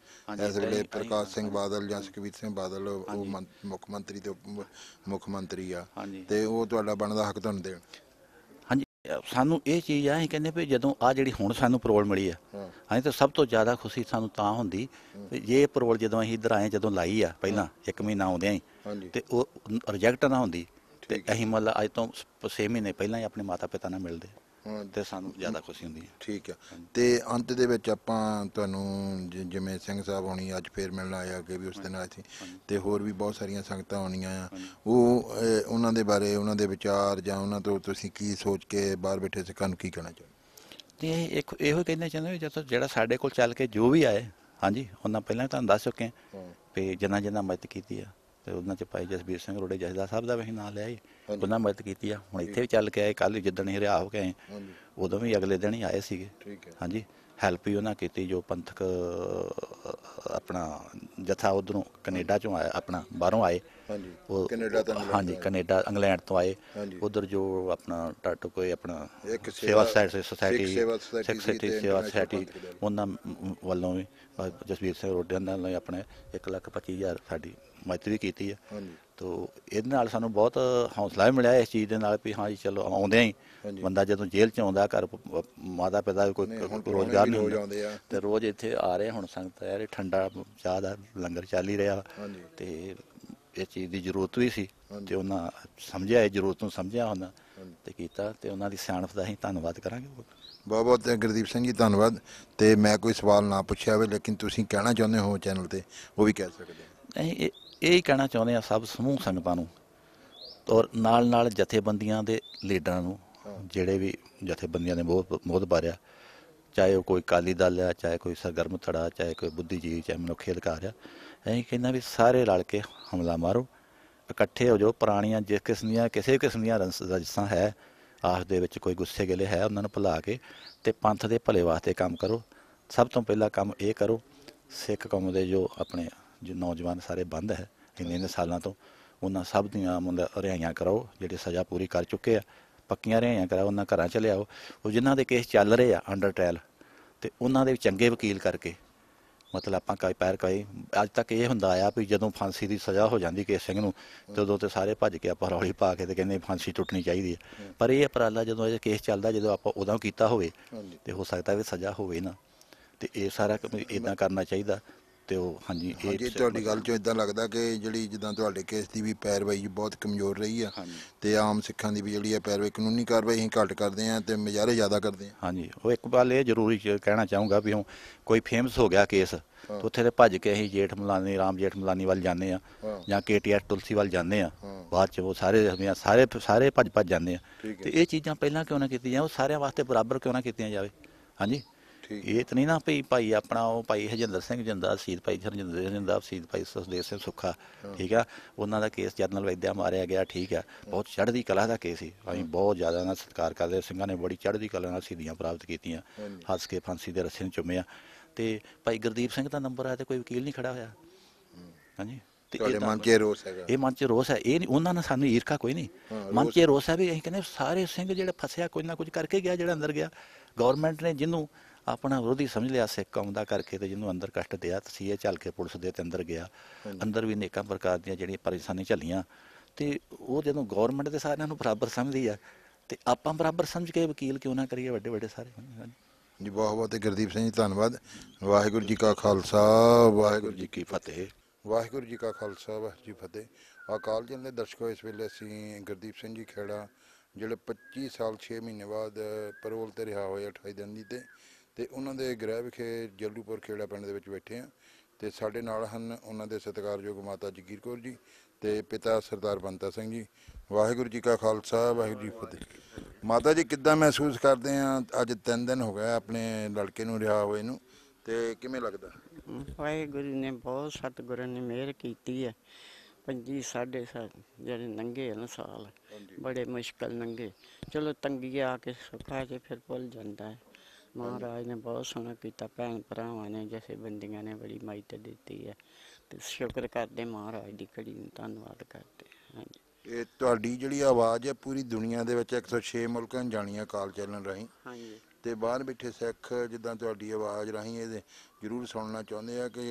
ਇਸ ਵੇਲੇ ਪ੍ਰਕਾਸ਼ ਸਿੰਘ ਬਾਦਲ ਜਾਂ ਸੁਖਵੀਰ ਸਿੰਘ ਬਾਦਲ ਉਹ ਮੁੱਖ ਮੰਤਰੀ ਤੇ ਮੁੱਖ ਮੰਤਰੀ ਆ ਤੇ ਉਹ ਤੁਹਾਡਾ ਬਣਦਾ ਹੱਕ ਤੁਹਾਨੂੰ ਦੇਣ ਸਾਨੂੰ ਇਹ ਚੀਜ਼ ਆ ਹੀ ਕਹਿੰਦੇ ਵੀ ਜਦੋਂ ਆ ਜਿਹੜੀ ਹੁਣ ਸਾਨੂੰ ਪਰੋਲ ਮਿਲੀ ਆ ਹਾਂ ਤਾਂ ਸਭ ਤੋਂ ਜ਼ਿਆਦਾ ਖੁਸ਼ੀ ਸਾਨੂੰ ਤਾਂ ਹੁੰਦੀ ਵੀ ਇਹ ਪਰੋਲ ਜਦੋਂ ਅਸੀਂ ਇਧਰ ਆਏ ਜਦੋਂ ਲਾਈ ਆ ਪਹਿਲਾਂ 1 ਮਹੀਨਾ ਆਉਂਦੇ ਆਂ ਤੇ ਉਹ ਰਿਜੈਕਟ ਨਾ ਹੁੰਦੀ ਤੇ ਅਸੀਂ ਮਤਲਬ ਅੱਜ ਤੋਂ 6 ਮਹੀਨੇ ਪਹਿਲਾਂ ਹੀ ਆਪਣੇ ਮਾਤਾ ਪਿਤਾ ਨਾਲ ਮਿਲਦੇ ਤੇ ਸਾਨੂੰ ਜ਼ਿਆਦਾ ਖੁਸ਼ੀ ਹੁੰਦੀ ਹੈ ਠੀਕ ਹੈ ਤੇ ਅੰਤ ਦੇ ਵਿੱਚ ਆਪਾਂ ਤੁਹਾਨੂੰ ਜਿਵੇਂ ਸਿੰਘ ਸਾਹਿਬ ਹੋਣੀ ਅੱਜ ਫੇਰ ਮਿਲਣ ਆਇਆ ਕਿ ਵੀ ਉਸ ਦਿਨ ਆਏ ਸੀ ਤੇ ਹੋਰ ਵੀ ਬਹੁਤ ਸਾਰੀਆਂ ਸੰਗਤਾਂ ਆਉਣੀਆਂ ਆ ਉਹ ਉਹਨਾਂ ਦੇ ਬਾਰੇ ਉਹਨਾਂ ਦੇ ਵਿਚਾਰ ਜਾਂ ਉਹਨਾਂ ਤੋਂ ਤੁਸੀਂ ਕੀ ਸੋਚ ਕੇ ਬਾਹਰ ਬੈਠੇ ਸਿੱਖਾਂ ਨੂੰ ਕੀ ਕਹਿਣਾ ਚਾਹੁੰਦੇ ਤੇ ਇਹ ਇੱਕ ਇਹੋ ਕਹਿਣਾ ਕਹਿੰਦੇ ਚਾਹੁੰਦੇ ਜਦ ਤੱਕ ਜਿਹੜਾ ਸਾਡੇ ਕੋਲ ਚੱਲ ਕੇ ਜੋ ਵੀ ਆਏ ਹਾਂਜੀ ਉਹਨਾਂ ਪਹਿਲਾਂ ਤੁਹਾਨੂੰ ਦੱਸ ਚੁੱਕੇ ਆ ਵੀ ਜਿੰਨਾ ਜਿੰਨਾ ਮਦਦ ਕੀਤੀ ਆ ਤੇ ਉਹਨਾਂ ਚ ਭਾਈ ਜਸਬੀਰ ਸਿੰਘ ਰੋੜੇ ਜਸਦਾ ਸਾਹਿਬ ਦਾ ਵੀ ਨਾਂ ਲਿਆ ਹੀ ਉਹਨਾਂ ਮਦਦ ਕੀਤੀ ਆ ਹੁਣ ਇੱਥੇ ਵੀ ਚੱਲ ਕੇ ਆਏ ਕੱਲ ਜਿੱਦਣ ਹੀ ਰਿਹਾ ਹੋ ਕੇ ਆਏ ਉਦੋਂ ਵੀ ਅਗਲੇ ਦਿਨ ਹੀ ਆਏ ਸੀਗੇ ਹਾਂਜੀ ਹੈਲਪ ਹੀ ਉਹਨਾਂ ਕੀਤੀ ਜੋ ਪੰਥਕ ਆਪਣਾ ਜਥਾ ਉਧਰੋਂ ਕੈਨੇਡਾ ਚੋਂ ਆਇਆ ਆਪਣਾ ਬਾਹਰੋਂ ਆਏ ਹਾਂਜੀ ਕੈਨੇਡਾ ਤੋਂ ਹਾਂਜੀ ਕੈਨੇਡਾ ਇੰਗਲੈਂਡ ਤੋਂ ਆਏ ਉਧਰ ਜੋ ਆਪਣਾ ਟਾਟੂ ਕੋਈ ਆਪਣਾ Seva society Sikh society Seva society ਉਹਨਾਂ ਵੱਲੋਂ ਵੀ ਜਸਵੀਰ ਸਿੰਘ ਰੋਡਿਆਂ ਨਾਲ ਆਪਣੇ 125000 ਸਾਡੀ ਮਦਦ ਵੀ ਕੀਤੀ ਹੈ ਤੋ ਇਹਦੇ ਨਾਲ ਸਾਨੂੰ ਬਹੁਤ ਹੌਸਲਾ ਵੀ ਮਿਲਿਆ ਇਸ ਚੀਜ਼ ਦੇ ਨਾਲ ਵੀ ਹਾਂ ਜੀ ਚਲੋ ਆਉਂਦੇ ਹੀ ਬੰਦਾ ਜਦੋਂ ਜੇਲ੍ਹ ਚ ਆਉਂਦਾ ਘਰ ਮਾਤਾ ਪਿਤਾ ਕੋਈ ਰੋਜ਼ਗਾਰ ਨਹੀਂ ਹੁੰਦਾ ਤੇ ਰੋਜ਼ ਇੱਥੇ ਆ ਰਹੇ ਹੁਣ ਸੰਗਤ ਆ ਰਹੀ ਠੰਡਾ ਚਾਹ ਦਾ ਲੰਗਰ ਚੱਲ ਹੀ ਰਿਹਾ ਤੇ ਇਹ ਚੀਜ਼ ਦੀ ਜ਼ਰੂਰਤ ਵੀ ਸੀ ਤੇ ਉਹਨਾਂ ਸਮਝਿਆ ਇਹ ਜ਼ਰੂਰਤ ਨੂੰ ਸਮਝਿਆ ਉਹਨਾਂ ਤੇ ਕੀਤਾ ਤੇ ਉਹਨਾਂ ਦੀ ਸਿਆਣਪ ਦਾ ਅਸੀਂ ਧੰਨਵਾਦ ਕਰਾਂਗੇ ਬਹੁਤ ਬਹੁਤ ਗੁਰਦੀਪ ਸਿੰਘ ਜੀ ਧੰਨਵਾਦ ਤੇ ਮੈਂ ਕੋਈ ਸਵਾਲ ਨਾ ਪੁੱਛਿਆ ਹੋਵੇ ਲੇਕਿਨ ਤੁਸੀਂ ਕਹਿਣਾ ਚਾਹੁੰਦੇ ਹੋ ਚੈਨਲ ਤੇ ਉਹ ਵੀ ਕਹਿ ਸਕਦੇ ਨਹੀਂ ਇਹ ਹੀ ਕਹਿਣਾ ਚਾਹੁੰਦੇ ਆ ਸਭ ਸਮੂਹ ਸੰਗਤਾਂ ਨੂੰ ਔਰ ਨਾਲ ਨਾਲ ਜਥੇਬੰਦੀਆਂ ਦੇ ਲੀਡਰਾਂ ਨੂੰ ਜਿਹੜੇ ਵੀ ਜਥੇਬੰਦੀਆਂ ਨੇ ਬਹੁਤ ਬਹੁਤ ਬਾਰਿਆ ਚਾਹੇ ਉਹ ਕੋਈ ਕਾਲੀ ਦਲ ਆ ਚਾਹੇ ਕੋਈ ਸਰਗਰਮ ਥੜਾ ਚਾਹੇ ਕੋਈ ਬੁੱਧੀਜੀਵੀ ਚਾਹੇ ਮਨੁੱਖੀ ਅਧਿਕਾਰ ਆ ਅਸੀਂ ਕਹਿੰਦਾ ਵੀ ਸਾਰੇ ਰਲ ਕੇ ਹਮਲਾ ਮਾਰੋ ਇਕੱਠੇ ਹੋ ਜਾਓ ਪੁਰਾਣੀਆਂ ਜਿਸ ਕਿਸਮ ਦੀਆਂ ਕਿਸੇ ਕਿਸਮ ਦੀਆਂ ਰਜਸਾਂ ਹੈ ਆਸ ਦੇ ਵਿੱਚ ਕੋਈ ਗੁੱਸੇ ਗਿਲੇ ਹੈ ਉਹਨਾਂ ਨੂੰ ਭੁਲਾ ਕੇ ਤੇ ਪੰਥ ਦੇ ਭਲੇ ਵਾਸਤੇ ਕੰਮ ਕਰੋ ਸਭ ਤੋਂ ਪਹਿਲਾ ਕੰਮ ਇਹ ਕਰੋ ਸਿੱਖ ਕੌਮ ਦੇ ਜੋ ਆਪਣੇ ਜੋ ਨੌਜਵਾਨ ਸਾਰੇ ਬੰਦ ਹੈ ਇੰਨੇ ਨੇ ਸਾਲਾਂ ਤੋਂ ਉਹਨਾਂ ਸਭ ਦੀਆਂ ਰਿਹਾਈਆਂ ਕਰਾਓ ਜਿਹੜੇ ਸਜ਼ਾ ਪੂਰੀ ਕਰ ਚੁੱਕੇ ਆ ਪੱਕੀਆਂ ਰਿਹਾਈਆਂ ਕਰਾਓ ਉਹਨਾਂ ਘਰਾਂ ਚ ਲਿਆਓ ਉਹ ਜਿਨ੍ਹਾਂ ਦੇ ਕੇਸ ਚੱਲ ਰਹੇ ਆ ਅੰਡਰ ਟ੍ਰਾਇਲ ਤੇ ਉਹਨਾਂ ਦੇ ਚੰਗੇ ਵਕੀਲ ਕਰਕੇ ਮਤਲਬ ਆਪਾਂ ਕਈ ਪੈਰ ਕਈ ਅੱਜ ਤੱਕ ਇਹ ਹੁੰਦਾ ਆਇਆ ਵੀ ਜਦੋਂ ਫਾਂਸੀ ਦੀ ਸਜ਼ਾ ਹੋ ਜਾਂਦੀ ਕੇਸ ਸਿੰਘ ਨੂੰ ਤੇ ਉਦੋਂ ਤੇ ਸਾਰੇ ਭੱਜ ਕੇ ਆਪਾਂ ਰੌਲੀ ਪਾ ਕੇ ਤੇ ਕਹਿੰਦੇ ਫਾਂਸੀ ਟੁੱਟਣੀ ਚਾਹੀਦੀ ਹੈ ਪਰ ਇਹ ਅਪਰਾਲਾ ਜਦੋਂ ਇਹ ਕੇਸ ਚੱਲਦਾ ਜਦੋਂ ਆਪਾਂ ਉਦੋਂ ਕੀਤਾ ਹੋਵੇ ਤੇ ਹੋ ਸਕਦਾ ਵੀ ਸਜ਼ਾ ਹੋਵੇ ਨਾ ਤੇ ਇਹ ਸਾਰਾ ਇਦਾਂ ਕਰਨਾ ਚਾਹੀਦਾ ਤੇ ਉਹ ਹਾਂਜੀ ਇਹ ਜੇ ਤੁਹਾਡੀ ਗੱਲ ਚੋਂ ਇਦਾਂ ਲੱਗਦਾ ਕਿ ਜਿਹੜੀ ਜਿੱਦਾਂ ਤੁਹਾਡੇ ਕੇਸ ਦੀ ਵੀ ਪੈਰਵਾਈ ਬਹੁਤ ਕਮਜ਼ੋਰ ਰਹੀ ਆ ਤੇ ਆਮ ਸਿੱਖਾਂ ਦੀ ਵੀ ਜਿਹੜੀ ਹੈ ਪੈਰਵਾਈ ਕਾਨੂੰਨੀ ਕਾਰਵਾਈ ਹੀ ਘੱਟ ਕਰਦੇ ਆ ਤੇ ਮਜਾਰੇ ਜ਼ਿਆਦਾ ਕਰਦੇ ਆ ਹਾਂਜੀ ਉਹ ਇੱਕ ਗੱਲ ਇਹ ਜ਼ਰੂਰੀ ਕਹਿਣਾ ਚਾਹੂੰਗਾ ਵੀ ਹੁਣ ਕੋਈ ਫੇਮਸ ਹੋ ਗਿਆ ਕੇਸ ਉੱਥੇ ਤੇ ਭੱਜ ਕੇ ਅਸੀਂ ਜੇਠ ਮਲਾਨੀ ਰਾਮ ਜੇਠ ਮਲਾਨੀ ਵੱਲ ਜਾਂਦੇ ਆ ਜਾਂ ਕੇਟੀਆਰ ਤੁਲਸੀ ਵੱਲ ਜਾਂਦੇ ਆ ਬਾਅਦ ਚ ਉਹ ਸਾਰੇ ਸਾਰੇ ਸਾਰੇ ਭੱਜ ਭੱਜ ਜਾਂਦੇ ਆ ਤੇ ਇਹ ਚੀਜ਼ਾਂ ਪਹਿਲਾਂ ਕਿਉਂ ਨਾ ਕੀਤੀਆਂ ਉਹ ਸਾਰਿਆਂ ਵਾਸਤੇ ਬਰਾਬਰ ਕਿਉਂ ਨਾ ਕੀਤੀਆਂ ਜਾਵੇ ਹਾਂਜੀ ਇਹ ਤਾਂ ਨਹੀਂ ਨਾ ਭਈ ਭਾਈ ਆਪਣਾ ਉਹ ਭਾਈ ਹਜਿੰਦਰ ਸਿੰਘ ਜਿੰਦਾ ਸ਼ਹੀਦ ਭਾਈ ਹਰਜਿੰਦਰ ਸਿੰਘ ਜਿੰਦਾ ਸ਼ਹੀਦ ਭਾਈ ਸੁਦੇਸ਼ ਸਿੰਘ ਸੁੱਖਾ ਠੀਕ ਆ ਉਹਨਾਂ ਦਾ ਕੇਸ ਜਰਨਲ ਵੈਦਿਆ ਮਾਰਿਆ ਗਿਆ ਠੀਕ ਆ ਬਹੁਤ ਚੜ੍ਹਦੀ ਕਲਾ ਦਾ ਕੇਸ ਸੀ ਅਸੀਂ ਬਹੁਤ ਜ਼ਿਆਦਾ ਨਾਲ ਸਤਿਕਾਰ ਕਰਦੇ ਸਿੰਘਾਂ ਨੇ ਬੜੀ ਚੜ੍ਹਦੀ ਕਲਾ ਨਾਲ ਸਿੱਧੀਆਂ ਪ੍ਰਾਪਤ ਕੀਤੀਆਂ ਹੱਸ ਕੇ ਫਾਂਸੀ ਦੇ ਰੱਸੇ ਨੂੰ ਚੁੰਮਿਆ ਤੇ ਭਾਈ ਗੁਰਦੀਪ ਸਿੰਘ ਦਾ ਨੰਬਰ ਆਇਆ ਤੇ ਕੋਈ ਵਕੀਲ ਨਹੀਂ ਖੜਾ ਹੋਇਆ ਹਾਂਜੀ ਤੇ ਇਹ ਮਨ 'ਚ ਰੋਸ ਹੈ ਇਹ ਮਨ 'ਚ ਰੋਸ ਹੈ ਇਹ ਨਹੀਂ ਉਹਨਾਂ ਨੇ ਸਾਨੂੰ ਈਰਖਾ ਕੋਈ ਨਹੀਂ ਮਨ 'ਚ ਰੋਸ ਹੈ ਵੀ ਅਸੀਂ ਕਹਿੰਦੇ ਸਾਰੇ ਸਿੰਘ ਜਿਹੜੇ ਫਸਿਆ ਕੋਈ ਨਾ ਕੁਝ ਕਰਕੇ ਗਿਆ ਜਿਹੜਾ ਅੰਦਰ ਗਿਆ ਗਵਰਨਮੈਂਟ ਨੇ ਜਿਹਨੂੰ ਆਪਣਾ ਵਿਰੋਧੀ ਸਮਝ ਲਿਆ ਸਿੱਖ ਕੌਮ ਦਾ ਕਰਕੇ ਤੇ ਜਿਹਨੂੰ ਅੰਦਰ ਕਸ਼ਟ ਦਿਆ ਸੀਏ ਚੱਲ ਕੇ ਪੁਲਿਸ ਦੇ ਤੇ ਅੰਦਰ ਗਿਆ ਅੰਦਰ ਵੀ ਨੇਕਾਂ ਪ੍ਰਕਾਰ ਦੀਆਂ ਜਿਹੜੀਆਂ ਪਰੇਸ਼ਾਨੀ ਝੱਲੀਆਂ ਤੇ ਉਹ ਜਦੋਂ ਗਵਰਨਮੈਂਟ ਦੇ ਸਾਰਿਆਂ ਨੂੰ ਬਰਾਬਰ ਸਮਝਦੀ ਆ ਤੇ ਆਪਾਂ ਬਰਾਬਰ ਸਮਝ ਕੇ ਵਕੀਲ ਕਿਉਂ ਨਾ ਕਰੀਏ ਵੱਡੇ ਵੱਡੇ ਸਾਰੇ ਜੀ ਬਹੁਤ ਬਹੁਤ ਗੁਰਦੀਪ ਸਿੰਘ ਜੀ ਧੰਨਵਾਦ ਵਾਹਿਗੁਰੂ ਜੀ ਕਾ ਖਾਲਸਾ ਵਾਹਿਗੁਰੂ ਜੀ ਕੀ ਫਤਿਹ ਵਾਹਿਗੁਰੂ ਜੀ ਕਾ ਖਾਲਸਾ ਵਾਹਿਗੁਰੂ ਜੀ ਫਤਿਹ ਅਕਾਲ ਜੀ ਦੇ ਦਰਸ਼ਕੋ ਇਸ ਵੇਲੇ ਅਸੀਂ ਗੁਰਦੀਪ ਸਿੰਘ ਜੀ ਖੇੜਾ ਜਿਹੜੇ 25 ਸਾਲ 6 ਮਹੀਨੇ ਬਾਅਦ ਪਰੋਲ ਤੇ ਰਿਹਾ ਹੋਇਆ 28 ਦਿਨ ਦੀ ਤੇ ਤੇ ਉਹਨਾਂ ਦੇ ਗ੍ਰਹਿ ਵਿਖੇ ਜੱਲੂਪੁਰ ਖੇੜਾ ਪਿੰਡ ਦੇ ਵਿੱਚ ਬੈਠੇ ਆ ਤੇ ਸਾਡੇ ਨਾਲ ਹਨ ਉਹਨਾਂ ਦੇ ਸਤਿਕਾਰਯੋਗ ਮਾਤਾ ਜਗੀਰ ਕੌਰ ਜੀ ਤੇ ਪਿਤਾ ਸਰਦਾਰ ਬੰਤਾ ਸਿੰਘ ਜੀ ਵਾਹਿਗੁਰੂ ਜੀ ਕਾ ਖਾਲਸਾ ਵਾਹਿਗੁਰੂ ਜੀ ਫਤਿਹ ਮਾਤਾ ਜੀ ਕਿੱਦਾਂ ਮਹਿਸੂਸ ਕਰਦੇ ਆ ਅੱਜ 3 ਦਿਨ ਹੋ ਗਏ ਆਪਣੇ ਲੜਕੇ ਨੂੰ ਰਿਹਾ ਹੋਏ ਨੂੰ ਤੇ ਕਿਵੇਂ ਲੱਗਦਾ ਵਾਹਿਗੁਰੂ ਨੇ ਬਹੁਤ ਸਤਿਗੁਰਾਂ ਨੇ ਮਿਹਰ ਕੀਤੀ ਹੈ ਪੰਜੀ ਸਾਢੇ ਸਾਲ ਜਿਹੜੇ ਨੰਗੇ ਹਨ ਸਾਲ ਬੜੇ ਮੁਸ਼ਕਲ ਨੰਗੇ ਚਲੋ ਤੰਗੀ ਆ ਕੇ ਸੁਖਾ ਕੇ ਫਿਰ ਪੁੱਲ ਜਾਂਦਾ ਹੈ ਮਹਾਰਾਜ ਨੇ ਬਹੁਤ ਸੋਹਣਾ ਕੀਤਾ ਭੈਣ ਭਰਾਵਾਂ ਨੇ ਜਿਵੇਂ ਬੰਦੀਆਂ ਨੇ ਬੜੀ ਮਾਇਤ ਦਿੱਤੀ ਹੈ ਤੇ ਸ਼ੁਕਰ ਕਰਦੇ ਮਹਾਰਾਜ ਦੀ ਖੜੀ ਨੂੰ ਧੰਨਵਾਦ ਕਰਦੇ ਹਾਂਜੀ ਇਹ ਤੁਹਾਡੀ ਜਿਹੜੀ ਆਵਾਜ਼ ਹੈ ਪੂਰੀ ਦੁਨੀਆ ਦੇ ਵਿੱਚ 106 ਮੁਲਕਾਂ ਜਾਣੀਆਂ ਕਾਲ ਚੱਲਣ ਰਹੀ ਹਾਂਜੀ ਤੇ ਬਾਹਰ ਬਿਠੇ ਸਿੱਖ ਜਿੱਦਾਂ ਤੁਹਾਡੀ ਆਵਾਜ਼ ਰਹੀ ਇਹ ਜ਼ਰੂਰ ਸੁਣਨਾ ਚਾਹੁੰਦੇ ਆ ਕਿ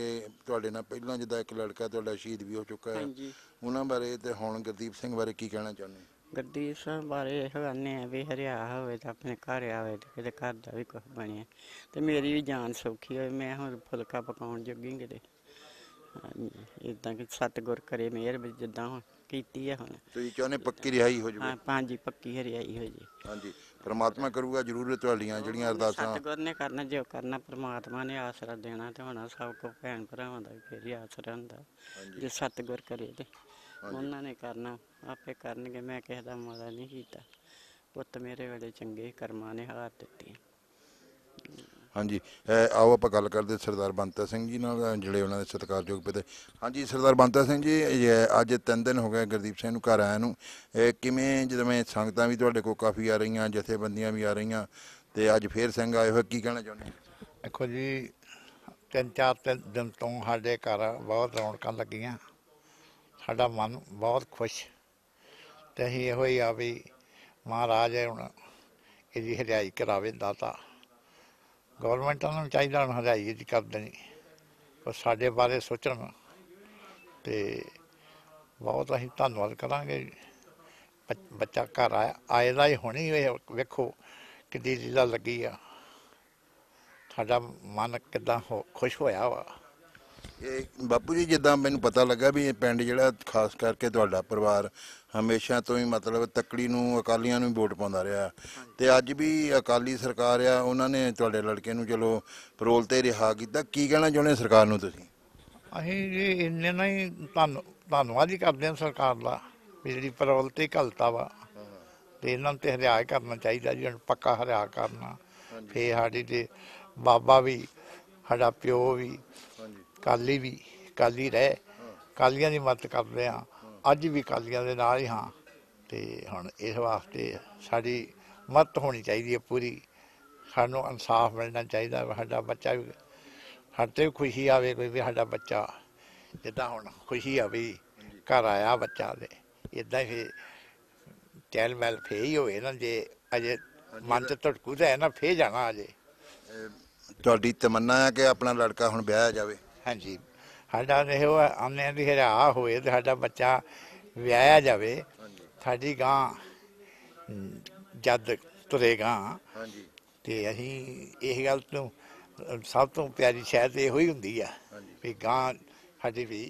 ਤੁਹਾਡੇ ਨਾਲ ਪਹਿਲਾਂ ਜਿੱਦਾਂ ਇੱਕ ਲੜਕਾ ਤੁਹਾਡਾ ਸ਼ਹੀਦ ਵੀ ਹੋ ਚੁੱਕਾ ਹੈ ਉਹਨਾਂ ਬਾਰੇ ਤੇ ਹੁਣ ਗੁਰਦੀਪ ਸਿੰਘ ਬਾਰੇ ਕੀ ਕਹਿਣਾ ਚਾਹੁੰਦੇ ਆ ਗੱਡੀ ਸਾਂ ਬਾਰੇ ਇਹ ਆਨੇ ਆ ਵੀ ਹਰਿਆ ਹੋਵੇ ਤਾਂ ਆਪਣੇ ਘਰ ਆਵੇ ਤੇ ਕਿਤੇ ਘਰ ਦਾ ਵੀ ਕੁਝ ਬਣਿਆ ਤੇ ਮੇਰੀ ਵੀ ਜਾਨ ਸੌਖੀ ਹੋਵੇ ਮੈਂ ਹੁਣ ਫੁਲਕਾ ਪਕਾਉਣ ਜੋਗੀ ਕਿਤੇ ਇਦਾਂ ਕਿ ਸਤਗੁਰ ਕਰੇ ਮੇਰ ਵੀ ਜਿੱਦਾਂ ਹੁਣ ਕੀਤੀ ਆ ਹੁਣ ਤੁਸੀਂ ਚਾਹੁੰਦੇ ਪੱਕੀ ਰਿਹਾਈ ਹੋ ਜਾਵੇ ਹਾਂ ਜੀ ਪੱਕੀ ਹਰਿਆਈ ਹੋ ਜੀ ਹਾਂਜੀ ਪ੍ਰਮਾਤਮਾ ਕਰੂਗਾ ਜ਼ਰੂਰ ਤੁਹਾਡੀਆਂ ਜਿਹੜੀਆਂ ਅਰਦਾਸਾਂ ਸਤਗੁਰ ਨੇ ਕਰਨਾ ਜੋ ਕਰਨਾ ਪ੍ਰਮਾਤਮਾ ਨੇ ਆਸਰਾ ਦੇਣਾ ਤੇ ਹੁਣ ਸਭ ਕੋ ਭੈਣ ਭਰਾਵਾਂ ਦਾ ਫੇਰ ਹੀ ਆਸਰਾ ਹੁੰਦਾ ਜੇ ਸਤਗੁਰ ਕਰੇ ਤੇ ਉਹਨਾਂ ਨੇ ਕਰਨਾ ਆਪੇ ਕਰਨਗੇ ਮੈਂ ਕਿਸੇ ਦਾ ਮਾੜਾ ਨਹੀਂ ਕੀਤਾ ਪੁੱਤ ਮੇਰੇ ਵੇਲੇ ਚੰਗੇ ਕਰਮਾਂ ਨੇ ਹਾਰ ਦਿੱਤੀ ਹਾਂਜੀ ਆਓ ਆਪਾਂ ਗੱਲ ਕਰਦੇ ਸਰਦਾਰ ਬੰਤਾ ਸਿੰਘ ਜੀ ਨਾਲ ਜਿਹੜੇ ਉਹਨਾਂ ਦੇ ਸਤਿਕਾਰਯੋਗ ਪਿਤਾ ਹਾਂਜੀ ਸਰਦਾਰ ਬੰਤਾ ਸਿੰਘ ਜੀ ਅੱਜ ਤਿੰਨ ਦਿਨ ਹੋ ਗਏ ਗੁਰਦੀਪ ਸਿੰਘ ਨੂੰ ਘਰ ਆਇਆ ਨੂੰ ਕਿਵੇਂ ਜਦੋਂ ਮੈਂ ਸੰਗਤਾਂ ਵੀ ਤੁਹਾਡੇ ਕੋਲ ਕਾਫੀ ਆ ਰਹੀਆਂ ਜਥੇਬੰਦੀਆਂ ਵੀ ਆ ਰਹੀਆਂ ਤੇ ਅੱਜ ਫੇਰ ਸਿੰਘ ਆਏ ਹੋਏ ਕੀ ਕਹਿਣਾ ਚਾਹੁੰਦੇ ਦੇਖੋ ਜੀ ਤਿੰਨ ਚਾਰ ਦਿਨ ਤੋਂ ਸਾਡੇ ਘਰ ਬਹੁਤ ਰੌਣਕਾਂ ਲੱਗੀਆਂ ਸਾਡਾ ਮਨ ਬਹੁਤ ਖੁਸ਼ ਤੇ ਅਸੀਂ ਇਹੋ ਹੀ ਆ ਵੀ ਮਹਾਰਾਜ ਹੈ ਹੁਣ ਇਹਦੀ ਹਰਿਆਈ ਕਰਾਵੇ ਦਾਤਾ ਗਵਰਨਮੈਂਟ ਨੂੰ ਚਾਹੀਦਾ ਹੁਣ ਹਰਿਆਈ ਦੀ ਕਰ ਦੇਣੀ ਪਰ ਸਾਡੇ ਬਾਰੇ ਸੋਚਣ ਤੇ ਬਹੁਤ ਅਸੀਂ ਧੰਨਵਾਦ ਕਰਾਂਗੇ ਬੱਚਾ ਘਰ ਆਇਆ ਆਏ ਦਾ ਹੀ ਹੋਣੀ ਵੇਖੋ ਜੀ ਦਾ ਲੱਗੀ ਆ ਸਾਡਾ ਮਨ ਕਿਦਾਂ ਖੁਸ਼ ਹੋਇਆ ਵਾ ਇਹ ਬਾਪੂ ਜੀ ਜਿੱਦਾਂ ਮੈਨੂੰ ਪਤਾ ਲੱਗਾ ਵੀ ਇਹ ਪਿੰਡ ਜਿਹੜਾ ਖਾਸ ਕਰਕੇ ਤੁਹਾਡਾ ਪਰਿਵਾਰ ਹਮੇਸ਼ਾ ਤੋਂ ਹੀ ਮਤਲਬ ਤਕੜੀ ਨੂੰ ਅਕਾਲੀਆਂ ਨੂੰ ਵੋਟ ਪਾਉਂਦਾ ਰਿਹਾ ਤੇ ਅੱਜ ਵੀ ਅਕਾਲੀ ਸਰਕਾਰ ਆ ਉਹਨਾਂ ਨੇ ਤੁਹਾਡੇ ਲੜਕੇ ਨੂੰ ਚਲੋ ਪਰੋਲ ਤੇ ਰਿਹਾ ਕੀਤਾ ਕੀ ਕਹਿਣਾ ਚਾਹੁੰਦੇ ਸਰਕਾਰ ਨੂੰ ਤੁਸੀਂ ਅਸੀਂ ਜੀ ਇੰਨੇ ਨਹੀਂ ਹੀ ਧੰਨਵਾਦ ਹੀ ਕਰਦੇ ਹਾਂ ਸਰਕਾਰ ਦਾ ਵੀ ਜਿਹੜੀ ਪਰੋਲ ਤੇ ਘਲਤਾ ਵਾ ਤੇ ਇਹਨਾਂ ਨੂੰ ਤੇ ਹਰਿਆ ਕਰਨਾ ਚਾਹੀਦਾ ਜੀ ਹੁਣ ਪੱਕਾ ਹਰਿਆ ਕਰਨਾ ਫੇ ਸਾਡੀ ਤੇ ਬਾਬਾ ਵੀ ਸਾਡਾ ਪਿਓ ਵੀ ਕਾਲੀ ਵੀ ਕਾਲੀ ਰਹਿ ਕਾਲੀਆਂ ਦੀ ਮਦਦ ਕਰਦੇ ਆ ਅੱਜ ਵੀ ਕਾਲੀਆਂ ਦੇ ਨਾਲ ਹੀ ਹਾਂ ਤੇ ਹੁਣ ਇਸ ਵਾਸਤੇ ਸਾਡੀ ਮਦਦ ਹੋਣੀ ਚਾਹੀਦੀ ਹੈ ਪੂਰੀ ਸਾਨੂੰ ਇਨਸਾਫ ਮਿਲਣਾ ਚਾਹੀਦਾ ਸਾਡਾ ਬੱਚਾ ਵੀ ਸਾਡੇ ਖੁਸ਼ੀ ਆਵੇ ਕੋਈ ਵੀ ਸਾਡਾ ਬੱਚਾ ਜਿੱਦਾਂ ਹੁਣ ਖੁਸ਼ੀ ਆਵੇ ਘਰ ਆਇਆ ਬੱਚਾ ਦੇ ਇਦਾਂ ਹੀ ਟੈਲ ਮੈਲ ਫੇ ਹੀ ਹੋਵੇ ਨਾ ਜੇ ਅਜੇ ਮਨ ਤੇ ਟੜਕੂ ਤਾਂ ਹੈ ਨਾ ਫੇ ਜਾਣਾ ਅਜੇ ਤੁਹਾਡੀ ਤਮੰਨਾ ਹੈ ਕਿ ਆਪਣਾ ਲੜਕਾ ਹੁਣ ਵਿਆਹਿਆ ਜਾਵੇ ਹਾਂਜੀ ਸਾਡਾ ਇਹੋ ਆਨੇ ਦੀ ਹਰਾ ਹੋਏ ਤੇ ਸਾਡਾ ਬੱਚਾ ਵਿਆਹਿਆ ਜਾਵੇ ਸਾਡੀ ਗਾਂ ਜਦ ਤੁਰੇਗਾ ਹਾਂਜੀ ਤੇ ਅਸੀਂ ਇਹ ਗੱਲ ਤੋਂ ਸਭ ਤੋਂ ਪਿਆਰੀ ਸ਼ਾਇਦ ਇਹੋ ਹੀ ਹੁੰਦੀ ਆ ਵੀ ਗਾਂ ਸਾਡੀ ਵੀ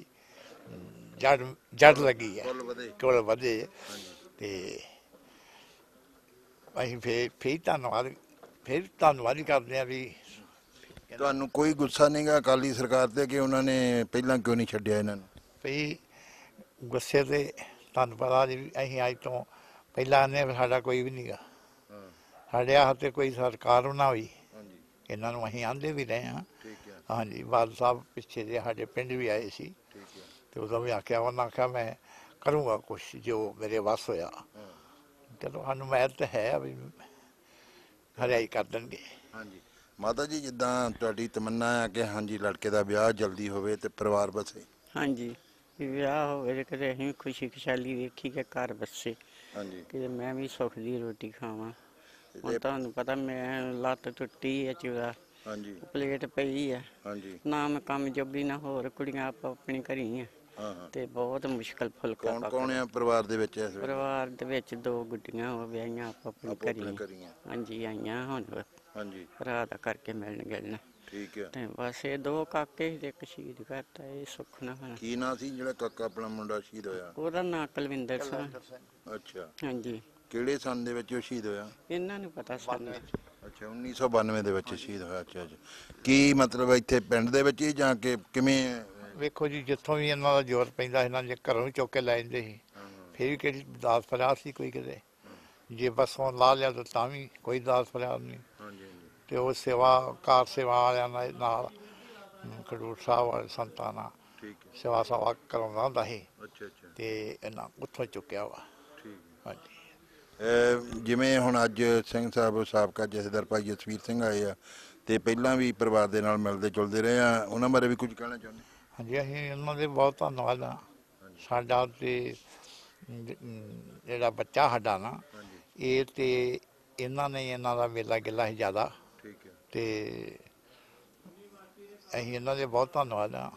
ਜੜ ਜੜ ਲੱਗੀ ਆ ਕੋਲ ਵਧੇ ਤੇ ਅਸੀਂ ਫੇਰ ਫੇਰ ਧੰਨਵਾਦ ਫੇਰ ਧੰਨਵਾਦ ਕਰਦੇ ਆ ਵੀ ਤੁਹਾਨੂੰ ਕੋਈ ਗੁੱਸਾ ਨਹੀਂਗਾ ਅਕਾਲੀ ਸਰਕਾਰ ਤੇ ਕਿ ਉਹਨਾਂ ਨੇ ਪਹਿਲਾਂ ਕਿਉਂ ਨਹੀਂ ਛੱਡਿਆ ਇਹਨਾਂ ਨੂੰ ਭਈ ਗੁੱਸੇ ਤੇ ਤੁਹਾਨੂੰ ਪਤਾ ਜੀ ਅਸੀਂ ਅੱਜ ਤੋਂ ਪਹਿਲਾਂ ਨੇ ਸਾਡਾ ਕੋਈ ਵੀ ਨਹੀਂਗਾ ਸਾਡੇ ਹੱਥੇ ਕੋਈ ਸਰਕਾਰ ਨਾ ਹੋਈ ਹਾਂਜੀ ਇਹਨਾਂ ਨੂੰ ਅਸੀਂ ਆਂਦੇ ਵੀ ਰਹੇ ਹਾਂ ਠੀਕ ਹੈ ਹਾਂਜੀ ਬਾਦ ਸਾਹਿਬ ਪਿੱਛੇ ਜੇ ਸਾਡੇ ਪਿੰਡ ਵੀ ਆਏ ਸੀ ਠੀਕ ਹੈ ਤੇ ਉਦੋਂ ਵੀ ਆਖਿਆ ਉਹਨਾਂ ਆਖਿਆ ਮੈਂ ਕਰੂੰਗਾ ਕੁਝ ਜੋ ਮੇਰੇ ਵਾਸ ਹੋਇਆ ਚਲੋ ਹਨ ਮੈਂ ਤਾਂ ਹੈ ਵੀ ਹਰਿਆਈ ਕਰ ਦਣਗੇ ਹਾਂਜੀ ਮਾਤਾ ਜੀ ਜਿੱਦਾਂ ਤੁਹਾਡੀ ਤਮੰਨਾ ਹੈ ਕਿ ਹਾਂਜੀ ਲੜਕੇ ਦਾ ਵਿਆਹ ਜਲਦੀ ਹੋਵੇ ਤੇ ਪਰਿਵਾਰ ਬਸੇ ਹਾਂਜੀ ਵੀ ਵਿਆਹ ਹੋਵੇ ਤੇ ਕਦੇ ਅਸੀਂ ਖੁਸ਼ੀ ਖੁਸ਼ਹਾਲੀ ਵੇਖੀ ਕਿ ਘਰ ਬਸੇ ਹਾਂਜੀ ਕਿ ਮੈਂ ਵੀ ਸੁੱਖ ਦੀ ਰੋਟੀ ਖਾਵਾਂ ਹੁਣ ਤੁਹਾਨੂੰ ਪਤਾ ਮੈਂ ਲੱਤ ਟੁੱਟੀ ਹੈ ਚੂਰਾ ਹਾਂਜੀ ਪਲੇਟ ਪਈ ਹੈ ਹਾਂਜੀ ਨਾ ਮੈਂ ਕੰਮ ਜੋਗੀ ਨਾ ਹੋਰ ਕੁੜੀਆਂ ਆਪ ਆਪਣੀ ਘਰੀ ਆ ਤੇ ਬਹੁਤ ਮੁਸ਼ਕਲ ਫੁਲਕਾ ਕੌਣ ਕੌਣ ਆ ਪਰਿਵਾਰ ਦੇ ਵਿੱਚ ਇਸ ਪਰਿਵਾਰ ਦੇ ਵਿੱਚ ਦੋ ਗੁੱਡੀਆਂ ਹੋ ਵਿਆਹੀਆਂ ਆਪ ਆਪਣੀ ਘਰੀ ਹਾਂਜੀ ਆਈਆਂ ਹੁਣ ਹਾਂਜੀ ਰਾਹ ਦਾ ਕਰਕੇ ਮਿਲਣ ਗਿਲਣ ਠੀਕ ਹੈ ਤੇ ਬਸ ਇਹ ਦੋ ਕਾਕੇ ਹੀ ਤੇ ਇੱਕ ਸ਼ਹੀਦ ਕਰਤਾ ਇਹ ਸੁੱਖ ਨਾ ਹੋਣਾ ਕੀ ਨਾਂ ਸੀ ਜਿਹੜਾ ਕਾਕਾ ਆਪਣਾ ਮੁੰਡਾ ਸ਼ਹੀਦ ਹੋਇਆ ਉਹਦਾ ਨਾਂ ਕੁਲਵਿੰਦਰ ਸਿੰਘ ਅੱਛਾ ਹਾਂਜੀ ਕਿਹੜੇ ਸਾਲ ਦੇ ਵਿੱਚ ਉਹ ਸ਼ਹੀਦ ਹੋਇਆ ਇਹਨਾਂ ਨੂੰ ਪਤਾ ਸਾਨੂੰ ਅੱਛਾ 1992 ਦੇ ਵਿੱਚ ਸ਼ਹੀਦ ਹੋਇਆ ਅੱਛਾ ਅੱਛਾ ਕੀ ਮਤਲਬ ਇੱਥੇ ਪਿੰਡ ਦੇ ਵਿੱਚ ਹੀ ਜਾਂ ਕਿ ਕਿਵੇਂ ਵੇਖੋ ਜੀ ਜਿੱਥੋਂ ਵੀ ਇਹਨਾਂ ਦਾ ਜ਼ੋਰ ਪੈਂਦਾ ਇਹਨਾਂ ਦੇ ਘਰੋਂ ਹੀ ਚੁੱਕ ਕੇ ਲੈ ਜਾਂਦੇ ਸੀ ਫਿਰ ਵੀ ਕਿਹੜੀ ਦਾਸ ਫਰਾਸ ਸੀ ਕੋਈ ਕਿਤੇ ਜੇ ਬਸੋਂ ਲਾ ਲਿਆ ਤਾਂ ਤਾਂ ਵੀ ਕੋਈ ਦਾਸ ਫਰਾਸ ਨਹੀਂ ਤੇ ਉਹ ਸੇਵਾ ਕਾਰ ਸੇਵਾ ਵਾਲਿਆਂ ਨਾਲ- ਖਡੂਰ ਸਾਹਿਬ ਵਾਲੇ ਸੰਤਾਂ ਨਾਲ ਠੀਕ ਹੈ ਸੇਵਾ ਸਵਾ ਕਰਾਉਂਦਾ ਹੁੰਦਾ ਸੀ ਅੱਛਾ ਅੱਛਾ ਤੇ ਇਹਨਾਂ ਉੱਥੋਂ ਚੁੱਕਿਆ ਵਾ ਠੀਕ ਹੈ ਹਾਂਜੀ ਜਿਵੇਂ ਹੁਣ ਅੱਜ ਸਿੰਘ ਸਾਹਿਬ ਸਾਬਕਾ ਜਥੇਦਾਰ ਭਾਈ ਜਸਵੀਰ ਸਿੰਘ ਆਏ ਆ ਤੇ ਪਹਿਲਾਂ ਵੀ ਪਰਿਵਾਰ ਦੇ ਨਾਲ ਮਿਲਦੇ ਚੁਲਦੇ ਰਹੇ ਆ ਉਹਨਾਂ ਬਾਰੇ ਵੀ ਕੁਝ ਕਹਿਣਾ ਚਾਹੁੰਦੇ ਹਾਂਜੀ ਅਸੀਂ ਇਹਨਾਂ ਦੇ ਬਹੁਤ ਧੰਨਵਾਦ ਆ ਸਾਡਾ ਤੇ ਜਿਹੜਾ ਬੱਚਾ ਸਾਡਾ ਨਾ ਇਹ ਤੇ ਇਹਨਾਂ ਨੇ ਇਹਨਾਂ ਦਾ ਮੇਲਾ ਗਿੱਲਾ ਹੀ ਜ਼ਿਆਦਾ ਤੇ ਅਹੀਂ ਇਹਨਾਂ ਦੇ ਬਹੁਤ ਧੰਨਵਾਦ ਆ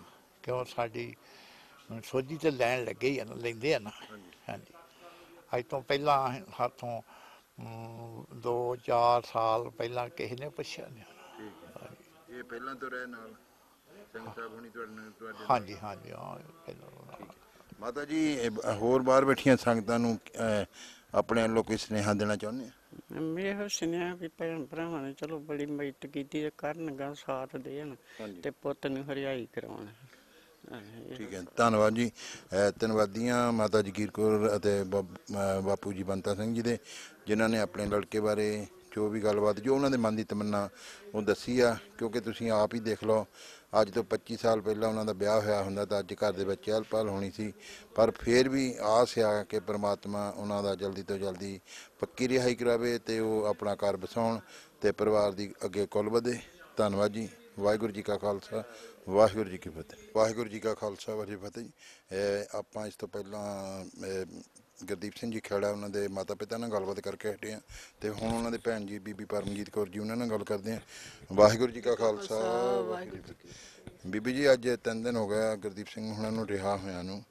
ਕਿਉਂ ਸਾਡੀ ਸੋਝੀ ਤੇ ਲੈਣ ਲੱਗੇ ਹੀ ਆ ਲੈਂਦੇ ਆ ਨਾ ਹਾਂਜੀ ਅੱਜ ਤੋਂ ਪਹਿਲਾਂ ਹੱਥੋਂ 2-4 ਸਾਲ ਪਹਿਲਾਂ ਕਿਸੇ ਨੇ ਪੁੱਛਿਆ ਨਹੀਂ ਇਹ ਪਹਿਲਾਂ ਤੋਂ ਰਹਿ ਨਾਲ ਹਾਂਜੀ ਹਾਂਜੀ ਆ ਪਹਿਲਾਂ ਮਾਤਾ ਜੀ ਹੋਰ ਬਾਹਰ ਬੈਠੀਆਂ ਸੰਗਤਾਂ ਨੂੰ ਆਪਣੇ ਲੋਕੀ ਸਨੇਹਾ ਦੇਣਾ ਚਾਹੁੰਦੇ ਆ ਮੇਰੇ ਹੁਸਨਿਆ ਵੀ ਭੈਣ ਭਰਾਵਾਂ ਨੇ ਚਲੋ ਬੜੀ ਮਿਹਨਤ ਕੀਤੀ ਤੇ ਕਰਨਗਾ ਸਾਥ ਦੇਣ ਤੇ ਪੁੱਤ ਨੂੰ ਹਰਿਆਈ ਕਰਾਉਣ ਠੀਕ ਹੈ ਧੰਨਵਾਦ ਜੀ ਧੰਨਵਾਦੀਆਂ ਮਾਤਾ ਜਗੀਰ ਕੌਰ ਅਤੇ ਬਾਪੂ ਜੀ ਬੰਤਾ ਸਿੰਘ ਜੀ ਦੇ ਜਿਨ੍ਹਾਂ ਨੇ ਆਪਣੇ ਲੜਕੇ ਬਾਰੇ ਜੋ ਵੀ ਗੱਲਬਾਤ ਜੋ ਉਹਨਾਂ ਦੇ ਮਨ ਦੀ ਤਮੰਨਾ ਉਹ ਦੱਸੀ ਆ ਕਿਉਂਕਿ ਤੁਸੀਂ ਆਪ ਹੀ ਦੇਖ ਲਓ ਅੱਜ ਤੋਂ 25 ਸਾਲ ਪਹਿਲਾਂ ਉਹਨਾਂ ਦਾ ਵਿਆਹ ਹੋਇਆ ਹੁੰਦਾ ਤਾਂ ਅੱਜ ਘਰ ਦੇ ਵਿੱਚ ਹਲਪਲ ਹੋਣੀ ਸੀ ਪਰ ਫਿਰ ਵੀ ਆਸ ਆ ਕਿ ਪ੍ਰਮਾਤਮਾ ਉਹਨਾਂ ਦਾ ਜਲਦੀ ਤੋਂ ਜਲਦੀ ਪੱਕੀ ਰਿਹਾਈ ਕਰਾਵੇ ਤੇ ਉਹ ਆਪਣਾ ਘਰ ਬਸਾਉਣ ਤੇ ਪਰਿਵਾਰ ਦੀ ਅੱਗੇ ਕੁਲ ਵਧੇ ਧੰਨਵਾਦ ਜੀ ਵਾਹਿਗੁਰੂ ਜੀ ਕਾ ਖਾਲਸਾ ਵਾਹਿਗੁਰੂ ਜੀ ਕੀ ਫਤਿਹ ਵਾਹਿਗੁਰੂ ਜੀ ਕਾ ਖਾਲਸਾ ਵਾਹਿਗੁਰੂ ਜੀ ਫਤਿਹ ਆਪਾਂ ਇਸ ਤੋਂ ਪਹਿਲਾਂ ਗੁਰਦੀਪ ਸਿੰਘ ਜੀ ਖੇੜਾ ਉਹਨਾਂ ਦੇ ਮਾਤਾ ਪਿਤਾ ਨਾਲ ਗੱਲਬਾਤ ਕਰਕੇ ਹਟੇ ਆ ਤੇ ਹੁਣ ਉਹਨਾਂ ਦੇ ਭੈਣ ਜੀ ਬੀਬੀ ਪਰਮਜੀਤ ਕੌਰ ਜੀ ਉਹਨਾਂ ਨਾਲ ਗੱਲ ਕਰਦੇ ਆ ਵਾਹਿਗੁਰੂ ਜੀ ਕਾ ਖਾਲਸਾ ਵਾਹਿਗੁਰੂ ਜੀ ਕੀ ਫਤਿਹ। ਬੀਬੀ ਜੀ ਅੱਜ ਤਿੰਨ ਦਿਨ ਹੋ ਗਿਆ ਗੁਰਦੀਪ ਸਿੰਘ ਹੁਣਾਂ ਨੂੰ ਰਿਹਾ ਹੋਇਆ ਨੂੰ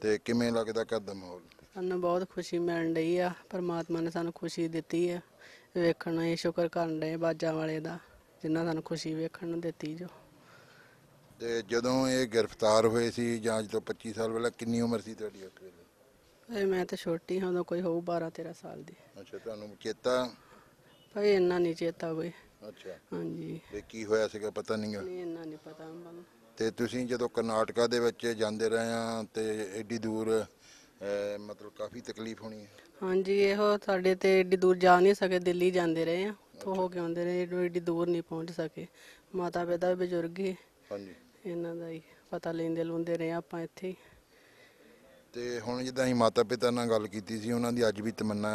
ਤੇ ਕਿਵੇਂ ਲੱਗਦਾ ਘਰ ਦਾ ਮਾਹੌਲ ਸਾਨੂੰ ਬਹੁਤ ਖੁਸ਼ੀ ਮਿਲਣ ਲਈ ਆ ਪਰਮਾਤਮਾ ਨੇ ਸਾਨੂੰ ਖੁਸ਼ੀ ਦਿੱਤੀ ਆ ਵੇਖਣ ਨੂੰ ਸ਼ੁਕਰ ਕਰਨ ਦੇ ਬਾਜਾਂ ਵਾਲੇ ਦਾ ਜਿਨ੍ਹਾਂ ਸਾਨੂੰ ਖੁਸ਼ੀ ਵੇਖਣ ਨੂੰ ਦਿੱਤੀ ਜੋ ਤੇ ਜਦੋਂ ਇਹ ਗ੍ਰਿਫਤਾਰ ਹੋਏ ਸੀ ਜਾਂ ਅੱਜ ਤੋਂ 25 ਸਾਲ ਪਹਿਲਾਂ ਕਿੰਨੀ ਉਮਰ ਸੀ ਤੁਹਾਡੀ ਉਸ ਵੇਲੇ ਭਾਈ ਮੈਂ ਤਾਂ ਛੋਟੀ ਹਾਂ ਉਹਦਾ ਕੋਈ ਹੋਊ 12 13 ਸਾਲ ਦੀ ਅੱਛਾ ਤੁਹਾਨੂੰ ਚੇਤਾ ਭਾਈ ਇੰਨਾ ਨਹੀਂ ਚੇਤਾ ਕੋਈ ਅੱਛਾ ਹਾਂਜੀ ਤੇ ਕੀ ਹੋਇਆ ਸੀਗਾ ਪਤਾ ਨਹੀਂ ਨਹੀਂ ਇੰਨਾ ਨਹੀਂ ਪਤਾ ਮੈਨੂੰ ਤੇ ਤੁਸੀਂ ਜਦੋਂ ਕਰਨਾਟਕਾ ਦੇ ਵਿੱਚ ਜਾਂਦੇ ਰਹੇ ਆ ਤੇ ਐਡੀ ਦੂਰ ਮਤਲਬ ਕਾਫੀ ਤਕਲੀਫ ਹੋਣੀ ਹੈ ਹਾਂਜੀ ਇਹੋ ਸਾਡੇ ਤੇ ਏਡੀ ਦੂਰ ਜਾ ਨਹੀਂ ਸਕੇ ਦਿੱਲੀ ਜਾਂਦੇ ਰਹੇ ਆ ਉੱਥੋਂ ਹੋ ਕੇ ਆਉਂਦੇ ਰਹੇ ਏਡੀ- ਦੂਰ ਨਹੀਂ ਪਹੁੰਚ ਸਕੇ ਮਾਤਾ ਪਿਤਾ ਵੀ ਬਜ਼ੁਰਗ ਹੀ ਹਾਂਜੀ ਇਹਨਾਂ ਦਾ ਹੀ ਪਤਾ ਲੈਂਦੇ ਲੁੰਦੇ ਰਹੇ ਆਪਾਂ ਇੱਥੇ ਹੀ ਤੇ ਹੁਣ ਜਿੱਦਾਂ ਅਸੀਂ ਮਾਤਾ ਪਿਤਾ ਨਾਲ ਗੱਲ ਕੀਤੀ ਸੀ ਉਹਨਾਂ ਦੀ ਅੱਜ ਵੀ ਤਮੰਨਾ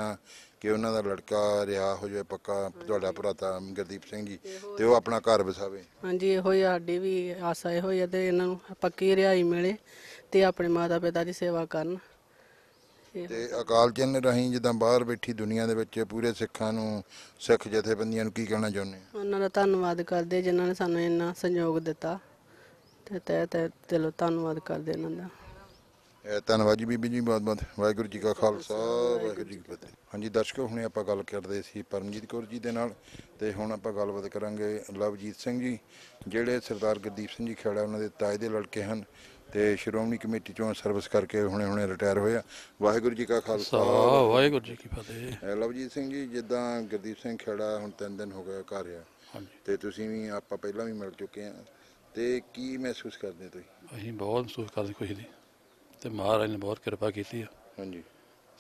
ਕਿ ਉਹਨਾਂ ਦਾ ਲੜਕਾ ਰਿਹਾ ਹੋ ਜਾਵੇ ਪੱਕਾ ਤੁਹਾਡਾ ਭਰਾਤਾ ਗਰਦੀਪ ਸਿੰਘ ਜੀ ਤੇ ਉਹ ਆਪਣਾ ਘਰ ਵਸਾਵੇ ਹਾਂਜੀ ਇਹੋ ਹੀ ਸਾਡੀ ਵੀ ਆਸਾ ਇਹੋ ਹੀ ਹੈ ਤੇ ਇਹਨਾਂ ਨੂੰ ਪੱਕੀ ਰਿਹਾਈ ਮਿਲੇ ਤੇ ਆਪਣੇ ਮਾਤਾ ਪਿਤਾ ਦੀ ਸੇਵਾ ਕਰਨ ਤੇ ਅਕਾਲ ਚਿੰਨ ਰਹੀ ਜਿੱਦਾਂ ਬਾਹਰ ਬੈਠੀ ਦੁਨੀਆ ਦੇ ਵਿੱਚ ਪੂਰੇ ਸਿੱਖਾਂ ਨੂੰ ਸਿੱਖ ਜਥੇਬੰਦੀਆਂ ਨੂੰ ਕੀ ਕਹਿਣਾ ਚਾਹੁੰਦੇ ਆ ਉਹਨਾਂ ਦਾ ਧੰਨਵਾਦ ਕਰਦੇ ਜਿਨ੍ਹਾਂ ਨੇ ਸਾਨੂੰ ਇੰਨਾ ਸਹਿਯੋਗ ਦਿੱਤਾ ਤੇ ਤੇ ਤੇ ਚਲੋ ਧੰਨਵਾਦ ਕਰਦੇ ਇਹਨਾਂ ਦਾ ਧੰਨਵਾਦ ਜੀ ਬੀਬੀ ਜੀ ਬਹੁਤ ਬਹੁਤ ਵਾਹਿਗੁਰੂ ਜੀ ਕਾ ਖਾਲਸਾ ਵਾਹਿਗੁਰੂ ਜੀ ਕੀ ਫਤਿਹ ਹਾਂਜੀ ਦਰਸ਼ਕੋ ਹੁਣੇ ਆਪਾਂ ਗੱਲ ਕਰਦੇ ਸੀ ਪਰਮਜੀਤ ਕੌਰ ਜੀ ਦੇ ਨਾਲ ਤੇ ਹੁਣ ਆਪਾਂ ਗੱਲਬਾਤ ਕਰਾਂਗੇ ਲਵਜੀਤ ਸਿੰਘ ਜੀ ਜਿਹੜੇ ਸਰਦਾਰ ਗੁਰਦੀਪ ਸਿੰਘ ਜੀ ਖੇੜਾ ਉਹਨਾਂ ਦੇ ਤਾਏ ਦੇ ਲੜਕੇ ਹਨ ਤੇ ਸ਼੍ਰੋਮਣੀ ਕਮੇਟੀ ਚੋਂ ਸਰਵਿਸ ਕਰਕੇ ਹੁਣੇ ਹੁਣੇ ਰਿਟਾਇਰ ਹੋਏ ਆ ਵਾਹਿਗੁਰੂ ਜੀ ਕਾ ਖਾਲਸਾ ਵਾਹਿਗੁਰੂ ਜੀ ਕੀ ਫਤਿਹ ਲਵਜੀਤ ਸਿੰਘ ਜੀ ਜਿੱਦਾਂ ਗੁਰਦੀਪ ਸਿੰਘ ਖੇੜਾ ਹੁਣ 3 ਦਿਨ ਹੋ ਗਏ ਘਰ ਆ ਤੇ ਤੁਸੀਂ ਵੀ ਆਪਾਂ ਪਹਿਲਾਂ ਵੀ ਮਿਲ ਚੁੱਕੇ ਆ ਤੇ ਕੀ ਮਹਿਸੂਸ ਕਰਦੇ ਤੁਸੀਂ ਅਸੀਂ ਬਹੁਤ ਮਹਿਸੂਸ ਕਰਦੇ ਖੁਸ਼ੀ ਦੀ ਤੇ ਮਹਾਰਾਜ ਨੇ ਬਹੁਤ ਕਿਰਪਾ ਕੀਤੀ ਆ ਹਾਂਜੀ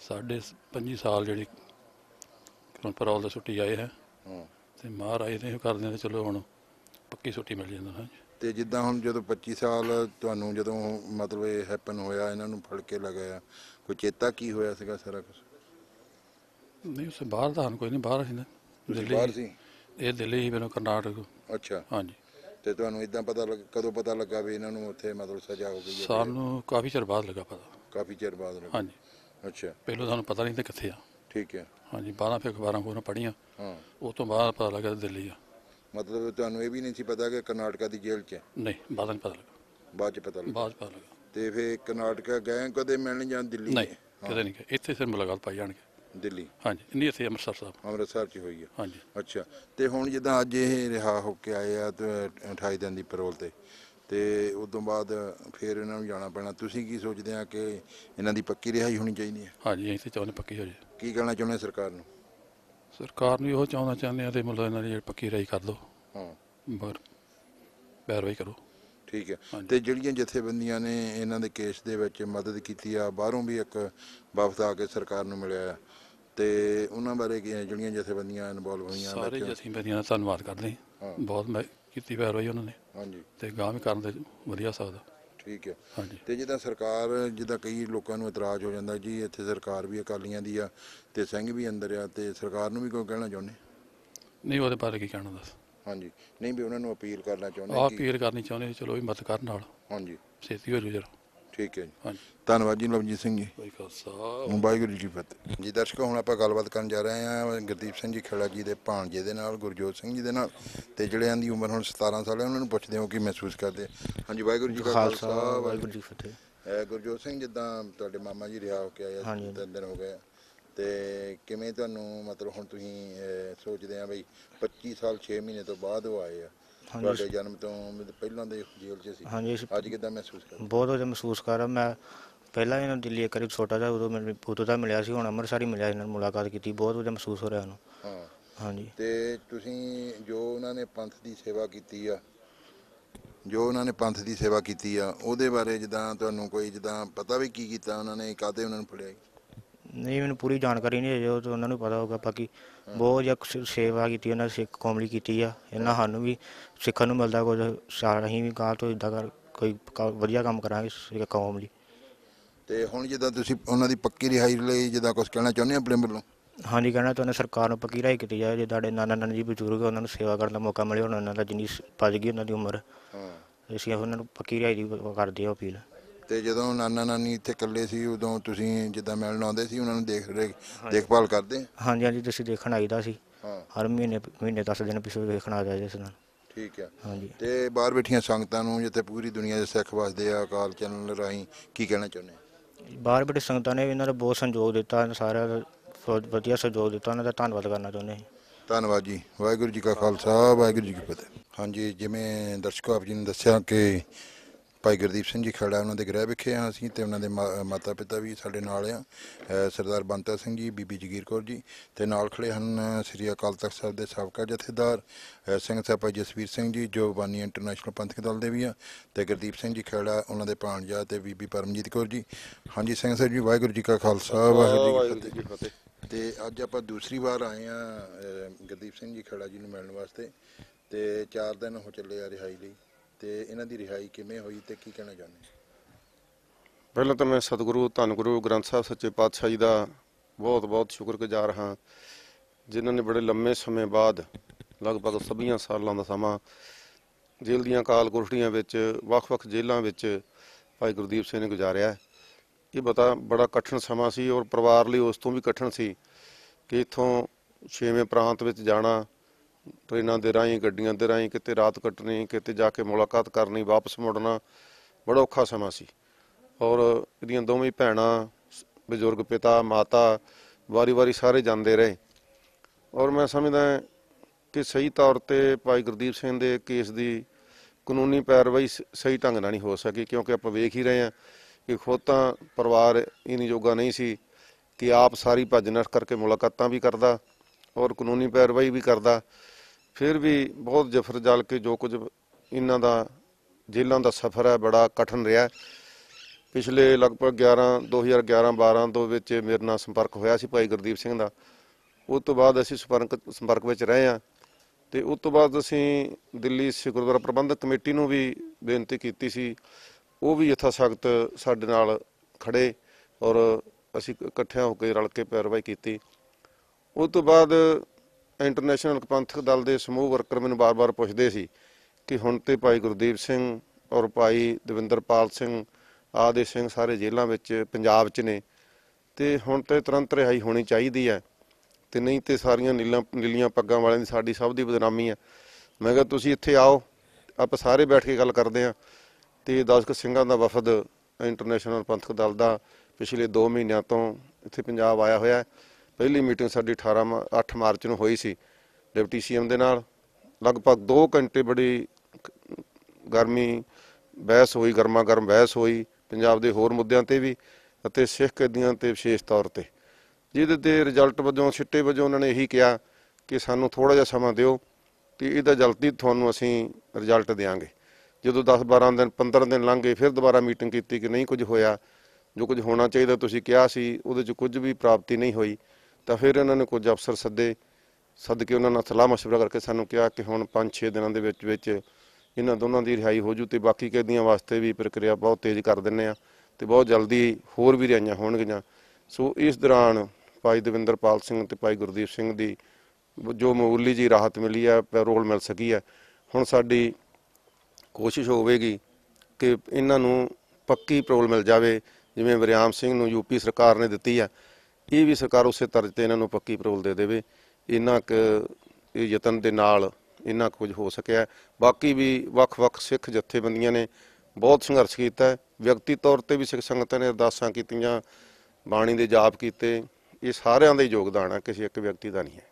ਸਾਡੇ 25 ਸਾਲ ਜਿਹੜੀ ਹੁਣ ਪਰੌਲ ਦਾ ਛੁੱਟੀ ਆਏ ਹੈ ਹਾਂ ਤੇ ਮਹਾਰਾਜ ਨੇ ਕਰਦੇ ਨੇ ਚਲੋ ਹੁਣ ਪੱਕੀ ਛੁੱਟੀ ਮਿਲ ਜਾਂਦਾ ਹਾਂ ਤੇ ਜਿੱਦਾਂ ਹੁਣ ਜਦੋਂ 25 ਸਾਲ ਤੁਹਾਨੂੰ ਜਦੋਂ ਮਤਲਬ ਇਹ ਹੈਪਨ ਹੋਇਆ ਇਹਨਾਂ ਨੂੰ ਫੜ ਕੇ ਲਗਾਇਆ ਕੋਈ ਚੇਤਾ ਕੀ ਹੋਇਆ ਸੀਗਾ ਸਾਰਾ ਕੁਝ ਨਹੀਂ ਉਸ ਬਾਹਰ ਦਾ ਕੋਈ ਨਹੀਂ ਬਾਹਰ ਸੀ ਨਾ ਦਿੱਲੀ ਬਾਹਰ ਸੀ ਇਹ ਦਿੱਲੀ ਹੀ ਮੈਨੂੰ ਕਰਨਾਟਕ ਅੱਛਾ ਹਾਂਜੀ ਤੇ ਤੁਹਾਨੂੰ ਇਦਾਂ ਪਤਾ ਲੱਗ ਕਦੋਂ ਪਤਾ ਲੱਗਾ ਵੀ ਇਹਨਾਂ ਨੂੰ ਉੱਥੇ ਮਤਲਬ ਸਜ਼ਾ ਹੋ ਗਈ ਹੈ ਸਾਨੂੰ ਕਾਫੀ ਚਿਰ ਬਾਅਦ ਲੱਗਾ ਪਤਾ ਕਾਫੀ ਚਿਰ ਬਾਅਦ ਲੱਗਾ ਹਾਂਜੀ ਅੱਛਾ ਪਹਿਲਾਂ ਤੁਹਾਨੂੰ ਪਤਾ ਨਹੀਂ ਤੇ ਕਿੱਥੇ ਆ ਠੀਕ ਹੈ ਹਾਂਜੀ 12 ਫਿਰ ਅਖਬਾਰਾਂ ਖੋਰਾਂ ਪੜੀਆਂ ਹਾਂ ਉਸ ਤੋਂ ਬਾਅਦ ਪਤਾ ਲੱਗਾ ਦਿੱਲੀ ਆ ਮਤਲਬ ਤੁਹਾਨੂੰ ਇਹ ਵੀ ਨਹੀਂ ਸੀ ਪਤਾ ਕਿ ਕਰਨਾਟਕਾ ਦੀ ਜੇਲ੍ਹ 'ਚ ਹੈ ਨਹੀਂ ਬਾਅਦ ਨਹੀਂ ਪਤਾ ਲੱਗਾ ਬਾਅਦ 'ਚ ਪਤਾ ਲੱਗਾ ਬਾਅਦ 'ਚ ਪਤਾ ਲੱਗਾ ਤੇ ਫਿਰ ਕਰਨਾਟਕਾ ਗਏ ਕਦੇ ਮਿਲਣ ਜਾਂ ਦਿੱਲੀ ਨਹੀਂ ਕਦੇ ਨਹੀਂ ਇੱਥੇ ਸਿਰ ਮੁਲਾਕਾਤ ਪਾਈ ਜਾਣਗੇ ਦਿੱਲੀ ਹਾਂਜੀ ਨਹੀਂ ਇੱਥੇ ਅੰਮ੍ਰਿਤਸਰ ਸਾਹਿਬ ਅੰਮ੍ਰਿਤਸਰ 'ਚ ਹੋਈ ਹੈ ਹਾਂਜੀ ਅੱਛਾ ਤੇ ਹੁਣ ਜਿੱਦਾਂ ਅੱਜ ਇਹ ਰਿਹਾ ਹੋ ਕੇ ਆਏ ਆ ਤੇ 28 ਦਿਨ ਦੀ ਪੈਰੋਲ ਤੇ ਤੇ ਉਸ ਤੋਂ ਬਾਅਦ ਫੇਰ ਇਹਨਾਂ ਨੂੰ ਜਾਣਾ ਪੈਣਾ ਤੁਸੀਂ ਕੀ ਸੋਚਦੇ ਆ ਕਿ ਇਹਨਾਂ ਦੀ ਪੱਕੀ ਰਿਹਾਈ ਹੋਣੀ ਚਾਹੀਦੀ ਹੈ ਹਾਂਜੀ ਅਸੀਂ ਚਾਹੁੰਦੇ ਪੱਕੀ ਹੋ ਜਾਏ ਕੀ ਕਹਿਣਾ ਚਾਹੁੰਦੇ ਸਰਕਾਰ ਨੂੰ ਸਰਕਾਰ ਨੂੰ ਇਹੋ ਚਾਹੁੰਦਾ ਚਾਹੁੰਦੇ ਆ ਤੇ ਮਤਲਬ ਇਹਨਾਂ ਦੀ ਪੱਕੀ ਰਿਹਾਈ ਕਰ ਲਓ ਹਾਂ ਬਰ ਪੈਰਵਾਈ ਕਰੋ ਠੀਕ ਹੈ ਤੇ ਜਿਹੜੀਆਂ ਜਥੇਬੰਦੀਆਂ ਨੇ ਇਹਨਾਂ ਦੇ ਕੇਸ ਦੇ ਵਿੱਚ ਮਦਦ ਕੀਤੀ ਆ ਬਾਹਰੋਂ ਵੀ ਇੱਕ ਵਫਦ ਆ ਕੇ ਸਰਕਾਰ ਨੂੰ ਮਿਲਿਆ ਤੇ ਉਹਨਾਂ ਬਾਰੇ ਕੀ ਜਿਹੜੀਆਂ ਜਥੇਬੰਦੀਆਂ ਇਨਵੋਲਵ ਹੋਈਆਂ ਸਾਰੇ ਜਥੇਬੰਦੀਆਂ ਦਾ ਧੰਨਵਾਦ ਕਰਦੇ ਹਾਂ ਬਹੁਤ ਮੈਂ ਕੀਤੀ ਪੈਰਵਾਈ ਉਹਨਾਂ ਨੇ ਹਾਂਜੀ ਤੇ ਗਾਂ ਕਰਨ ਦੇ ਵਧੀਆ ਸਕਦਾ ਠੀਕ ਹੈ ਹਾਂਜੀ ਤੇ ਜਿੱਦਾਂ ਸਰਕਾਰ ਜਿੱਦਾਂ ਕਈ ਲੋਕਾਂ ਨੂੰ ਇਤਰਾਜ਼ ਹੋ ਜਾਂਦਾ ਜੀ ਇੱਥੇ ਸਰਕਾਰ ਵੀ ਅਕਾਲੀਆਂ ਦੀ ਆ ਤੇ ਸਿੰਘ ਵੀ ਅੰਦਰ ਆ ਤੇ ਸਰਕਾਰ ਨੂੰ ਵੀ ਕੋਈ ਕਹਿਣਾ ਚਾਹੁੰਦੇ ਨਹੀਂ ਉਹਦੇ ਬਾਰੇ ਕੀ ਕਹਿਣਾ ਦੱਸ ਹਾਂਜੀ ਨਹੀਂ ਵੀ ਉਹਨਾਂ ਨੂੰ ਅਪੀਲ ਕਰਨਾ ਚਾਹੁੰਦੇ ਆ ਅਪੀਲ ਕਰਨੀ ਚਾਹੁੰਦੇ ਚਲੋ ਵੀ ਮਤ ਕਰਨ ਨਾਲ ਹਾਂਜੀ ਸੇਤੀ ਹੋ ਜੂ ਜਰਾ ਠੀਕ ਹੈ ਜੀ ਧੰਨਵਾਦ ਜੀ ਲਵਜੀਤ ਸਿੰਘ ਜੀ ਵਾਹਿਗੁਰੂ ਖਾਲਸਾ ਵਾਹਿਗੁਰੂ ਜੀ ਕੀ ਫਤਿਹ ਜੀ ਦਰਸ਼ਕੋ ਹੁਣ ਆਪਾਂ ਗੱਲਬਾਤ ਕਰਨ ਜਾ ਰਹੇ ਹਾਂ ਗੁਰਦੀਪ ਸਿੰਘ ਜੀ ਖੇੜਾ ਜੀ ਦੇ ਭਾਣਜੇ ਦੇ ਨਾਲ ਗੁਰਜੋਤ ਸਿੰਘ ਜੀ ਦੇ ਨਾਲ ਤੇ ਜਿਹੜਿਆਂ ਦੀ ਉਮਰ ਹੁਣ 17 ਸਾਲ ਹੈ ਉਹਨਾਂ ਨੂੰ ਪੁੱਛਦੇ ਹਾਂ ਕਿ ਮਹਿਸੂਸ ਕਰਦੇ ਹਾਂਜੀ ਵਾਹਿਗੁਰੂ ਜੀ ਕਾ ਖਾਲਸਾ ਵਾਹਿਗੁਰੂ ਜੀ ਕੀ ਐ ਗੁਰਜੋਤ ਸਿੰਘ ਜਿੱਦਾਂ ਤੁਹਾਡੇ ਮਾਮਾ ਜੀ ਰਿਹਾ ਹੋ ਕੇ ਆਏ ਤਿੰਨ ਦਿਨ ਹੋ ਗਏ ਤੇ ਕਿਵੇਂ ਤੁਹਾਨੂੰ ਮਤਲਬ ਹੁਣ ਤੁਸੀਂ ਸੋਚਦੇ ਆ ਬਈ 25 ਸਾਲ 6 ਮਹੀਨੇ ਤੋਂ ਬਾਅਦ ਉਹ ਆਏ ਆ ਤੁਹਾਡੇ ਜਨਮ ਤੋਂ ਪਹਿਲਾਂ ਦੇ ਜੇਲ੍ਹ 'ਚ ਸੀ ਹਾਂਜੀ ਅੱਜ ਕਿਦਾਂ ਮਹਿਸੂਸ ਕਰ ਬਹੁਤ ਵਧੀਆ ਮਹਿਸੂਸ ਕਰ ਰਿਹਾ ਮੈਂ ਪਹਿਲਾਂ ਇਹਨਾਂ ਦਿੱਲੀ ਇੱਕ ਵਾਰੀ ਛੋਟਾ ਜਿਹਾ ਉਦੋਂ ਮੈਨੂੰ ਉਦੋਂ ਦਾ ਮਿਲਿਆ ਸੀ ਹੁਣ ਅੰਮ੍ਰਿਤਸਰ ਹੀ ਮਿਲਿਆ ਇਹਨਾਂ ਨਾਲ ਮੁਲਾਕਾਤ ਕੀਤੀ ਬਹੁਤ ਵਧੀਆ ਮਹਿਸੂਸ ਹੋ ਰਿਹਾ ਉਹਨੂੰ ਹਾਂ ਹਾਂਜੀ ਤੇ ਤੁਸੀਂ ਜੋ ਉਹਨਾਂ ਨੇ ਪੰਥ ਦੀ ਸੇਵਾ ਕੀਤੀ ਆ ਜੋ ਉਹਨਾਂ ਨੇ ਪੰਥ ਦੀ ਸੇਵਾ ਕੀਤੀ ਆ ਉਹਦੇ ਬਾਰੇ ਜਦਾਂ ਤੁਹਾਨੂੰ ਕੋਈ ਜਦਾਂ ਪਤਾ ਵੀ ਕੀ ਕੀਤਾ ਉਹਨਾਂ ਨੇ ਕਾਦੇ ਉਹਨਾਂ ਨੂੰ ਫੜਿਆ ਨਹੀਂ ਮੈਨੂੰ ਪੂਰੀ ਜਾਣਕਾਰੀ ਨਹੀਂ ਹੈ ਜੋ ਉਹਨਾਂ ਨੂੰ ਪਤਾ ਹੋਊਗਾ ਬਾਕੀ ਬਹੁਤ ਜਿਆ ਸੇਵਾ ਕੀਤੀ ਉਹਨਾਂ ਸਿੱਖ ਕੌਮ ਲਈ ਕੀਤੀ ਆ ਇਹਨਾਂ ਸਾਨੂੰ ਵੀ ਸਿੱਖਣ ਨੂੰ ਮਿਲਦਾ ਕੁਝ ਸਾਰ ਵੀ ਗਾਂ ਤੋਂ ਇਦਾਂ ਕਰ ਕੋਈ ਵਧੀਆ ਕੰਮ ਕਰਾਂਗੇ ਸਿੱਖ ਕੌਮ ਲਈ ਤੇ ਹੁਣ ਜਦੋਂ ਤੁਸੀਂ ਉਹਨਾਂ ਦੀ ਪੱਕੀ ਰਿਹਾਈ ਲਈ ਜਿੱਦਾਂ ਕੁਝ ਕਹਿਣਾ ਚਾਹੁੰਦੇ ਆਪਣੇ ਵੱਲੋਂ ਹਾਂਜੀ ਕਹਿਣਾ ਤਾਂ ਉਹਨਾਂ ਸਰਕਾਰ ਨੂੰ ਪੱਕੀ ਰਿਹਾਈ ਕੀਤੀ ਜਾਵੇ ਜੇ ਤੁਹਾਡੇ ਨਾਨਾ ਨਾਨੀ ਜੀ ਬਜ਼ੁਰਗ ਉਹਨਾਂ ਨੂੰ ਸੇਵਾ ਕਰਨ ਦਾ ਮੌਕਾ ਮਿਲੇ ਉਹਨਾਂ ਦਾ ਜਿੰਨੀ ਪੱਜ ਪਜ ਗਈ ਉਹਨਾਂ ਦੀ ਉਮਰ ਹਾਂ ਅਸੀਂ ਉਹਨਾਂ ਨੂੰ ਪੱਕੀ ਰਿਹਾਈ ਦੀ ਕਰਦੇ ਆ ਅਪੀਲ ਤੇ ਜਦੋਂ ਨਾਨਾ ਨਾਨੀ ਇੱਥੇ ਇਕੱਲੇ ਸੀ ਉਦੋਂ ਤੁਸੀਂ ਜਿੱਦਾਂ ਮਿਲਣ ਆਉਂਦੇ ਸੀ ਉਹਨਾਂ ਨੂੰ ਦੇਖ ਦੇਖਭਾਲ ਕਰਦੇ ਹਾਂਜੀ ਹਾਂਜੀ ਤੁਸੀਂ ਦੇਖਣ ਆਈਦਾ ਸੀ ਹਾਂ ਹਰ ਮਹੀਨੇ ਮਹੀਨੇ 10 ਦਿਨ ਪਿੱਛੇ ਦੇਖਣ ਆ ਜਾਈਦਾ ਸੀ ਨਾਲ ਠੀਕ ਆ ਹਾਂਜੀ ਤੇ ਬਾਹਰ ਬੈਠੀਆਂ ਸੰਗਤਾਂ ਨੂੰ ਜਿੱਥੇ ਪੂਰੀ ਦੁਨੀਆ ਦੇ ਸਿੱਖ ਵਸਦੇ ਆ ਅਕਾਲ ਚੈਨਲ ਰਾਹੀਂ ਕੀ ਕਹਿਣਾ ਚਾਹੁੰਦੇ ਬਾਹਰ ਬੈਠੇ ਸੰਗਤਾਂ ਨੇ ਵੀ ਇਹਨਾਂ ਦਾ ਬਹੁਤ ਸਹਿਯੋਗ ਦਿੱਤਾ ਸਾਰਾ ਸਾਰਿਆਂ ਦਾ ਬਹੁਤ ਵਧੀਆ ਸਹਿਯੋਗ ਦਿੱਤਾ ਉਹਨਾਂ ਦਾ ਧੰਨਵਾਦ ਕਰਨਾ ਚਾਹੁੰਦੇ ਹਾਂ ਧੰਨਵਾਦ ਜੀ ਵਾਹਿਗੁਰੂ ਜੀ ਕਾ ਖਾਲਸਾ ਵਾਹਿਗੁਰੂ ਜੀ ਕੀ ਫਤਿਹ ਹਾਂਜੀ ਜਿਵੇਂ ਦਰਸ਼ਕੋ ਆਪ ਜੀ ਨੇ ਦੱਸਿਆ ਕਿ ਭਾਈ ਗੁਰਦੀਪ ਸਿੰਘ ਜੀ ਖੜਾ ਉਹਨਾਂ ਦੇ ਗ੍ਰਹਿ ਵਿਖੇ ਆ ਅਸੀਂ ਤੇ ਉਹਨਾਂ ਦੇ ਮਾਤਾ ਪਿਤਾ ਵੀ ਸਾਡੇ ਨਾਲ ਆ ਸਰਦਾਰ ਬੰਤਾ ਸਿੰਘ ਜੀ ਬੀਬੀ ਜਗੀਰ ਕੌਰ ਜੀ ਤੇ ਨਾਲ ਖੜੇ ਹਨ ਸ੍ਰੀ ਅਕਾਲ ਤਖਤ ਸਾਹਿਬ ਦੇ ਸਾਬਕਾ ਜਥੇਦਾਰ ਸਿੰਘ ਸਾਹਿਬ ਜਸਵੀਰ ਸਿੰਘ ਜੀ ਜੋ ਬਾਨੀ ਇੰਟਰਨੈਸ਼ਨਲ ਪੰਥਕ ਦਲ ਦੇ ਵੀ ਆ ਤੇ ਗੁਰਦੀਪ ਸਿੰਘ ਜੀ ਖੜਾ ਉਹਨਾਂ ਦੇ ਭਾਣਜਾ ਤੇ ਬੀਬੀ ਪਰਮਜੀਤ ਕੌਰ ਜੀ ਹਾਂਜੀ ਸਿੰਘ ਸਾਹਿਬ ਜੀ ਵਾਹਿਗੁਰੂ ਜੀ ਕਾ ਖਾਲਸਾ ਵਾਹਿਗੁਰੂ ਜੀ ਕੀ ਫਤਿਹ ਤੇ ਅੱਜ ਆਪਾਂ ਦੂਸਰੀ ਵਾਰ ਆਏ ਆ ਗੁਰਦੀਪ ਸਿੰਘ ਜੀ ਖੜਾ ਜੀ ਨੂੰ ਮਿਲਣ ਵਾਸਤੇ ਤੇ 4 ਦਿਨ ਹੋ ਚੱਲੇ ਆ ਰਿਹਾਈ ਲਈ ਤੇ ਇਹਨਾਂ ਦੀ ਰਿਹਾਈ ਕਿਵੇਂ ਹੋਈ ਤੇ ਕੀ ਕਹਿਣਾ ਚਾਹੁੰਦੇ ਪਹਿਲਾਂ ਤਾਂ ਮੈਂ ਸਤਿਗੁਰੂ ਧੰਨ ਗੁਰੂ ਗ੍ਰੰਥ ਸਾਹਿਬ ਸੱਚੇ ਪਾਤਸ਼ਾਹ ਜੀ ਦਾ ਬਹੁਤ-ਬਹੁਤ ਸ਼ੁਕਰਗੁਜ਼ਾਰ ਹਾਂ ਜਿਨ੍ਹਾਂ ਨੇ ਬੜੇ ਲੰਮੇ ਸਮੇਂ ਬਾਅਦ ਲਗਭਗ 70 ਸਾਲਾਂ ਦਾ ਸਮਾਂ ਜੇਲ੍ਹ ਦੀਆਂ ਕਾਲ ਕੋਠੜੀਆਂ ਵਿੱਚ ਵੱਖ-ਵੱਖ ਜੇਲ੍ਹਾਂ ਵਿੱਚ ਭਾਈ ਗੁਰਦੀਪ ਸਿੰਘ ਨੇ ਗੁਜ਼ਾਰਿਆ ਇਹ ਬਤਾ ਬੜਾ ਕਠਿਨ ਸਮਾਂ ਸੀ ਔਰ ਪਰਿਵਾਰ ਲਈ ਉਸ ਤੋਂ ਵੀ ਕਠਿਨ ਸੀ ਕਿ ਇਥੋਂ ਛੇਵੇਂ ਪ੍ਰਾਂਤ ਵਿੱਚ ਜਾਣਾ ਟ੍ਰੇਨਾਂ ਦੇ ਰਾਹੀਂ ਗੱਡੀਆਂ ਦੇ ਰਾਹੀਂ ਕਿਤੇ ਰਾਤ ਕੱਟਣੀ ਕਿਤੇ ਜਾ ਕੇ ਮੁਲਾਕਾਤ ਕਰਨੀ ਵਾਪਸ ਮੁੜਨਾ ਬੜਾ ਔਖਾ ਸਮਾਂ ਸੀ ਔਰ ਇਹਦੀਆਂ ਦੋਵੇਂ ਭੈਣਾਂ ਬਜ਼ੁਰਗ ਪਿਤਾ ਮਾਤਾ ਵਾਰੀ-ਵਾਰੀ ਸਾਰੇ ਜਾਂਦੇ ਰਹੇ ਔਰ ਮੈਂ ਸਮਝਦਾ ਕਿ ਸਹੀ ਤੌਰ ਤੇ ਭਾਈ ਗੁਰਦੀਪ ਸਿੰਘ ਦੇ ਕੇਸ ਦੀ ਕਾਨੂੰਨੀ ਪੈਰਵਾਈ ਸਹੀ ਢੰਗ ਨਾਲ ਨਹੀਂ ਹੋ ਸਕੀ ਕਿਉਂਕਿ ਆਪਾਂ ਵੇਖ ਹੀ ਰਹੇ ਹਾਂ ਕਿ ਖੁਦ ਤਾਂ ਪਰਿਵਾਰ ਇਨੀ ਜੋਗਾ ਨਹੀਂ ਸੀ ਕਿ ਆਪ ਸਾਰੀ ਭੱਜ ਨੱਠ ਕਰਕੇ ਮੁਲਾਕਾਤਾਂ ਵੀ ਕਰਦਾ ਔਰ ਕਾਨੂੰਨੀ ਪੈਰਵਾਈ ਵੀ ਕਰਦਾ ਫਿਰ ਵੀ ਬਹੁਤ ਜਫਰ ਜਲ ਕੇ ਜੋ ਕੁਝ ਇਹਨਾਂ ਦਾ ਜੇਲ੍ਹਾਂ ਦਾ ਸਫ਼ਰ ਹੈ ਬੜਾ ਕਠਨ ਰਿਹਾ ਪਿਛਲੇ ਲਗਭਗ 11 2011 12 ਤੋਂ ਵਿੱਚ ਮੇਰੇ ਨਾਲ ਸੰਪਰਕ ਹੋਇਆ ਸੀ ਭਾਈ ਗੁਰਦੀਪ ਸਿੰਘ ਦਾ ਉਸ ਤੋਂ ਬਾਅਦ ਅਸੀਂ ਸੰਪਰਕ ਸੰਪਰਕ ਵਿੱਚ ਰਹੇ ਹਾਂ ਤੇ ਉਸ ਤੋਂ ਬਾਅਦ ਅਸੀਂ ਦਿੱਲੀ ਸਿੱਖ ਪ੍ਰਬੰਧਕ ਕਮੇਟੀ ਨੂੰ ਵੀ ਬੇਨਤੀ ਕੀਤੀ ਸੀ ਉਹ ਵੀ ਯਥਾ ਸਖਤ ਸਾਡੇ ਨਾਲ ਖੜੇ ਔਰ ਅਸੀਂ ਇਕੱਠਿਆਂ ਹੋ ਕੇ ਰਲ ਕੇ ਪੈਰਵਾਈ ਕੀਤੀ ਉਸ ਤੋਂ ਬਾਅਦ ਇੰਟਰਨੈਸ਼ਨਲ ਪੰਥਕ ਦਲ ਦੇ ਸਮੂਹ ਵਰਕਰ ਮੈਨੂੰ ਬਾਰ-ਬਾਰ ਪੁੱਛਦੇ ਸੀ ਕਿ ਹੁਣ ਤੇ ਭਾਈ ਗੁਰਦੀਪ ਸਿੰਘ ਔਰ ਭਾਈ ਦਵਿੰਦਰਪਾਲ ਸਿੰਘ ਆਦੇ ਸਿੰਘ ਸਾਰੇ ਜੇਲ੍ਹਾਂ ਵਿੱਚ ਪੰਜਾਬ 'ਚ ਨੇ ਤੇ ਹੁਣ ਤੇ ਤੁਰੰਤ ਰਿਹਾਈ ਹੋਣੀ ਚਾਹੀਦੀ ਹੈ ਤੇ ਨਹੀਂ ਤੇ ਸਾਰੀਆਂ ਨੀਲਾਂ ਨੀਲੀਆਂ ਪੱਗਾਂ ਵਾਲਿਆਂ ਦੀ ਸਾਡੀ ਸਭ ਦੀ ਬਦਨਾਮੀ ਹੈ ਮੈਂ ਕਿਹਾ ਤੁਸੀਂ ਇੱਥੇ ਆਓ ਆਪਾਂ ਸਾਰੇ ਬੈਠ ਕੇ ਗੱਲ ਕਰਦੇ ਆਂ ਤੇ ਦਸਕ ਸਿੰਘਾਂ ਦਾ ਵਫਦ ਇੰਟਰਨੈਸ਼ਨਲ ਪੰਥਕ ਦਲ ਦਾ ਪਿਛਲੇ 2 ਮਹੀਨਿਆਂ ਤੋਂ ਇੱਥੇ ਪੰਜਾਬ ਆਇਆ ਹੋਇਆ ਹੈ ਪਹਿਲੀ ਮੀਟਿੰਗ ਸਾਡੀ 18 8 ਮਾਰਚ ਨੂੰ ਹੋਈ ਸੀ ਡਿਪਟੀ ਸੀਐਮ ਦੇ ਨਾਲ ਲਗਭਗ 2 ਘੰਟੇ ਬੜੀ ਗਰਮੀ ਬਹਿਸ ਹੋਈ ਗਰਮਾ ਗਰਮ ਬਹਿਸ ਹੋਈ ਪੰਜਾਬ ਦੇ ਹੋਰ ਮੁੱਦਿਆਂ ਤੇ ਵੀ ਅਤੇ ਸਿੱਖ ਕੈਦੀਆਂ ਤੇ ਵਿਸ਼ੇਸ਼ ਤੌਰ ਤੇ ਜਿਹਦੇ ਤੇ ਰਿਜ਼ਲਟ ਵਜੋਂ ਛਿੱਟੇ ਵਜੋਂ ਉਹਨਾਂ ਨੇ ਇਹੀ ਕਿਹਾ ਕਿ ਸਾਨੂੰ ਥੋੜਾ ਜਿਹਾ ਸਮਾਂ ਦਿਓ ਤੇ ਇਹਦਾ ਜਲਦੀ ਤੁਹਾਨੂੰ ਅਸੀਂ ਰਿਜ਼ਲਟ ਦੇਵਾਂਗੇ ਜਦੋਂ 10 12 ਦਿਨ 15 ਦਿਨ ਲੰਘ ਗਏ ਫਿਰ ਦੁਬਾਰਾ ਮੀਟਿੰਗ ਕੀਤੀ ਕਿ ਨਹੀਂ ਕੁਝ ਹੋਇਆ ਜੋ ਕੁਝ ਹੋਣਾ ਚਾਹੀਦਾ ਤੁਸੀਂ ਕਿਹਾ ਸੀ ਉਹਦੇ 'ਚ ਕੁਝ ਵੀ ਪ੍ਰਾਪਤੀ ਨਹੀਂ ਹੋਈ ਤਾਂ ਫਿਰ ਇਹਨਾਂ ਨੇ ਕੁਝ ਅਫਸਰ ਸੱਦੇ ਸੱਦ ਕੇ ਉਹਨਾਂ ਨਾਲ ਸਲਾਹ مشورہ ਕਰਕੇ ਸਾਨੂੰ ਕਿਹਾ ਕਿ ਹੁਣ 5-6 ਦਿਨਾਂ ਦੇ ਵਿੱਚ ਵਿੱਚ ਇਹਨਾਂ ਦੋਨਾਂ ਦੀ ਰਿਹਾਈ ਹੋ ਜੂ ਤੇ ਬਾਕੀ ਕੈਦੀਆਂ ਵਾਸਤੇ ਵੀ ਪ੍ਰਕਿਰਿਆ ਬਹੁਤ ਤੇਜ਼ ਕਰ ਦਿੰਨੇ ਆ ਤੇ ਬਹੁਤ ਜਲਦੀ ਹੋਰ ਵੀ ਰਿਹਾਈਆਂ ਹੋਣਗੀਆਂ ਸੋ ਇਸ ਦੌਰਾਨ ਭਾਈ ਦਵਿੰਦਰਪਾਲ ਸਿੰਘ ਤੇ ਭਾਈ ਗੁਰਦੀਪ ਸਿੰਘ ਦੀ ਜੋ ਮਾਮੂਲੀ ਜੀ ਰਾਹਤ ਮਿਲੀ ਹੈ ਪੈਰੋਲ ਮਿਲ ਸਕੀ ਹੈ ਹੁਣ ਸਾਡੀ ਕੋਸ਼ਿਸ਼ ਹੋਵੇਗੀ ਕਿ ਇਹਨਾਂ ਨੂੰ ਪੱਕੀ ਪੈਰੋਲ ਮਿਲ ਜਾਵੇ ਜਿਵੇਂ ਵਰਿਆਮ ਸਿੰਘ ਨੂੰ ਯੂਪੀ ਸਰਕਾਰ ਨੇ ਦਿੱਤੀ ਹੈ ਇਹ ਵੀ ਸਰਕਾਰ ਉਸੇ ਤਰਜ਼ ਤੇ ਇਹਨਾਂ ਨੂੰ ਪੱਕੀ ਪਰੋਲ ਦੇ ਦੇਵੇ ਇਨਾਂ ਕ ਇਹ ਯਤਨ ਦੇ ਨਾਲ ਇਨਾਂ ਕੁਝ ਹੋ ਸਕਿਆ ਬਾਕੀ ਵੀ ਵੱਖ-ਵੱਖ ਸਿੱਖ ਜਥੇਬੰਦੀਆਂ ਨੇ ਬਹੁਤ ਸੰਘਰਸ਼ ਕੀਤਾ ਵਿਅਕਤੀ ਤੌਰ ਤੇ ਵੀ ਸਿੱਖ ਸੰਗਤਾਂ ਨੇ ਅਰਦਾਸਾਂ ਕੀਤੀਆਂ ਬਾਣੀ ਦੇ ਜਾਪ ਕੀਤੇ ਇਹ ਸਾਰਿਆਂ ਦਾ ਹੀ ਯੋਗਦਾਨ ਹੈ ਕਿਸੇ ਇੱਕ ਵਿਅਕਤੀ ਦਾ ਨਹੀਂ ਹੈ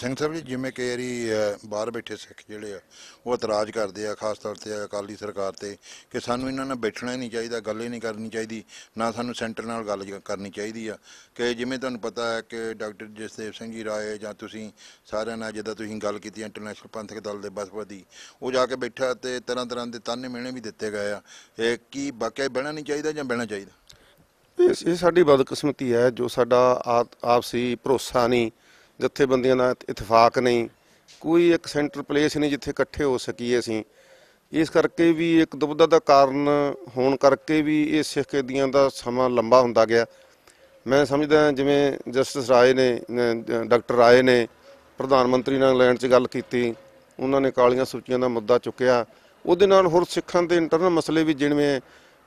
ਸਿੰਘ ਸਾਹਿਬ ਜੀ ਜਿਵੇਂ ਕਈ ਵਾਰੀ ਬਾਹਰ ਬੈਠੇ ਸਿੱਖ ਜਿਹੜੇ ਆ ਉਹ ਇਤਰਾਜ਼ ਕਰਦੇ ਆ ਖਾਸ ਤੌਰ ਤੇ ਅਕਾਲੀ ਸਰਕਾਰ ਤੇ ਕਿ ਸਾਨੂੰ ਇਹਨਾਂ ਨਾਲ ਬੈਠਣਾ ਹੀ ਨਹੀਂ ਚਾਹੀਦਾ ਗੱਲ ਹੀ ਨਹੀਂ ਕਰਨੀ ਚਾਹੀਦੀ ਨਾ ਸਾਨੂੰ ਸੈਂਟਰ ਨਾਲ ਗੱਲ ਕਰਨੀ ਚਾਹੀਦੀ ਆ ਕਿ ਜਿਵੇਂ ਤੁਹਾਨੂੰ ਪਤਾ ਹੈ ਕਿ ਡਾਕਟਰ ਜਸਦੇਵ ਸਿੰਘ ਜੀ ਰਾਏ ਜਾਂ ਤੁਸੀਂ ਸਾਰਿਆਂ ਨਾਲ ਜਿੱਦਾਂ ਤੁਸੀਂ ਗੱਲ ਕੀਤੀ ਇੰਟਰਨੈਸ਼ਨਲ ਪੰਥਕ ਦਲ ਦੇ ਬਸਪਤੀ ਉਹ ਜਾ ਕੇ ਬੈਠਾ ਤੇ ਤਰ੍ਹਾਂ ਤਰ੍ਹਾਂ ਦੇ ਤਾਨੇ ਮਿਹਣੇ ਵੀ ਦਿੱਤੇ ਗਏ ਆ ਇਹ ਕੀ ਬਾਕੀ ਬਹਿਣਾ ਨਹੀਂ ਚਾਹੀਦਾ ਜਾਂ ਬਹਿਣਾ ਚਾਹੀਦਾ ਇਹ ਇਹ ਸਾਡੀ ਬਦਕਿਸਮਤੀ ਹੈ ਜੋ ਸਾਡਾ ਆਪਸੀ ਭਰੋਸਾ ਨਹੀਂ ਜਥੇਬੰਦੀਆਂ ਦਾ ਇਤਫਾਕ ਨਹੀਂ ਕੋਈ ਇੱਕ ਸੈਂਟਰ ਪਲੇਸ ਨਹੀਂ ਜਿੱਥੇ ਇਕੱਠੇ ਹੋ ਸਕੀਏ ਅਸੀਂ ਇਸ ਕਰਕੇ ਵੀ ਇੱਕ ਦੁਬਦਾ ਦਾ ਕਾਰਨ ਹੋਣ ਕਰਕੇ ਵੀ ਇਹ ਸਿੱਖ ਕੇਦੀਆਂ ਦਾ ਸਮਾਂ ਲੰਬਾ ਹੁੰਦਾ ਗਿਆ ਮੈਂ ਸਮਝਦਾ ਜਿਵੇਂ ਜਸਟਿਸ ਰਾਏ ਨੇ ਡਾਕਟਰ ਰਾਏ ਨੇ ਪ੍ਰਧਾਨ ਮੰਤਰੀ ਨਾਲ ਇੰਗਲੈਂਡ 'ਚ ਗੱਲ ਕੀਤੀ ਉਹਨਾਂ ਨੇ ਕਾਲੀਆਂ ਸੂਚੀਆਂ ਦਾ ਮੁੱਦਾ ਚੁੱਕਿਆ ਉਹਦੇ ਨਾਲ ਹੋਰ ਸਿੱਖਾਂ ਦੇ ਇੰਟਰਨਲ ਮਸਲੇ ਵੀ ਜਿਵੇਂ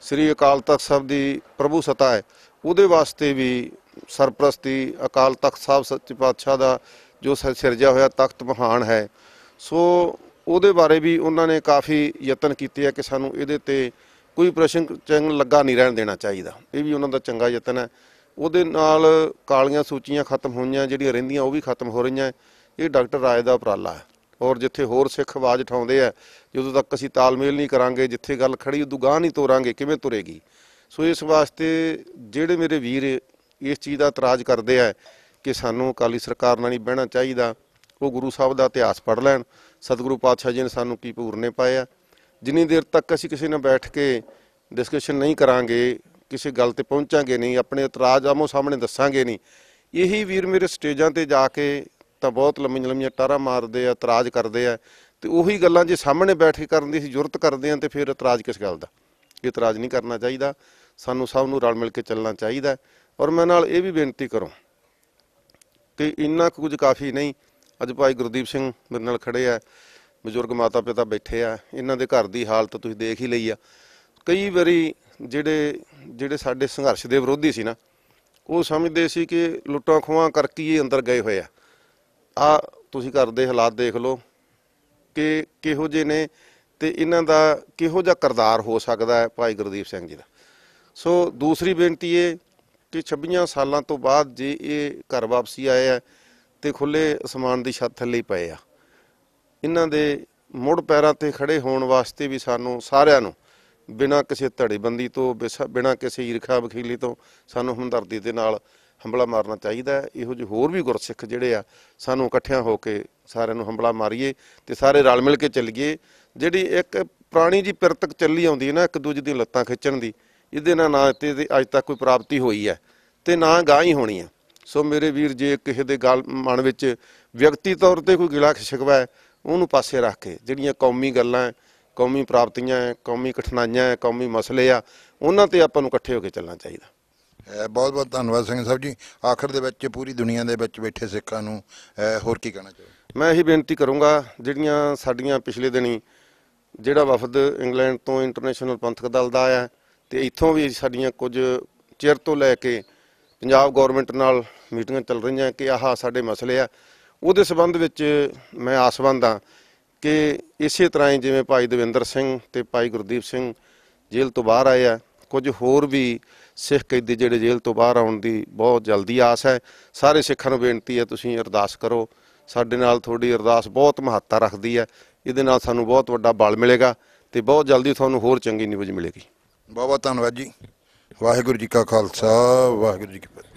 ਸ੍ਰੀ ਅਕਾਲ ਤਖਤ ਸਾਹਿਬ ਦੀ ਪ੍ਰਭੂ ਸਤਾ ਹੈ ਉਹਦੇ ਵਾਸਤੇ ਵੀ ਸਰਪ੍ਰਸਤੀ ਅਕਾਲ ਤਖਤ ਸਾਹਿਬ ਸੱਚੇ ਪਾਤਸ਼ਾਹ ਦਾ ਜੋ ਸਿਰਜਿਆ ਹੋਇਆ ਤਖਤ ਮਹਾਨ ਹੈ ਸੋ ਉਹਦੇ ਬਾਰੇ ਵੀ ਉਹਨਾਂ ਨੇ ਕਾਫੀ ਯਤਨ ਕੀਤੇ ਆ ਕਿ ਸਾਨੂੰ ਇਹਦੇ ਤੇ ਕੋਈ ਪ੍ਰਸ਼ਨ ਚੰਗ ਲੱਗਾ ਨਹੀਂ ਰਹਿਣ ਦੇਣਾ ਚਾਹੀਦਾ ਇਹ ਵੀ ਉਹਨਾਂ ਦਾ ਚੰਗਾ ਯਤਨ ਹੈ ਉਹਦੇ ਨਾਲ ਕਾਲੀਆਂ ਸੂਚੀਆਂ ਖਤਮ ਹੋਈਆਂ ਜਿਹੜੀਆਂ ਰਹਿੰਦੀਆਂ ਉਹ ਵੀ ਖਤਮ ਹੋ ਰਹੀਆਂ ਇਹ ਡਾਕਟਰ ਰਾਏ ਦਾ ਉਪਰਾਲਾ ਹੈ ਔਰ ਜਿੱਥੇ ਹੋਰ ਸਿੱਖ ਆਵਾਜ਼ ਉਠਾਉਂਦੇ ਆ ਜਦੋਂ ਤੱਕ ਅਸੀਂ ਤਾਲਮੇਲ ਨਹੀਂ ਕਰਾਂਗੇ ਜਿੱਥੇ ਗੱਲ ਖੜੀ ਉਦੋਂ ਗਾਹ ਨਹੀਂ ਤੋਰਾਂਗੇ ਕਿਵੇਂ ਤੁਰੇਗੀ ਸੋ ਇਸ ਵਾਸਤੇ ਜਿਹੜੇ ਮੇਰੇ ਵੀਰ ਇਸ ਚੀਜ਼ ਦਾ ਇਤਰਾਜ਼ ਕਰਦੇ ਆ ਕਿ ਸਾਨੂੰ ਅਕਾਲੀ ਸਰਕਾਰ ਨਾਲ ਨਹੀਂ ਬਹਿਣਾ ਚਾਹੀਦਾ ਉਹ ਗੁਰੂ ਸਾਹਿਬ ਦਾ ਇਤਿਹਾਸ ਪੜ ਲੈਣ ਸਤਿਗੁਰੂ ਪਾਤਸ਼ਾਹ ਜੀ ਨੇ ਸਾਨੂੰ ਕੀ ਪੂਰਨੇ ਪਾਏ ਆ ਜਿੰਨੀ ਦੇਰ ਤੱਕ ਅਸੀਂ ਕਿਸੇ ਨਾਲ ਬੈਠ ਕੇ ਡਿਸਕਸ਼ਨ ਨਹੀਂ ਕਰਾਂਗੇ ਕਿਸੇ ਗੱਲ ਤੇ ਪਹੁੰਚਾਂਗੇ ਨਹੀਂ ਆਪਣੇ ਇਤਰਾਜ਼ ਆਮੋ ਸਾਹਮਣੇ ਦੱਸਾਂਗੇ ਨਹੀਂ ਇਹੀ ਵੀਰ ਮੇਰੇ ਸਟੇਜਾਂ ਤੇ ਜਾ ਕੇ ਤਾਂ ਬਹੁਤ ਲੰਮੀ ਲੰਮੀਆਂ ਟਾਰਾ ਮਾਰਦੇ ਆ ਇਤਰਾਜ਼ ਕਰਦੇ ਆ ਤੇ ਉਹੀ ਗੱਲਾਂ ਜੇ ਸਾਹਮਣੇ ਬੈਠ ਕੇ ਕਰਨ ਦੀ ਅਸੀਂ ਜ਼ਰੂਰਤ ਕਰਦੇ ਆ ਤੇ ਫਿਰ ਇਤਰਾਜ਼ ਕਿਸ ਗੱਲ ਦਾ ਇਤਰਾਜ਼ ਨਹੀਂ ਕਰਨਾ ਚਾਹੀਦਾ ਸਾਨੂੰ ਸਭ ਨੂੰ ਰਲ ਮਿਲ ਕੇ ਚੱਲਣਾ ਚਾਹੀਦਾ ਔਰ ਮੈਂ ਨਾਲ ਇਹ ਵੀ ਬੇਨਤੀ ਕਰਾਂ ਕਿ ਇੰਨਾ ਕੁਝ ਕਾਫੀ ਨਹੀਂ ਅੱਜ ਭਾਈ ਗੁਰਦੀਪ ਸਿੰਘ ਮੇਰੇ ਨਾਲ ਖੜੇ ਆ ਬਜ਼ੁਰਗ ਮਾਤਾ ਪਿਤਾ ਬੈਠੇ ਆ ਇਹਨਾਂ ਦੇ ਘਰ ਦੀ ਹਾਲਤ ਤੁਸੀਂ ਦੇਖ ਹੀ ਲਈ ਆ ਕਈ ਵਾਰੀ ਜਿਹੜੇ ਜਿਹੜੇ ਸਾਡੇ ਸੰਘਰਸ਼ ਦੇ ਵਿਰੋਧੀ ਸੀ ਨਾ ਉਹ ਸਮਝਦੇ ਸੀ ਕਿ ਲੁੱਟਾਂ ਖੋਹਾਂ ਕਰਕੇ ਹੀ ਅੰਦਰ ਗਏ ਹੋਏ ਆ ਆ ਤੁਸੀਂ ਘਰ ਦੇ ਹਾਲਾਤ ਦੇਖ ਲਓ ਕਿ ਕਿਹੋ ਜਿਹੇ ਨੇ ਤੇ ਇਹਨਾਂ ਦਾ ਕਿਹੋ ਜਿਹਾ ਕਰਦਾਰ ਹੋ ਸਕਦਾ ਹੈ ਭਾਈ ਗੁਰਦੀਪ ਸਿੰਘ ਜੀ ਦਾ ਸੋ ਦੂਸਰੀ ਬੇਨਤੀ ਇਹ ਕਿ 26 ਸਾਲਾਂ ਤੋਂ ਬਾਅਦ ਜੇ ਇਹ ਘਰ ਵਾਪਸੀ ਆਇਆ ਤੇ ਖੁੱਲੇ ਅਸਮਾਨ ਦੀ ਛੱਤ ਥੱਲੇ ਪਏ ਆ ਇਹਨਾਂ ਦੇ ਮੁੜ ਪੈਰਾਂ ਤੇ ਖੜੇ ਹੋਣ ਵਾਸਤੇ ਵੀ ਸਾਨੂੰ ਸਾਰਿਆਂ ਨੂੰ ਬਿਨਾਂ ਕਿਸੇ ਧੜੇਬੰਦੀ ਤੋਂ ਬਿਨਾਂ ਕਿਸੇ ਈਰਖਾ ਬਖੀਲੀ ਤੋਂ ਸਾਨੂੰ ਹਮਦਰਦੀ ਦੇ ਨਾਲ ਹੰਬਲਾ ਮਾਰਨਾ ਚਾਹੀਦਾ ਹੈ ਇਹੋ ਜਿਹੇ ਹੋਰ ਵੀ ਗੁਰਸਿੱਖ ਜਿਹੜੇ ਆ ਸਾਨੂੰ ਇਕੱਠਿਆਂ ਹੋ ਕੇ ਸਾਰਿਆਂ ਨੂੰ ਹੰਬਲਾ ਮਾਰੀਏ ਤੇ ਸਾਰੇ ਰਲ ਮਿਲ ਕੇ ਚੱਲੀਏ ਜਿਹੜੀ ਇੱਕ ਪੁਰਾਣੀ ਜੀ ਪਿਰਤਕ ਚੱਲੀ ਆਉਂਦੀ ਹੈ ਨਾ ਇੱਕ ਦੂਜੇ ਦੀ ਲੱਤਾਂ ਖਿੱਚਣ ਦੀ ਇਹਦੇ ਨਾਲ ਨਾ ਤੇ ਅੱਜ ਤੱਕ ਕੋਈ ਪ੍ਰਾਪਤੀ ਹੋਈ ਹੈ ਤੇ ਨਾ ਗਾਂ ਹੀ ਹੋਣੀ ਹੈ ਸੋ ਮੇਰੇ ਵੀਰ ਜੇ ਕਿਸੇ ਦੇ ਗੱਲ ਮਨ ਵਿੱਚ ਵਿਅਕਤੀ ਤੌਰ ਤੇ ਕੋਈ ਗਿਲਾ ਸ਼ਿਕਵਾ ਹੈ ਉਹਨੂੰ ਪਾਸੇ ਰੱਖ ਕੇ ਜਿਹੜੀਆਂ ਕੌਮੀ ਗੱਲਾਂ ਹੈ ਕੌਮੀ ਪ੍ਰਾਪਤੀਆਂ ਹੈ ਕੌਮੀ ਕਠਿਨਾਈਆਂ ਹੈ ਕੌਮੀ ਮਸਲੇ ਆ ਉਹਨਾਂ ਤੇ ਆਪਾਂ ਨੂੰ ਇਕੱਠੇ ਹੋ ਕੇ ਚੱਲਣਾ ਚਾਹੀਦਾ ਬਹੁਤ ਬਹੁਤ ਧੰਨਵਾਦ ਸਿੰਘ ਸਾਹਿਬ ਜੀ ਆਖਰ ਦੇ ਵਿੱਚ ਪੂਰੀ ਦੁਨੀਆ ਦੇ ਵਿੱਚ ਬੈਠੇ ਸਿੱਖਾਂ ਨੂੰ ਹੋਰ ਕੀ ਕਹਿਣਾ ਚਾਹੀਦਾ ਮੈਂ ਇਹੀ ਬੇਨਤੀ ਕਰੂੰਗਾ ਜਿਹੜੀਆਂ ਸਾਡੀਆਂ ਪਿਛਲੇ ਦਿਨੀ ਜਿਹੜਾ ਵਫਦ ਇੰਗਲੈਂਡ ਤੋਂ ਇੰਟਰਨੈਸ਼ਨਲ ਪੰਥਕ ਦਲ ਦਾ ਆਇਆ ਤੇ ਇੱਥੋਂ ਵੀ ਸਾਡੀਆਂ ਕੁਝ ਚਿਰ ਤੋਂ ਲੈ ਕੇ ਪੰਜਾਬ ਗਵਰਨਮੈਂਟ ਨਾਲ ਮੀਟਿੰਗਾਂ ਚੱਲ ਰਹੀਆਂ ਕਿ ਆਹ ਸਾਡੇ ਮਸਲੇ ਆ ਉਹਦੇ ਸਬੰਧ ਵਿੱਚ ਮੈਂ ਆਸਵੰਦ ਆ ਕਿ ਇਸੇ ਤਰ੍ਹਾਂ ਹੀ ਜਿਵੇਂ ਭਾਈ ਦਵਿੰਦਰ ਸਿੰਘ ਤੇ ਭਾਈ ਗੁਰਦੀਪ ਸਿੰਘ ਜੇਲ੍ਹ ਤੋਂ ਬਾਹਰ ਆਏ ਆ ਕੁਝ ਹੋਰ ਵੀ ਸਿੱਖ ਕੈਦੀ ਜਿਹੜੇ ਜੇਲ੍ਹ ਤੋਂ ਬਾਹਰ ਆਉਣ ਦੀ ਬਹੁਤ ਜਲਦੀ ਆਸ ਹੈ ਸਾਰੇ ਸਿੱਖਾਂ ਨੂੰ ਬੇਨਤੀ ਹੈ ਤੁਸੀਂ ਅਰਦਾਸ ਕਰੋ ਸਾਡੇ ਨਾਲ ਤੁਹਾਡੀ ਅਰਦਾਸ ਬਹੁਤ ਮਹੱਤਤਾ ਰੱਖਦੀ ਹੈ ਇਹਦੇ ਨਾਲ ਸਾਨੂੰ ਬਹੁਤ ਵੱਡਾ ਬਲ ਮਿਲੇਗਾ ਤੇ ਬਹੁਤ ਜਲਦੀ ਤੁਹਾਨੂੰ ਹੋਰ ਚੰਗੀ ਨਿਊਜ਼ ਮਿਲੇਗੀ ਬਹੁਤ ਬਹੁਤ ਧੰਨਵਾਦ ਜੀ ਵਾਹਿਗੁਰੂ ਜੀ ਕਾ ਖਾਲਸਾ ਵਾਹਿਗੁਰੂ ਜੀ ਕੀ ਫਤਿਹ